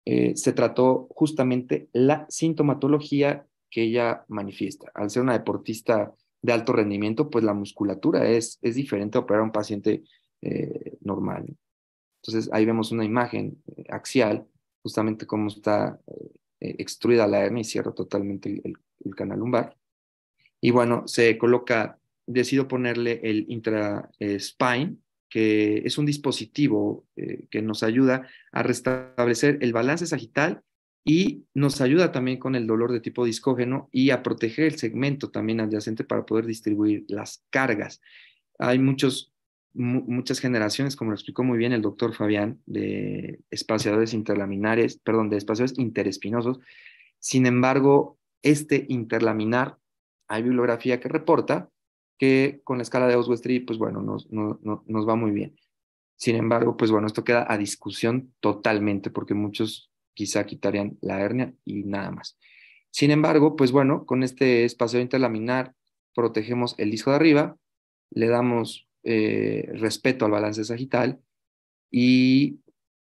eh, se trató justamente la sintomatología que ella manifiesta. Al ser una deportista de alto rendimiento, pues la musculatura es, es diferente a operar a un paciente eh, normal. Entonces ahí vemos una imagen axial, justamente como está eh, extruida la hernia y cierra totalmente el, canal lumbar. Y bueno, se coloca, decido ponerle el intra spine, que es un dispositivo eh, que nos ayuda a restablecer el balance sagital y nos ayuda también con el dolor de tipo discógeno y a proteger el segmento también adyacente para poder distribuir las cargas. Hay muchos muchas generaciones, como lo explicó muy bien el doctor Fabián, de espaciadores interlaminares, perdón, de espaciadores interespinosos. Sin embargo, este interlaminar, hay bibliografía que reporta que con la escala de Oswestry, pues bueno, nos, nos va muy bien. Sin embargo, pues bueno, esto queda a discusión totalmente, porque muchos quizá quitarían la hernia y nada más. Sin embargo, pues bueno, con este espaciador interlaminar protegemos el disco de arriba, le damos eh, respeto al balance sagital y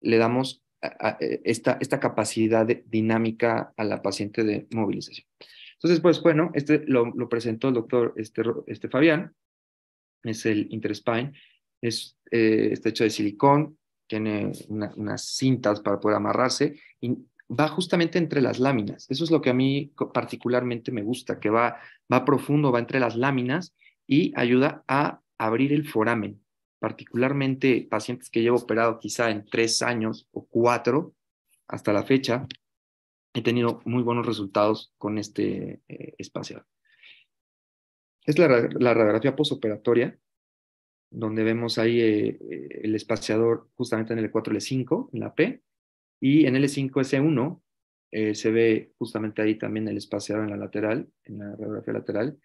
le damos eh, esta, esta capacidad dinámica a la paciente de movilización. Entonces, pues bueno, este lo, presentó el doctor este, este Fabián, es el Interspine, es, eh, está hecho de silicón, tiene unas cintas para poder amarrarse y va justamente entre las láminas. Eso es lo que a mí particularmente me gusta, que va, va profundo, va entre las láminas y ayuda a abrir el foramen, particularmente pacientes que llevo operado quizá en tres años o cuatro hasta la fecha, he tenido muy buenos resultados con este eh, espaciador. Es la, radiografía posoperatoria, donde vemos ahí eh, eh, el espaciador justamente en L4, e L5, e en la P, y en L5, e S1, se ve justamente ahí también el espaciador en la lateral, en la radiografía lateral.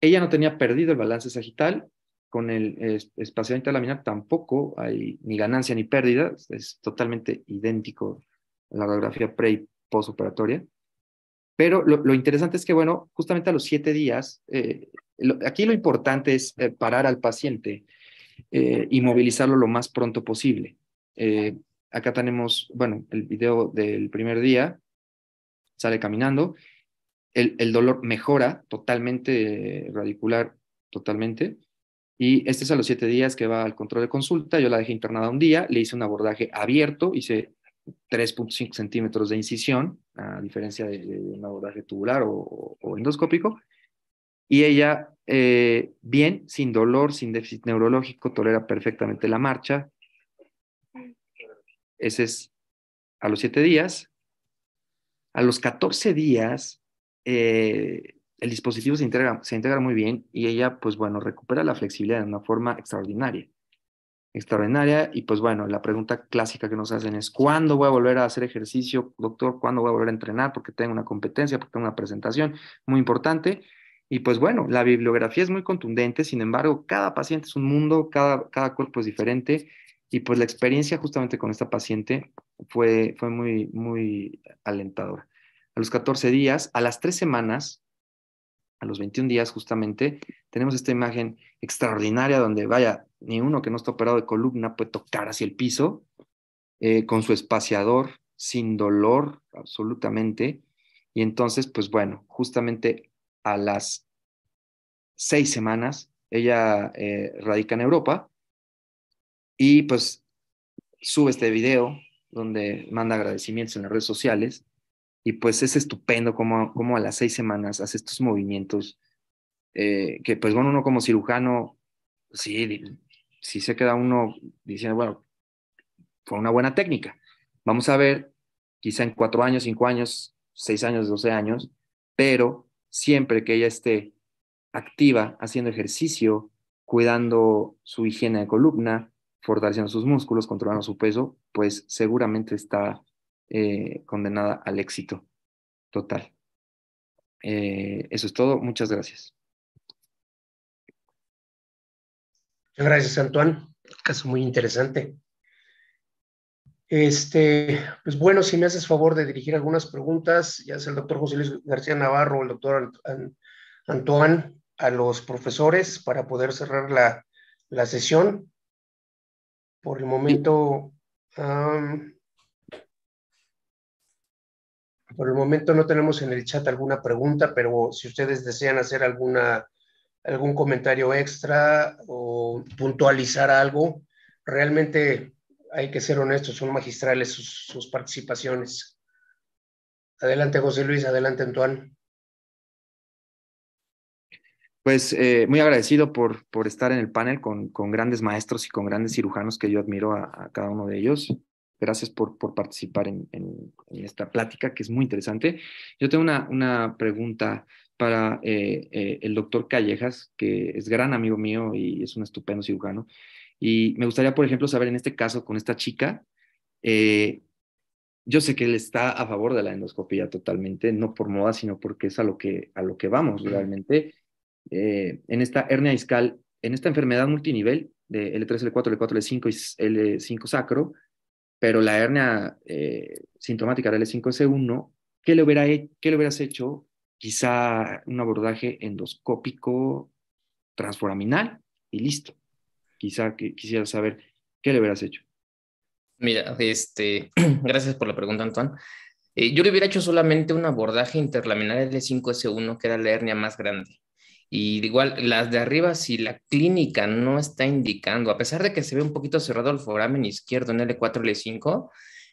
Ella no tenía perdido el balance sagital, con el espaciamiento espacio tampoco hay ni ganancia ni pérdida, es totalmente idéntico a la radiografía pre y postoperatoria. Pero lo, interesante es que, bueno, justamente a los siete días, eh, aquí lo importante es eh, parar al paciente eh, y movilizarlo lo más pronto posible. acá tenemos, bueno, el video del primer día, sale caminando, el dolor mejora totalmente radicular, totalmente, y este es a los siete días que va al control de consulta. Yo la dejé internada un día, le hice un abordaje abierto, hice 3.5 centímetros de incisión, a diferencia de, un abordaje tubular o, endoscópico. Y ella, eh, bien, sin dolor, sin déficit neurológico, tolera perfectamente la marcha. Ese es a los siete días. A los 14 días, eh, el dispositivo se integra, se integra muy bien y ella, pues bueno, recupera la flexibilidad de una forma extraordinaria. Extraordinaria y pues bueno, la pregunta clásica que nos hacen es, ¿cuándo voy a volver a hacer ejercicio, doctor? ¿Cuándo voy a volver a entrenar? Porque tengo una competencia, porque tengo una presentación muy importante. Y pues bueno, la bibliografía es muy contundente, sin embargo, cada paciente es un mundo, cada, cada cuerpo es diferente y pues la experiencia justamente con esta paciente fue, fue muy, muy alentadora. A los 14 días, a las 3 semanas, los 21 días justamente, tenemos esta imagen extraordinaria donde, vaya, ni uno que no está operado de columna puede tocar hacia el piso, eh, con su espaciador, sin dolor absolutamente. Y entonces, pues bueno, justamente a las seis semanas, ella eh, radica en Europa y pues sube este video donde manda agradecimientos en las redes sociales y pues es estupendo como, como a las seis semanas hace estos movimientos eh, que pues bueno, uno como cirujano, pues, sí, sí se queda uno diciendo, bueno, fue una buena técnica. Vamos a ver, quizá en cuatro años, cinco años, seis años, doce años, pero siempre que ella esté activa, haciendo ejercicio, cuidando su higiene de columna, fortaleciendo sus músculos, controlando su peso, pues seguramente está eh, condenada al éxito total. Eh, eso es todo. Muchas gracias. Muchas gracias, Antoine. Caso muy interesante. Este, pues bueno, si me haces favor de dirigir algunas preguntas, ya sea el doctor José Luis García Navarro o el doctor Antoine, a los profesores para poder cerrar la, sesión. Por el momento, por el momento no tenemos en el chat alguna pregunta, pero si ustedes desean hacer alguna, algún comentario extra o puntualizar algo, realmente hay que ser honestos, son magistrales sus, participaciones. Adelante José Luis, adelante Antoine. Pues eh, muy agradecido por, por, estar en el panel con, grandes maestros y con grandes cirujanos que yo admiro a cada uno de ellos. Gracias por, por participar en, en, esta plática que es muy interesante. Yo tengo una, una pregunta para eh, eh, el doctor Callejas, que es gran amigo mío y es un estupendo cirujano. Y me gustaría, por ejemplo, saber en este caso con esta chica, eh, yo sé que él está a favor de la endoscopía totalmente, no por moda, sino porque es a lo que, a lo que vamos realmente. en esta hernia discal, en esta enfermedad multinivel de L3, L4, L4, L5 y L5 sacro, pero la hernia eh, sintomática de l 5S1, ¿qué le, hubieras hecho? Quizá un abordaje endoscópico transforaminal y listo. Quizá que, quisiera saber qué le hubieras hecho. Mira, este, <clears throat> gracias por la pregunta, Antoine. Eh, yo le hubiera hecho solamente un abordaje interlaminar L5S1, que era la hernia más grande. Y igual, las de arriba, si la clínica no está indicando, a pesar de que se ve un poquito cerrado el foramen izquierdo en L4, L5,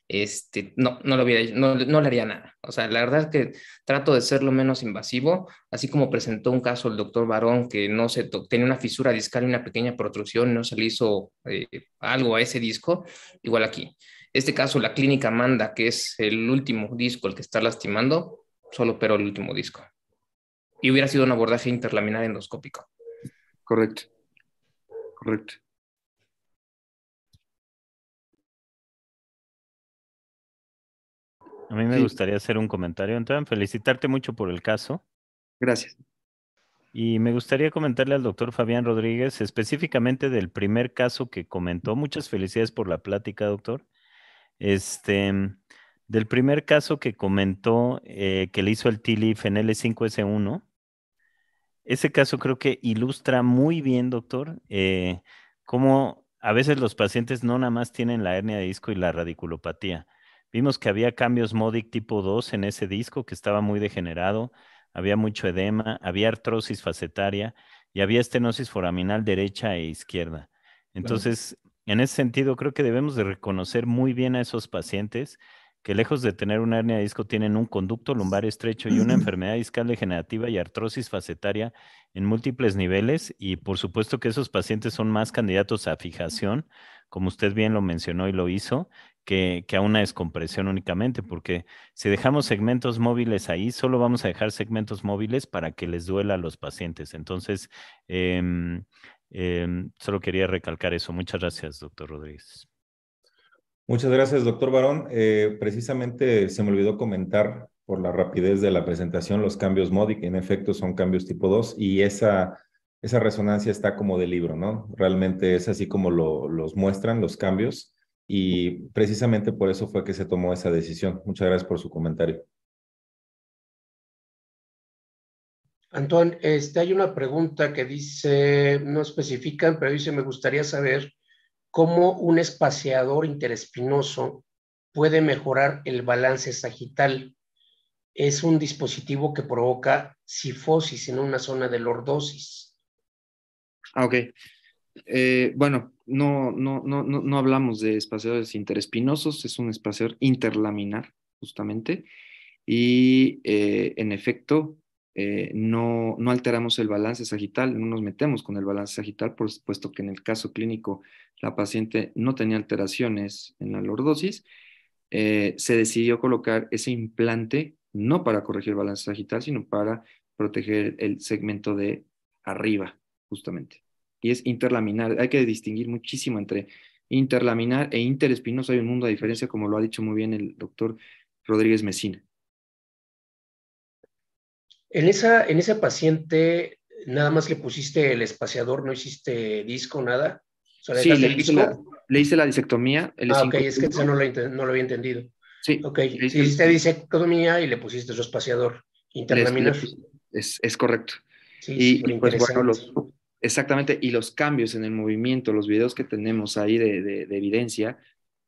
este, no, lo no, le haría nada. O sea, la verdad es que trato de ser lo menos invasivo, así como presentó un caso el doctor Barón que no se tenía una fisura discal y una pequeña protrusión, no se le hizo eh, algo a ese disco, igual aquí. Este caso, la clínica manda que es el último disco el que está lastimando, solo pero el último disco y hubiera sido un abordaje interlaminar endoscópico. Correcto. Correcto. A mí me gustaría hacer un comentario, Entonces Felicitarte mucho por el caso. Gracias. Y me gustaría comentarle al doctor Fabián Rodríguez específicamente del primer caso que comentó. Muchas felicidades por la plática, doctor. Este, del primer caso que comentó eh, que le hizo el TILI en L5S1 ese caso creo que ilustra muy bien, doctor, eh, cómo a veces los pacientes no nada más tienen la hernia de disco y la radiculopatía. Vimos que había cambios MODIC tipo 2 en ese disco que estaba muy degenerado, había mucho edema, había artrosis facetaria y había estenosis foraminal derecha e izquierda. Entonces, en ese sentido, creo que debemos de reconocer muy bien a esos pacientes que lejos de tener una hernia de disco tienen un conducto lumbar estrecho y una enfermedad discal degenerativa y artrosis facetaria en múltiples niveles y por supuesto que esos pacientes son más candidatos a fijación, como usted bien lo mencionó y lo hizo, que, a una descompresión únicamente, porque si dejamos segmentos móviles ahí, solo vamos a dejar segmentos móviles para que les duela a los pacientes. Entonces, em, em, solo quería recalcar eso. Muchas gracias, doctor Rodríguez. Muchas gracias, doctor Barón. Eh, precisamente se me olvidó comentar por la rapidez de la presentación los cambios MODIC. En efecto, son cambios tipo 2 y esa, esa resonancia está como de libro, ¿no? Realmente es así como lo, los muestran los cambios y precisamente por eso fue que se tomó esa decisión. Muchas gracias por su comentario. Antón, este, hay una pregunta que dice, no especifican, pero dice, me gustaría saber cómo un espaciador interespinoso puede mejorar el balance sagital. Es un dispositivo que provoca sifosis en una zona de lordosis. Ah, ok. Eh, bueno, no, no, no, no, hablamos de espaciadores interespinosos, es un espaciador interlaminar, justamente. Y eh, en efecto, eh, no, no, alteramos el balance sagital, no nos metemos con el balance sagital, por supuesto que en el caso clínico la paciente no tenía alteraciones en la lordosis, eh, se decidió colocar ese implante no para corregir el balance sagital, sino para proteger el segmento de arriba, justamente. Y es interlaminar. Hay que distinguir muchísimo entre interlaminar e interespinosa, Hay un mundo de diferencia, como lo ha dicho muy bien el doctor Rodríguez Mesina. En esa, en esa paciente, nada más le pusiste el espaciador, no hiciste disco, nada. Sí, le hice, la, disectomía. ah, ok, es que eso no lo, había entendido. Sí. Ok, le hice hiciste disectomía y le pusiste su espaciador Es, es correcto. Sí, y, pues exactamente, y los cambios en el movimiento, los videos que tenemos ahí de, de, evidencia,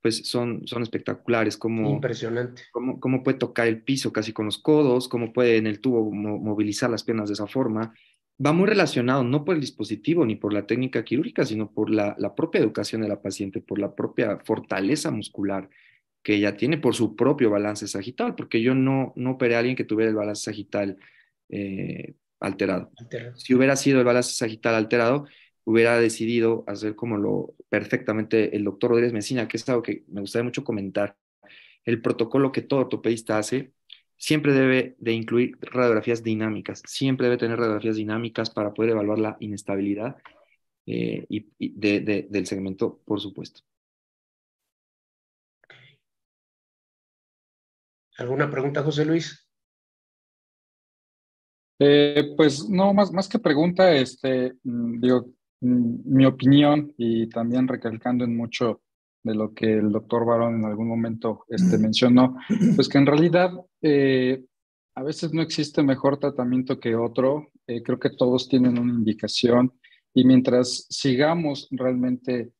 pues son, son espectaculares. Como, Impresionante. Cómo, puede tocar el piso casi con los codos, cómo puede en el tubo movilizar las piernas de esa forma va muy relacionado no por el dispositivo ni por la técnica quirúrgica, sino por la, propia educación de la paciente, por la propia fortaleza muscular que ella tiene, por su propio balance sagital, porque yo no, no operé a alguien que tuviera el balance sagital eh, alterado. Si hubiera sido el balance sagital alterado, hubiera decidido hacer como lo perfectamente el doctor Rodríguez Mecina, que es algo que me gustaría mucho comentar, el protocolo que todo ortopedista hace siempre debe de incluir radiografías dinámicas, siempre debe tener radiografías dinámicas para poder evaluar la inestabilidad eh, y, del segmento, por supuesto. ¿Alguna pregunta, José Luis? Eh, pues no, más, más que pregunta, este, mm, digo, mm, mi opinión y también recalcando en mucho de lo que el doctor Barón en algún momento este, mencionó, pues que en realidad eh, a veces no existe mejor tratamiento que otro, eh, creo que todos tienen una indicación y mientras sigamos realmente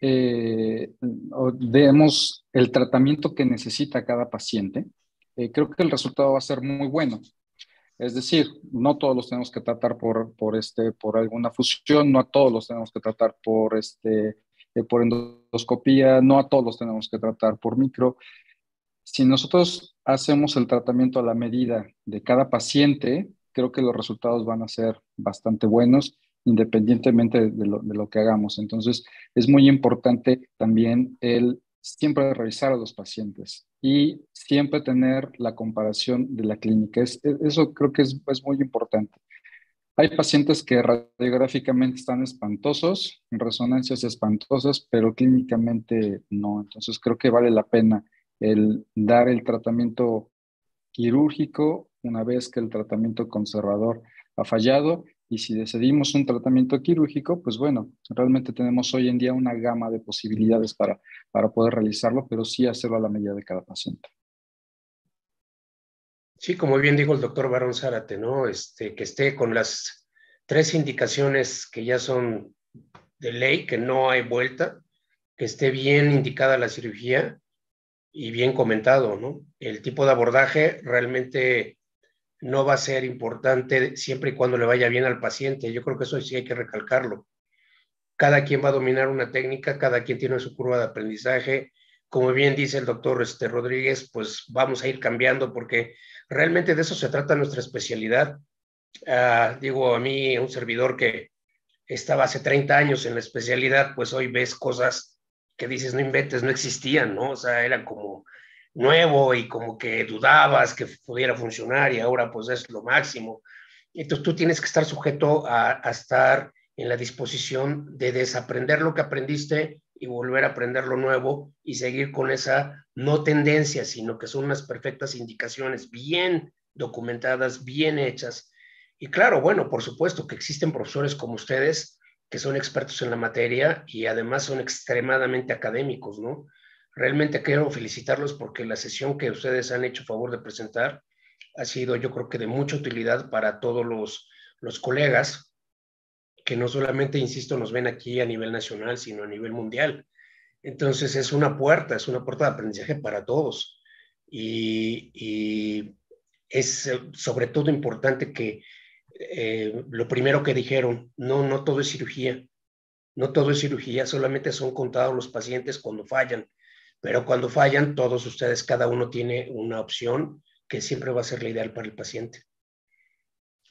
eh, o demos el tratamiento que necesita cada paciente, creo que el resultado va a ser muy bueno. Es decir, no todos los tenemos que tratar por, por, este, por alguna fusión, no a todos los tenemos que tratar por este, por endoscopía, no a todos los tenemos que tratar por micro. Si nosotros hacemos el tratamiento a la medida de cada paciente, creo que los resultados van a ser bastante buenos independientemente de lo, que hagamos. Entonces, es muy importante también el siempre revisar a los pacientes y siempre tener la comparación de la clínica. eso creo que es muy importante. Hay pacientes que radiográficamente están espantosos, resonancias espantosas, pero clínicamente no. Entonces creo que vale la pena el dar el tratamiento quirúrgico una vez que el tratamiento conservador ha fallado y si decidimos un tratamiento quirúrgico, pues bueno, realmente tenemos hoy en día una gama de posibilidades para, para poder realizarlo, pero sí hacerlo a la medida de cada paciente. Sí, como bien dijo el doctor Barón Zárate, ¿no? Este, que esté con las tres indicaciones que ya son de ley, que no hay vuelta, que esté bien indicada la cirugía y bien comentado, El tipo de abordaje realmente no va a ser importante siempre y cuando le vaya bien al paciente. Yo creo que eso sí hay que recalcarlo. Cada quien va a dominar una técnica, cada quien tiene su curva de aprendizaje, como bien dice el doctor este, Rodríguez, pues vamos a ir cambiando porque realmente de eso se trata nuestra especialidad. Ah, digo, a mí, un servidor que estaba hace 30 años en la especialidad, pues hoy ves cosas que dices, no inventes, no existían, ¿no? O sea, era como nuevo y como que dudabas que pudiera funcionar y ahora pues es lo máximo. Entonces tú tienes que estar sujeto a estar en la disposición de desaprender lo que aprendiste y volver a aprender lo nuevo y seguir con esa no tendencia, sino que son unas perfectas indicaciones bien documentadas, bien hechas. Y claro, bueno, por supuesto que existen profesores como ustedes que son expertos en la materia y además son extremadamente académicos, ¿no? Realmente quiero felicitarlos porque la sesión que ustedes han hecho favor de presentar ha sido yo creo que de mucha utilidad para todos los, los colegas que no solamente, insisto, nos ven aquí a nivel nacional, sino a nivel mundial. Entonces es una puerta, es una puerta de aprendizaje para todos. Y, es eh, sobre todo importante que eh, lo primero que dijeron, no, no todo es cirugía, no todo es cirugía, solamente son contados los pacientes cuando fallan, pero cuando fallan todos ustedes, cada uno tiene una opción que siempre va a ser la ideal para el paciente.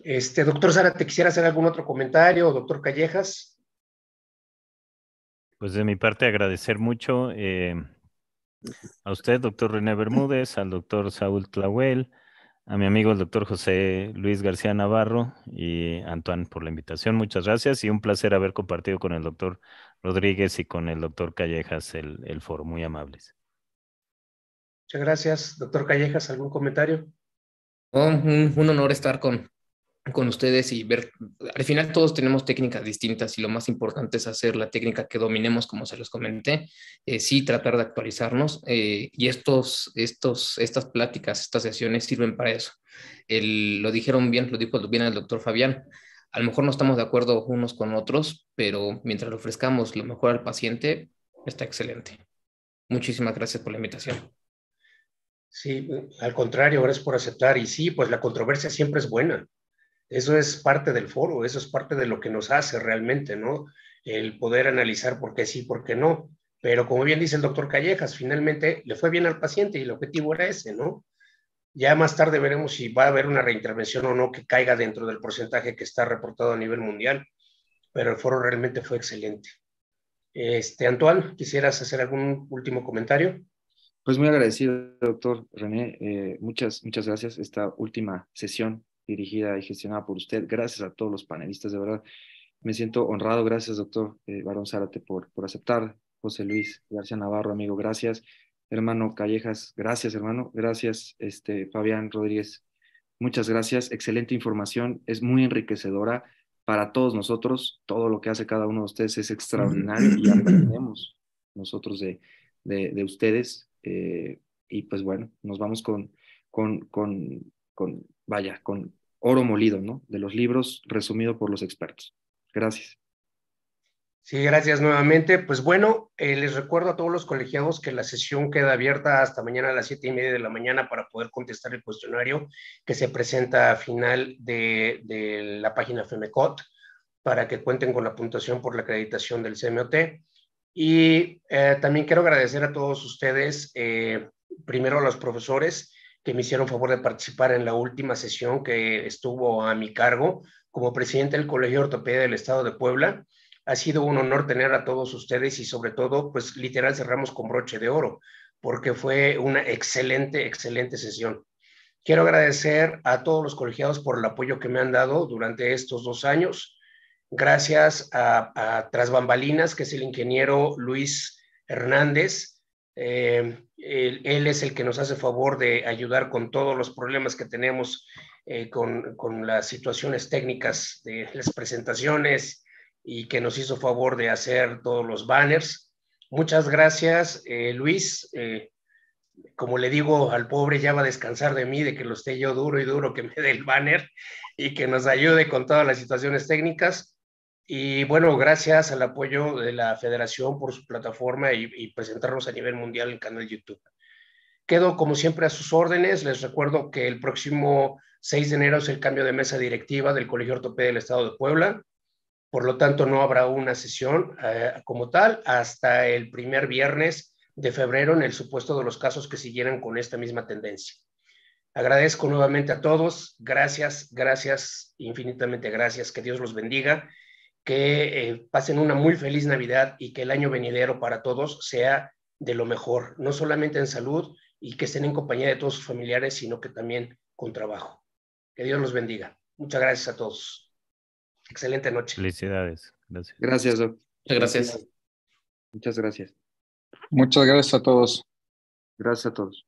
Este, doctor Sara, ¿te quisiera hacer algún otro comentario? Doctor Callejas. Pues de mi parte agradecer mucho eh, a usted, doctor René Bermúdez, al doctor Saúl Tlahuel, a mi amigo el doctor José Luis García Navarro y Antoine por la invitación. Muchas gracias y un placer haber compartido con el doctor Rodríguez y con el doctor Callejas el, foro. Muy amables. Muchas gracias. Doctor Callejas, ¿algún comentario? Oh, un honor estar con, con ustedes y ver, al final todos tenemos técnicas distintas y lo más importante es hacer la técnica que dominemos, como se los comenté, eh, sí tratar de actualizarnos eh, y estos, estos, estas pláticas, estas sesiones sirven para eso. lo dijeron bien, lo dijo bien el doctor Fabián, a lo mejor no estamos de acuerdo unos con otros, pero mientras lo ofrezcamos lo mejor al paciente, está excelente. Muchísimas gracias por la invitación. Sí, al contrario, gracias por aceptar. Y sí, pues la controversia siempre es buena eso es parte del foro, eso es parte de lo que nos hace realmente, ¿no? El poder analizar por qué sí, por qué no. Pero como bien dice el doctor Callejas, finalmente le fue bien al paciente y el objetivo era ese, ¿no? Ya más tarde veremos si va a haber una reintervención o no que caiga dentro del porcentaje que está reportado a nivel mundial, pero el foro realmente fue excelente. Este, Antoine, ¿quisieras hacer algún último comentario? Pues muy agradecido, doctor René. Eh, muchas, muchas gracias. Esta última sesión dirigida y gestionada por usted. Gracias a todos los panelistas, de verdad. Me siento honrado. Gracias, doctor eh, Barón Zárate, por, por aceptar. José Luis García Navarro, amigo, gracias. Hermano Callejas, gracias, hermano. Gracias, este, Fabián Rodríguez. Muchas gracias. Excelente información. Es muy enriquecedora para todos nosotros. Todo lo que hace cada uno de ustedes es extraordinario y aprendemos nosotros de, de, ustedes. Eh, y pues bueno, nos vamos con, con, con vaya, con oro molido, ¿no? De los libros resumido por los expertos. Gracias. Sí, gracias nuevamente. Pues bueno, eh, les recuerdo a todos los colegiados que la sesión queda abierta hasta mañana a las siete y media de la mañana para poder contestar el cuestionario que se presenta a final de, de la página FEMECOT para que cuenten con la puntuación por la acreditación del CMOT. Y eh, también quiero agradecer a todos ustedes, eh, primero a los profesores que me hicieron favor de participar en la última sesión que estuvo a mi cargo como presidente del Colegio de Ortopedia del Estado de Puebla. Ha sido un honor tener a todos ustedes y sobre todo, pues literal cerramos con broche de oro, porque fue una excelente, excelente sesión. Quiero agradecer a todos los colegiados por el apoyo que me han dado durante estos dos años. Gracias a, a Trasbambalinas, que es el ingeniero Luis Hernández, eh, él, es el que nos hace favor de ayudar con todos los problemas que tenemos eh, con, las situaciones técnicas de las presentaciones y que nos hizo favor de hacer todos los banners. Muchas gracias, eh, Luis. Eh, como le digo al pobre, ya va a descansar de mí, de que lo esté yo duro y duro, que me dé el banner y que nos ayude con todas las situaciones técnicas. Y bueno, gracias al apoyo de la federación por su plataforma y, presentarnos a nivel mundial en el canal YouTube. Quedo como siempre a sus órdenes. Les recuerdo que el próximo 6 de enero es el cambio de mesa directiva del Colegio Ortopedia del Estado de Puebla. Por lo tanto, no habrá una sesión eh, como tal hasta el primer viernes de febrero en el supuesto de los casos que siguieran con esta misma tendencia. Agradezco nuevamente a todos. Gracias, gracias, infinitamente gracias. Que Dios los bendiga que eh, pasen una muy feliz Navidad y que el año venidero para todos sea de lo mejor, no solamente en salud y que estén en compañía de todos sus familiares, sino que también con trabajo. Que Dios los bendiga. Muchas gracias a todos. Excelente noche. Felicidades. Gracias. Muchas gracias. Muchas gracias. Muchas gracias a todos. Gracias a todos.